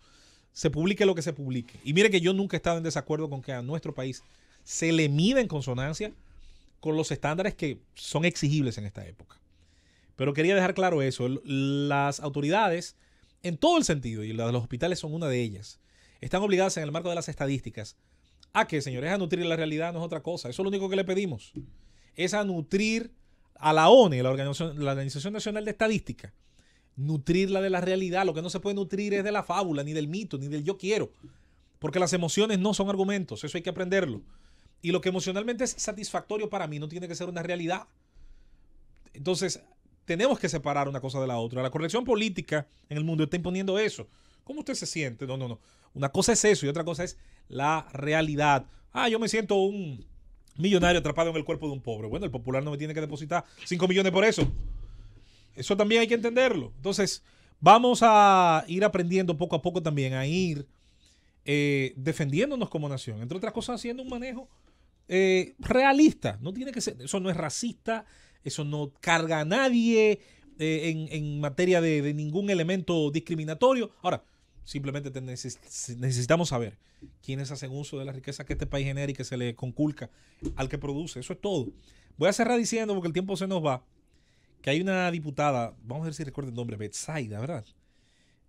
se publique lo que se publique. Y mire que yo nunca he estado en desacuerdo con que a nuestro país se le mida en consonancia con los estándares que son exigibles en esta época. Pero quería dejar claro eso. Las autoridades, en todo el sentido, y los hospitales son una de ellas, están obligadas en el marco de las estadísticas a que, señores, a nutrir la realidad no es otra cosa. Eso es lo único que le pedimos. Es a nutrir a la ONE, la Organización, la Organización Nacional de Estadística, nutrirla de la realidad. Lo que no se puede nutrir es de la fábula, ni del mito, ni del yo quiero. Porque las emociones no son argumentos, eso hay que aprenderlo. Y lo que emocionalmente es satisfactorio para mí no tiene que ser una realidad. Entonces, tenemos que separar una cosa de la otra. La corrección política en el mundo está imponiendo eso. ¿Cómo usted se siente? No, no, no. Una cosa es eso y otra cosa es la realidad. Ah, yo me siento un millonario atrapado en el cuerpo de un pobre. Bueno, el popular no me tiene que depositar 5 millones por eso. Eso también hay que entenderlo. Entonces, vamos a ir aprendiendo poco a poco también a ir eh, defendiéndonos como nación. Entre otras cosas, haciendo un manejo eh, realista. No tiene que ser, eso no es racista, eso no carga a nadie eh, en, materia de, ningún elemento discriminatorio. Ahora, simplemente necesitamos saber quiénes hacen uso de la riqueza que este país genera y que se le conculca al que produce. Eso es todo. Voy a cerrar diciendo, porque el tiempo se nos va, que hay una diputada, vamos a ver si recuerdo el nombre, Betsaida, ¿verdad?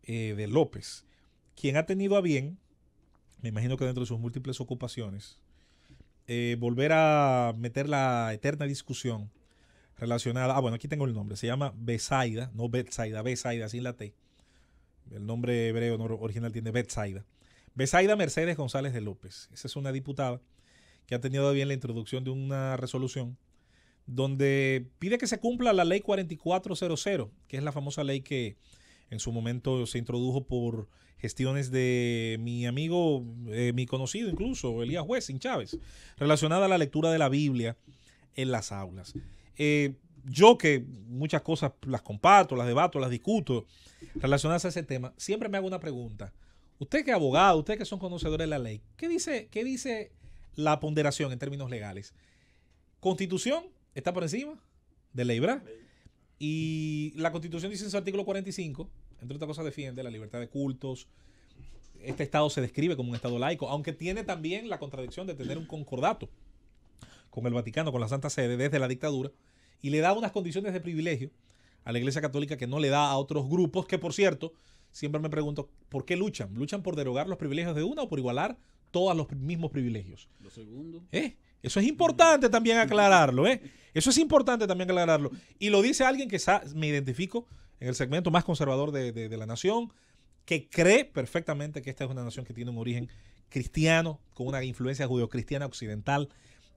Eh, de López, quien ha tenido a bien, me imagino que dentro de sus múltiples ocupaciones, eh, volver a meter la eterna discusión relacionada. Ah, bueno, aquí tengo el nombre. Se llama Besaida, no Betsaida, Besaida sin la T. El nombre hebreo original tiene Betsaida. Besaida Mercedes González de López. Esa es una diputada que ha tenido bien la introducción de una resolución donde pide que se cumpla la ley 4400, que es la famosa ley que en su momento se introdujo por gestiones de mi amigo, eh, mi conocido incluso, Elías Juez, sin Chávez, relacionada a la lectura de la Biblia en las aulas. Eh, yo que muchas cosas las comparto, las debato, las discuto relacionadas a ese tema, siempre me hago una pregunta. Usted que es abogado, usted que son conocedores de la ley, ¿qué dice, qué dice la ponderación en términos legales? Constitución está por encima de ley, ¿verdad? Y la Constitución dice en su artículo 45, entre otras cosas defiende la libertad de cultos. Este Estado se describe como un Estado laico, aunque tiene también la contradicción de tener un concordato con el Vaticano, con la Santa Sede, desde la dictadura y le da unas condiciones de privilegio a la Iglesia Católica que no le da a otros grupos, que por cierto, siempre me pregunto, ¿por qué luchan? ¿Luchan por derogar los privilegios de una o por igualar todos los mismos privilegios? Lo segundo. ¿Eh? Eso es importante también aclararlo, ¿eh? Eso es importante también aclararlo. Y lo dice alguien que me identifico en el segmento más conservador de, la nación, que cree perfectamente que esta es una nación que tiene un origen cristiano, con una influencia judeocristiana occidental,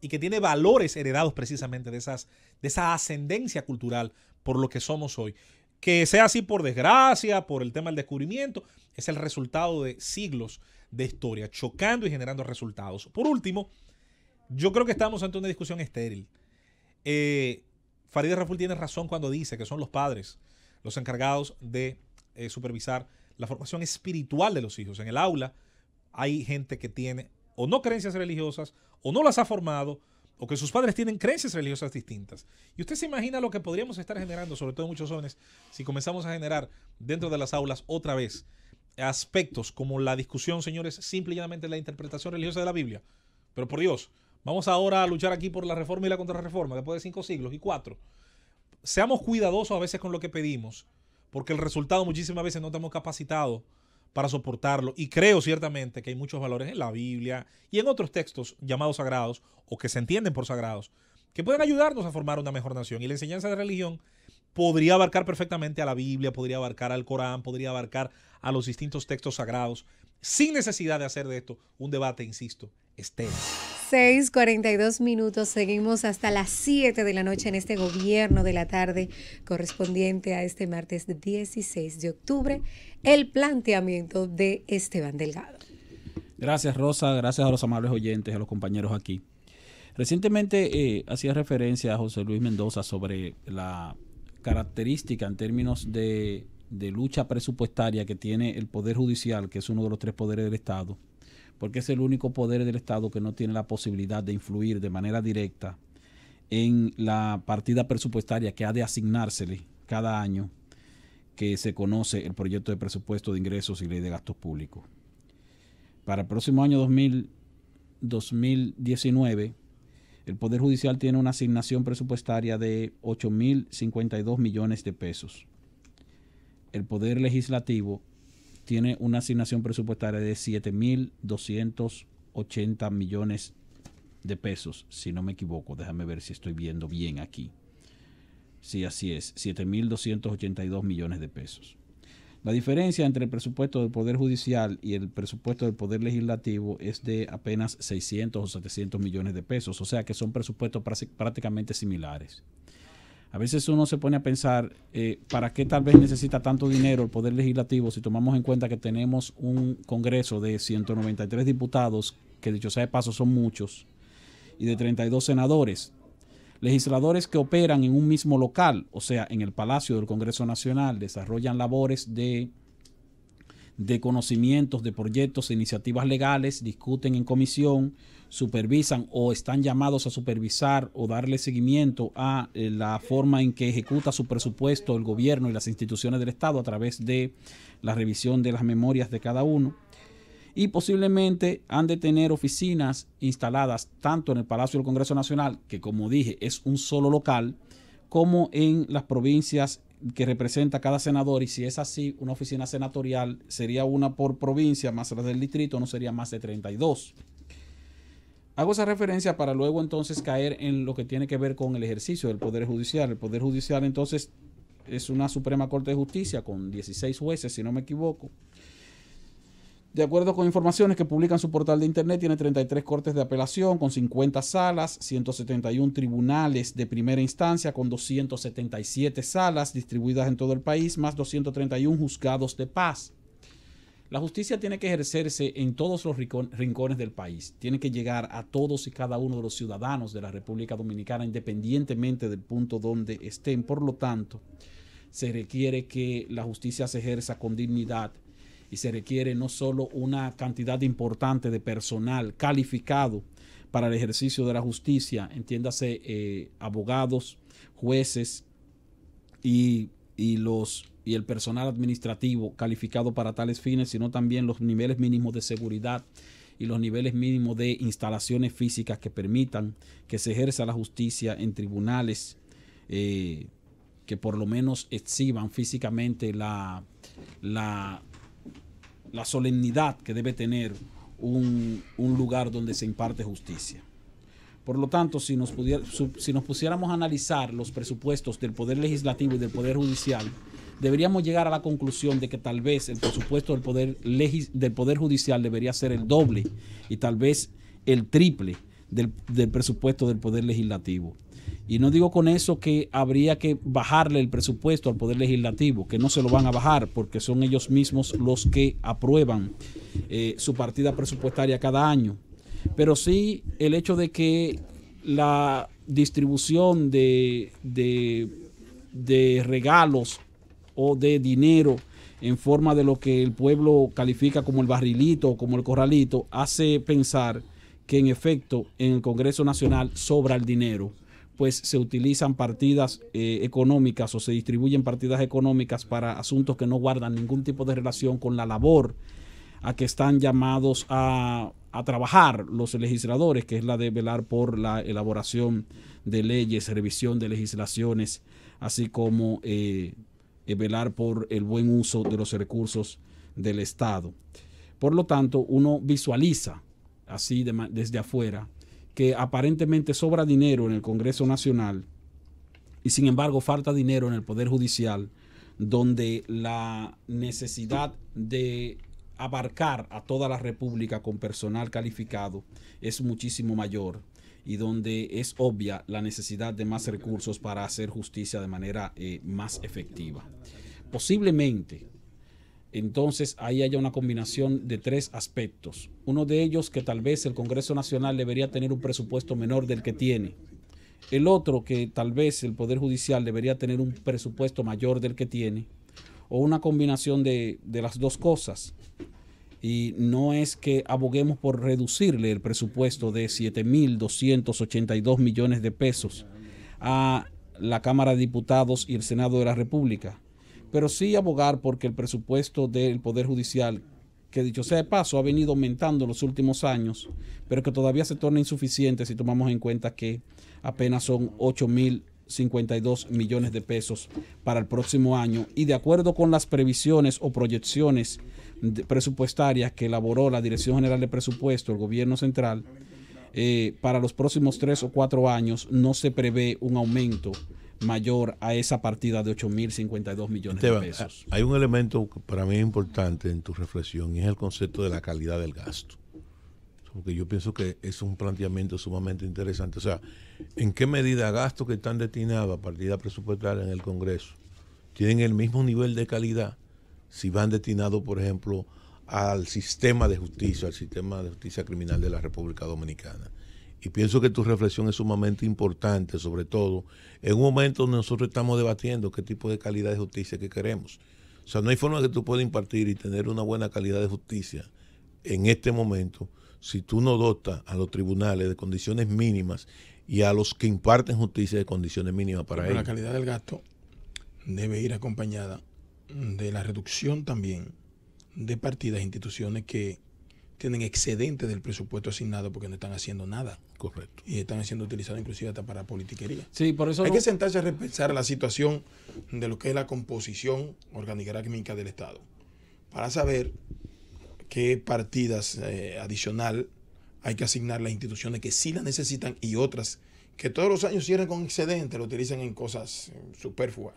y que tiene valores heredados precisamente de, esas, de esa ascendencia cultural por lo que somos hoy. Que sea así por desgracia, por el tema del descubrimiento, es el resultado de siglos de historia, chocando y generando resultados. Por último, yo creo que estamos ante una discusión estéril. Eh, Farideh Raful tiene razón cuando dice que son los padres los encargados de eh, supervisar la formación espiritual de los hijos. En el aula hay gente que tiene o no creencias religiosas, o no las ha formado, o que sus padres tienen creencias religiosas distintas. Y usted se imagina lo que podríamos estar generando, sobre todo en muchos jóvenes, si comenzamos a generar dentro de las aulas otra vez aspectos como la discusión, señores, simple y la interpretación religiosa de la Biblia. Pero por Dios, vamos ahora a luchar aquí por la reforma y la contrarreforma, después de cinco siglos y cuatro. Seamos cuidadosos a veces con lo que pedimos, porque el resultado muchísimas veces no estamos capacitados para soportarlo. Y creo ciertamente que hay muchos valores en la Biblia y en otros textos llamados sagrados o que se entienden por sagrados que pueden ayudarnos a formar una mejor nación. Y la enseñanza de religión podría abarcar perfectamente a la Biblia, podría abarcar al Corán, podría abarcar a los distintos textos sagrados, sin necesidad de hacer de esto un debate, insisto, estéril. 6:42 minutos, seguimos hasta las 7 de la noche en este gobierno de la tarde correspondiente a este martes 16 de octubre, el planteamiento de Esteban Delgado. Gracias Rosa, gracias a los amables oyentes, a los compañeros aquí. Recientemente eh, hacía referencia a José Luis Mendoza sobre la característica en términos de, de lucha presupuestaria que tiene el Poder Judicial, que es uno de los tres poderes del Estado porque es el único poder del Estado que no tiene la posibilidad de influir de manera directa en la partida presupuestaria que ha de asignársele cada año que se conoce el proyecto de presupuesto de ingresos y ley de gastos públicos. Para el próximo año 2019, el Poder Judicial tiene una asignación presupuestaria de 8.052 millones de pesos. El Poder Legislativo tiene una asignación presupuestaria de 7.280 millones de pesos, si no me equivoco. Déjame ver si estoy viendo bien aquí. Sí, así es, 7.282 millones de pesos. La diferencia entre el presupuesto del Poder Judicial y el presupuesto del Poder Legislativo es de apenas 600 o 700 millones de pesos, o sea que son presupuestos prácticamente similares. A veces uno se pone a pensar, eh, ¿para qué tal vez necesita tanto dinero el Poder Legislativo si tomamos en cuenta que tenemos un Congreso de 193 diputados, que dicho sea de paso son muchos, y de 32 senadores? legisladores que operan en un mismo local, o sea, en el Palacio del Congreso Nacional, desarrollan labores de, de conocimientos, de proyectos, iniciativas legales, discuten en comisión, supervisan o están llamados a supervisar o darle seguimiento a eh, la forma en que ejecuta su presupuesto el gobierno y las instituciones del Estado a través de la revisión de las memorias de cada uno. Y posiblemente han de tener oficinas instaladas tanto en el Palacio del Congreso Nacional, que como dije es un solo local, como en las provincias que representa cada senador y si es así, una oficina senatorial sería una por provincia más la del distrito, no sería más de 32. Hago esa referencia para luego entonces caer en lo que tiene que ver con el ejercicio del Poder Judicial. El Poder Judicial entonces es una Suprema Corte de Justicia con 16 jueces, si no me equivoco. De acuerdo con informaciones que publican su portal de internet, tiene 33 cortes de apelación con 50 salas, 171 tribunales de primera instancia con 277 salas distribuidas en todo el país, más 231 juzgados de paz. La justicia tiene que ejercerse en todos los rincones del país, tiene que llegar a todos y cada uno de los ciudadanos de la República Dominicana, independientemente del punto donde estén. Por lo tanto, se requiere que la justicia se ejerza con dignidad y se requiere no solo una cantidad importante de personal calificado para el ejercicio de la justicia, entiéndase eh, abogados, jueces y los y el personal administrativo calificado para tales fines, sino también los niveles mínimos de seguridad y los niveles mínimos de instalaciones físicas que permitan que se ejerza la justicia en tribunales eh, que por lo menos exhiban físicamente la, la, la solemnidad que debe tener un, un, lugar donde se imparte justicia. Por lo tanto, si nos, pudiera, si nos pusiéramos a analizar los presupuestos del Poder Legislativo y del Poder Judicial, deberíamos llegar a la conclusión de que tal vez el presupuesto del poder, del poder judicial debería ser el doble y tal vez el triple del, presupuesto del poder legislativo. Y no digo con eso que habría que bajarle el presupuesto al Poder Legislativo, que no se lo van a bajar porque son ellos mismos los que aprueban eh, su partida presupuestaria cada año. Pero sí el hecho de que la distribución de, de regalos o de dinero en forma de lo que el pueblo califica como el barrilito o como el corralito, hace pensar que en efecto en el Congreso Nacional sobra el dinero, pues se utilizan partidas eh, económicas o se distribuyen partidas económicas para asuntos que no guardan ningún tipo de relación con la labor a que están llamados a, trabajar los legisladores, que es la de velar por la elaboración de leyes, revisión de legislaciones, así como... Eh, eh, velar por el buen uso de los recursos del Estado. Por lo tanto, uno visualiza así desde afuera que aparentemente sobra dinero en el Congreso Nacional y sin embargo falta dinero en el Poder Judicial, donde la necesidad de abarcar a toda la República con personal calificado es muchísimo mayor y donde es obvia la necesidad de más recursos para hacer justicia de manera eh, más efectiva. Posiblemente, entonces ahí haya una combinación de tres aspectos. Uno de ellos que tal vez el Congreso Nacional debería tener un presupuesto menor del que tiene. El otro que tal vez el Poder Judicial debería tener un presupuesto mayor del que tiene. O una combinación de, de las dos cosas y no es que aboguemos por reducirle el presupuesto de 7.282 millones de pesos a la Cámara de Diputados y el Senado de la República, pero sí abogar porque el presupuesto del Poder Judicial, que dicho sea de paso, ha venido aumentando en los últimos años, pero que todavía se torna insuficiente si tomamos en cuenta que apenas son 8.052 millones de pesos para el próximo año y de acuerdo con las previsiones o proyecciones presupuestaria que elaboró la Dirección General de Presupuesto, el gobierno central, eh, para los próximos tres o cuatro años no se prevé un aumento mayor a esa partida de 8.052 millones de pesos. Hay un elemento para mí importante en tu reflexión y es el concepto de la calidad del gasto. Porque yo pienso que es un planteamiento sumamente interesante. O sea, ¿en qué medida gastos que están destinados a partida presupuestaria en el Congreso tienen el mismo nivel de calidad si van destinados, por ejemplo, al sistema de justicia, al sistema de justicia criminal de la República Dominicana. Y pienso que tu reflexión es sumamente importante, sobre todo en un momento donde nosotros estamos debatiendo qué tipo de calidad de justicia que queremos. O sea, no hay forma que tú puedas impartir y tener una buena calidad de justicia en este momento si tú no dotas a los tribunales de condiciones mínimas y a los que imparten justicia de condiciones mínimas para ellos. La calidad del gasto debe ir acompañada de la reducción también de partidas e instituciones que tienen excedente del presupuesto asignado porque no están haciendo nada. Correcto. Y están siendo utilizadas inclusive hasta para politiquería. Sí, por eso. Hay que sentarse a repensar la situación de lo que es la composición organigráfica del Estado para saber qué partidas adicionales eh, adicional hay que asignar las instituciones que sí las necesitan y otras que todos los años cierran con excedente, lo utilizan en cosas eh, superfluas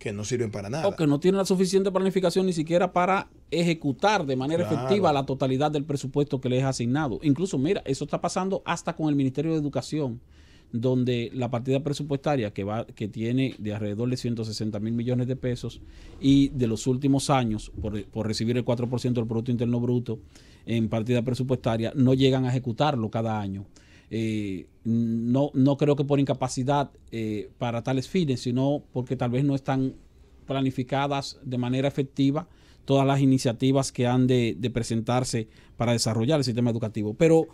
que no sirven para nada. O que no tienen la suficiente planificación ni siquiera para ejecutar de manera efectiva la totalidad del presupuesto que les es asignado. Incluso, mira, eso está pasando hasta con el Ministerio de Educación, donde la partida presupuestaria que, va, que tiene de alrededor de 160 mil millones de pesos y de los últimos años, por, por recibir el 4% del Producto Interno Bruto en partida presupuestaria, no llegan a ejecutarlo cada año. Eh, no, no creo que por incapacidad eh, para tales fines, sino porque tal vez no están planificadas de manera efectiva todas las iniciativas que han de, presentarse para desarrollar el sistema educativo. Pero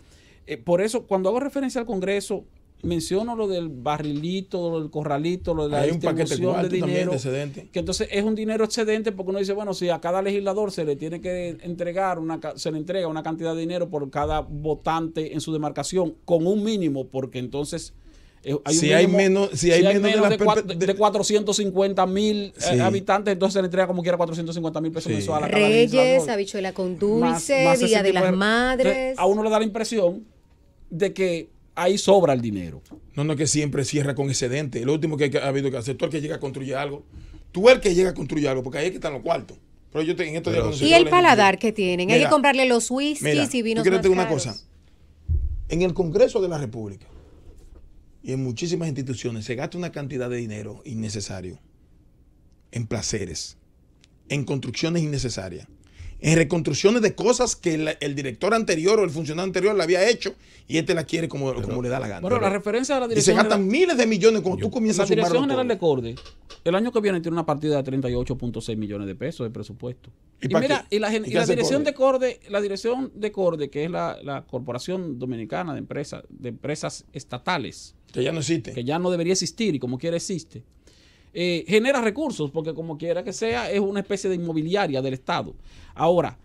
eh, por eso, cuando hago referencia al Congreso, menciono lo del barrilito, lo del corralito, lo de la Hay un de dinero. Que entonces es un dinero excedente porque uno dice, bueno, si a cada legislador se le tiene que entregar una se le entrega una cantidad de dinero por cada votante en su demarcación con un mínimo porque entonces eh, hay si, hay menos, de, 450 mil eh, habitantes, entonces se le entrega como quiera 450 mil pesos sí. mensuales. Reyes, habichuela con dulce, Día de las Madres. a uno le da la impresión de que ahí sobra el dinero. No, no, que siempre cierra con excedente. Lo último que ha habido que hacer, tú el que llega a construir algo, tú el que llega a construir algo, porque ahí es que están los cuartos. Pero yo Y el paladar que tienen, hay que comprarle los whiskies y vinos. quiero decir una cosa. En el Congreso de la República y en muchísimas instituciones se gasta una cantidad de dinero innecesario en placeres, en construcciones innecesarias en reconstrucciones de cosas que el, director anterior o el funcionario anterior le había hecho y este la quiere como, como le da la gana. Bueno, la referencia Y se gastan miles de millones cuando tú comienzas a sumar. La Dirección General de Corde, el año que viene tiene una partida de 38.6 millones de pesos de presupuesto. Y, mira, y la, la dirección de Corde, la dirección que es la, Corporación Dominicana de Empresas, de Empresas Estatales. Que ya no existe. Que ya no debería existir y como quiera existe. Eh, genera recursos, porque como quiera que sea, es una especie de inmobiliaria del Estado. Ahora,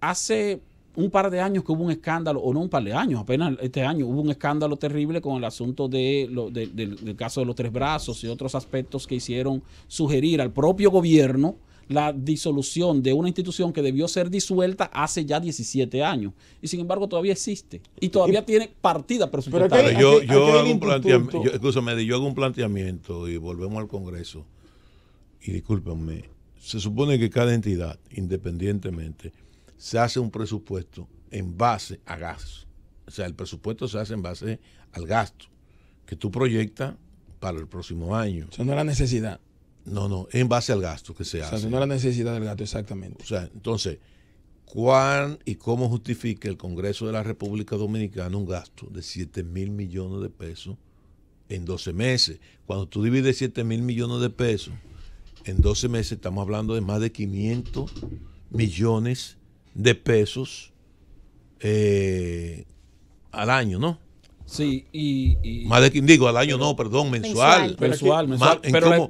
hace un par de años que hubo un escándalo, o no un par de años, apenas este año, hubo un escándalo terrible con el asunto de, del caso de los tres brazos y otros aspectos que hicieron sugerir al propio gobierno la disolución de una institución que debió ser disuelta hace ya 17 años y sin embargo todavía existe y todavía tiene partida presupuestaria. Pero yo, hago un planteamiento, hago un planteamiento y volvemos al Congreso y discúlpenme, se supone que cada entidad independientemente se hace un presupuesto en base a gastos. O sea, el presupuesto se hace en base al gasto que tú proyectas para el próximo año. Eso no es la necesidad. No, no, en base al gasto que se hace. O sea, no la necesidad del gasto, exactamente. O sea, entonces, ¿cuán y cómo justifica el Congreso de la República Dominicana un gasto de 7 mil millones de pesos en 12 meses? Cuando tú divides 7 mil millones de pesos en 12 meses, estamos hablando de más de 500 millones de pesos eh, al año, ¿no? Sí, y, Más de, digo, al año no, perdón, mensual. Mensual, mensual.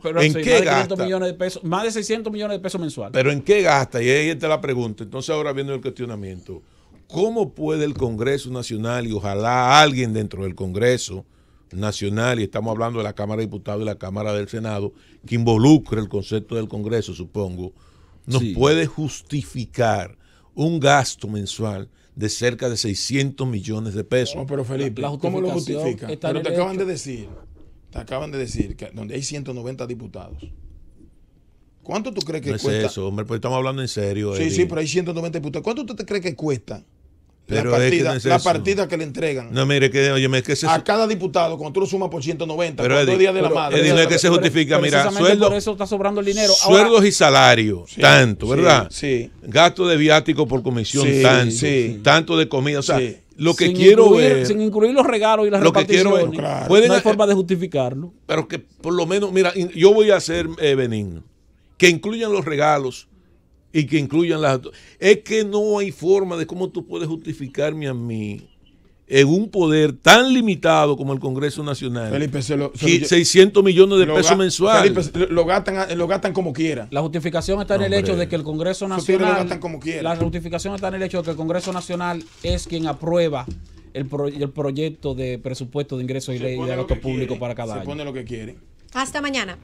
pero, ¿en qué gasta? más de 600 millones de pesos mensual. Pero ¿en qué gasta? Y ahí está la pregunta. Entonces ahora viene el cuestionamiento. ¿Cómo puede el Congreso Nacional y ojalá alguien dentro del Congreso Nacional, y estamos hablando de la Cámara de Diputados y la Cámara del Senado, que involucre el concepto del Congreso, supongo, nos puede justificar un gasto mensual de cerca de 600 millones de pesos. No, pero Felipe, ¿cómo lo justifica? Pero te acaban de decir, te acaban de decir que donde hay 190 diputados. ¿Cuánto tú crees que no cuesta? Es eso, hombre, pues estamos hablando en serio. Sí, sí, pero hay 190 diputados. ¿Cuánto tú te crees que cuesta pero la, partida, que le entregan. A cada diputado, cuando tú lo sumas por 190, pero de la madre. no es que se justifica, por eso está sobrando el dinero. sueldos y salarios, tanto, ¿verdad? Sí, Gasto de viático por comisión, tanto. de comida, o sea, lo que sin quiero incluir, sin incluir los regalos y las pueden, hay forma de justificarlo. Pero que por lo menos, mira, yo voy a hacer eh, Que incluyan los regalos y que incluyan las... Es que no hay forma de cómo tú puedes justificarme a mí en un poder tan limitado como el Congreso Nacional. Felipe, se lo, 600 millones de pesos mensuales. lo gastan, lo gastan como quieran. La justificación está en el hecho de que el Congreso Nacional... La justificación está en el hecho de que el Congreso Nacional es quien aprueba el, proyecto de presupuesto de ingresos y ley de gasto público para cada año. Se pone lo que quiere. Hasta mañana.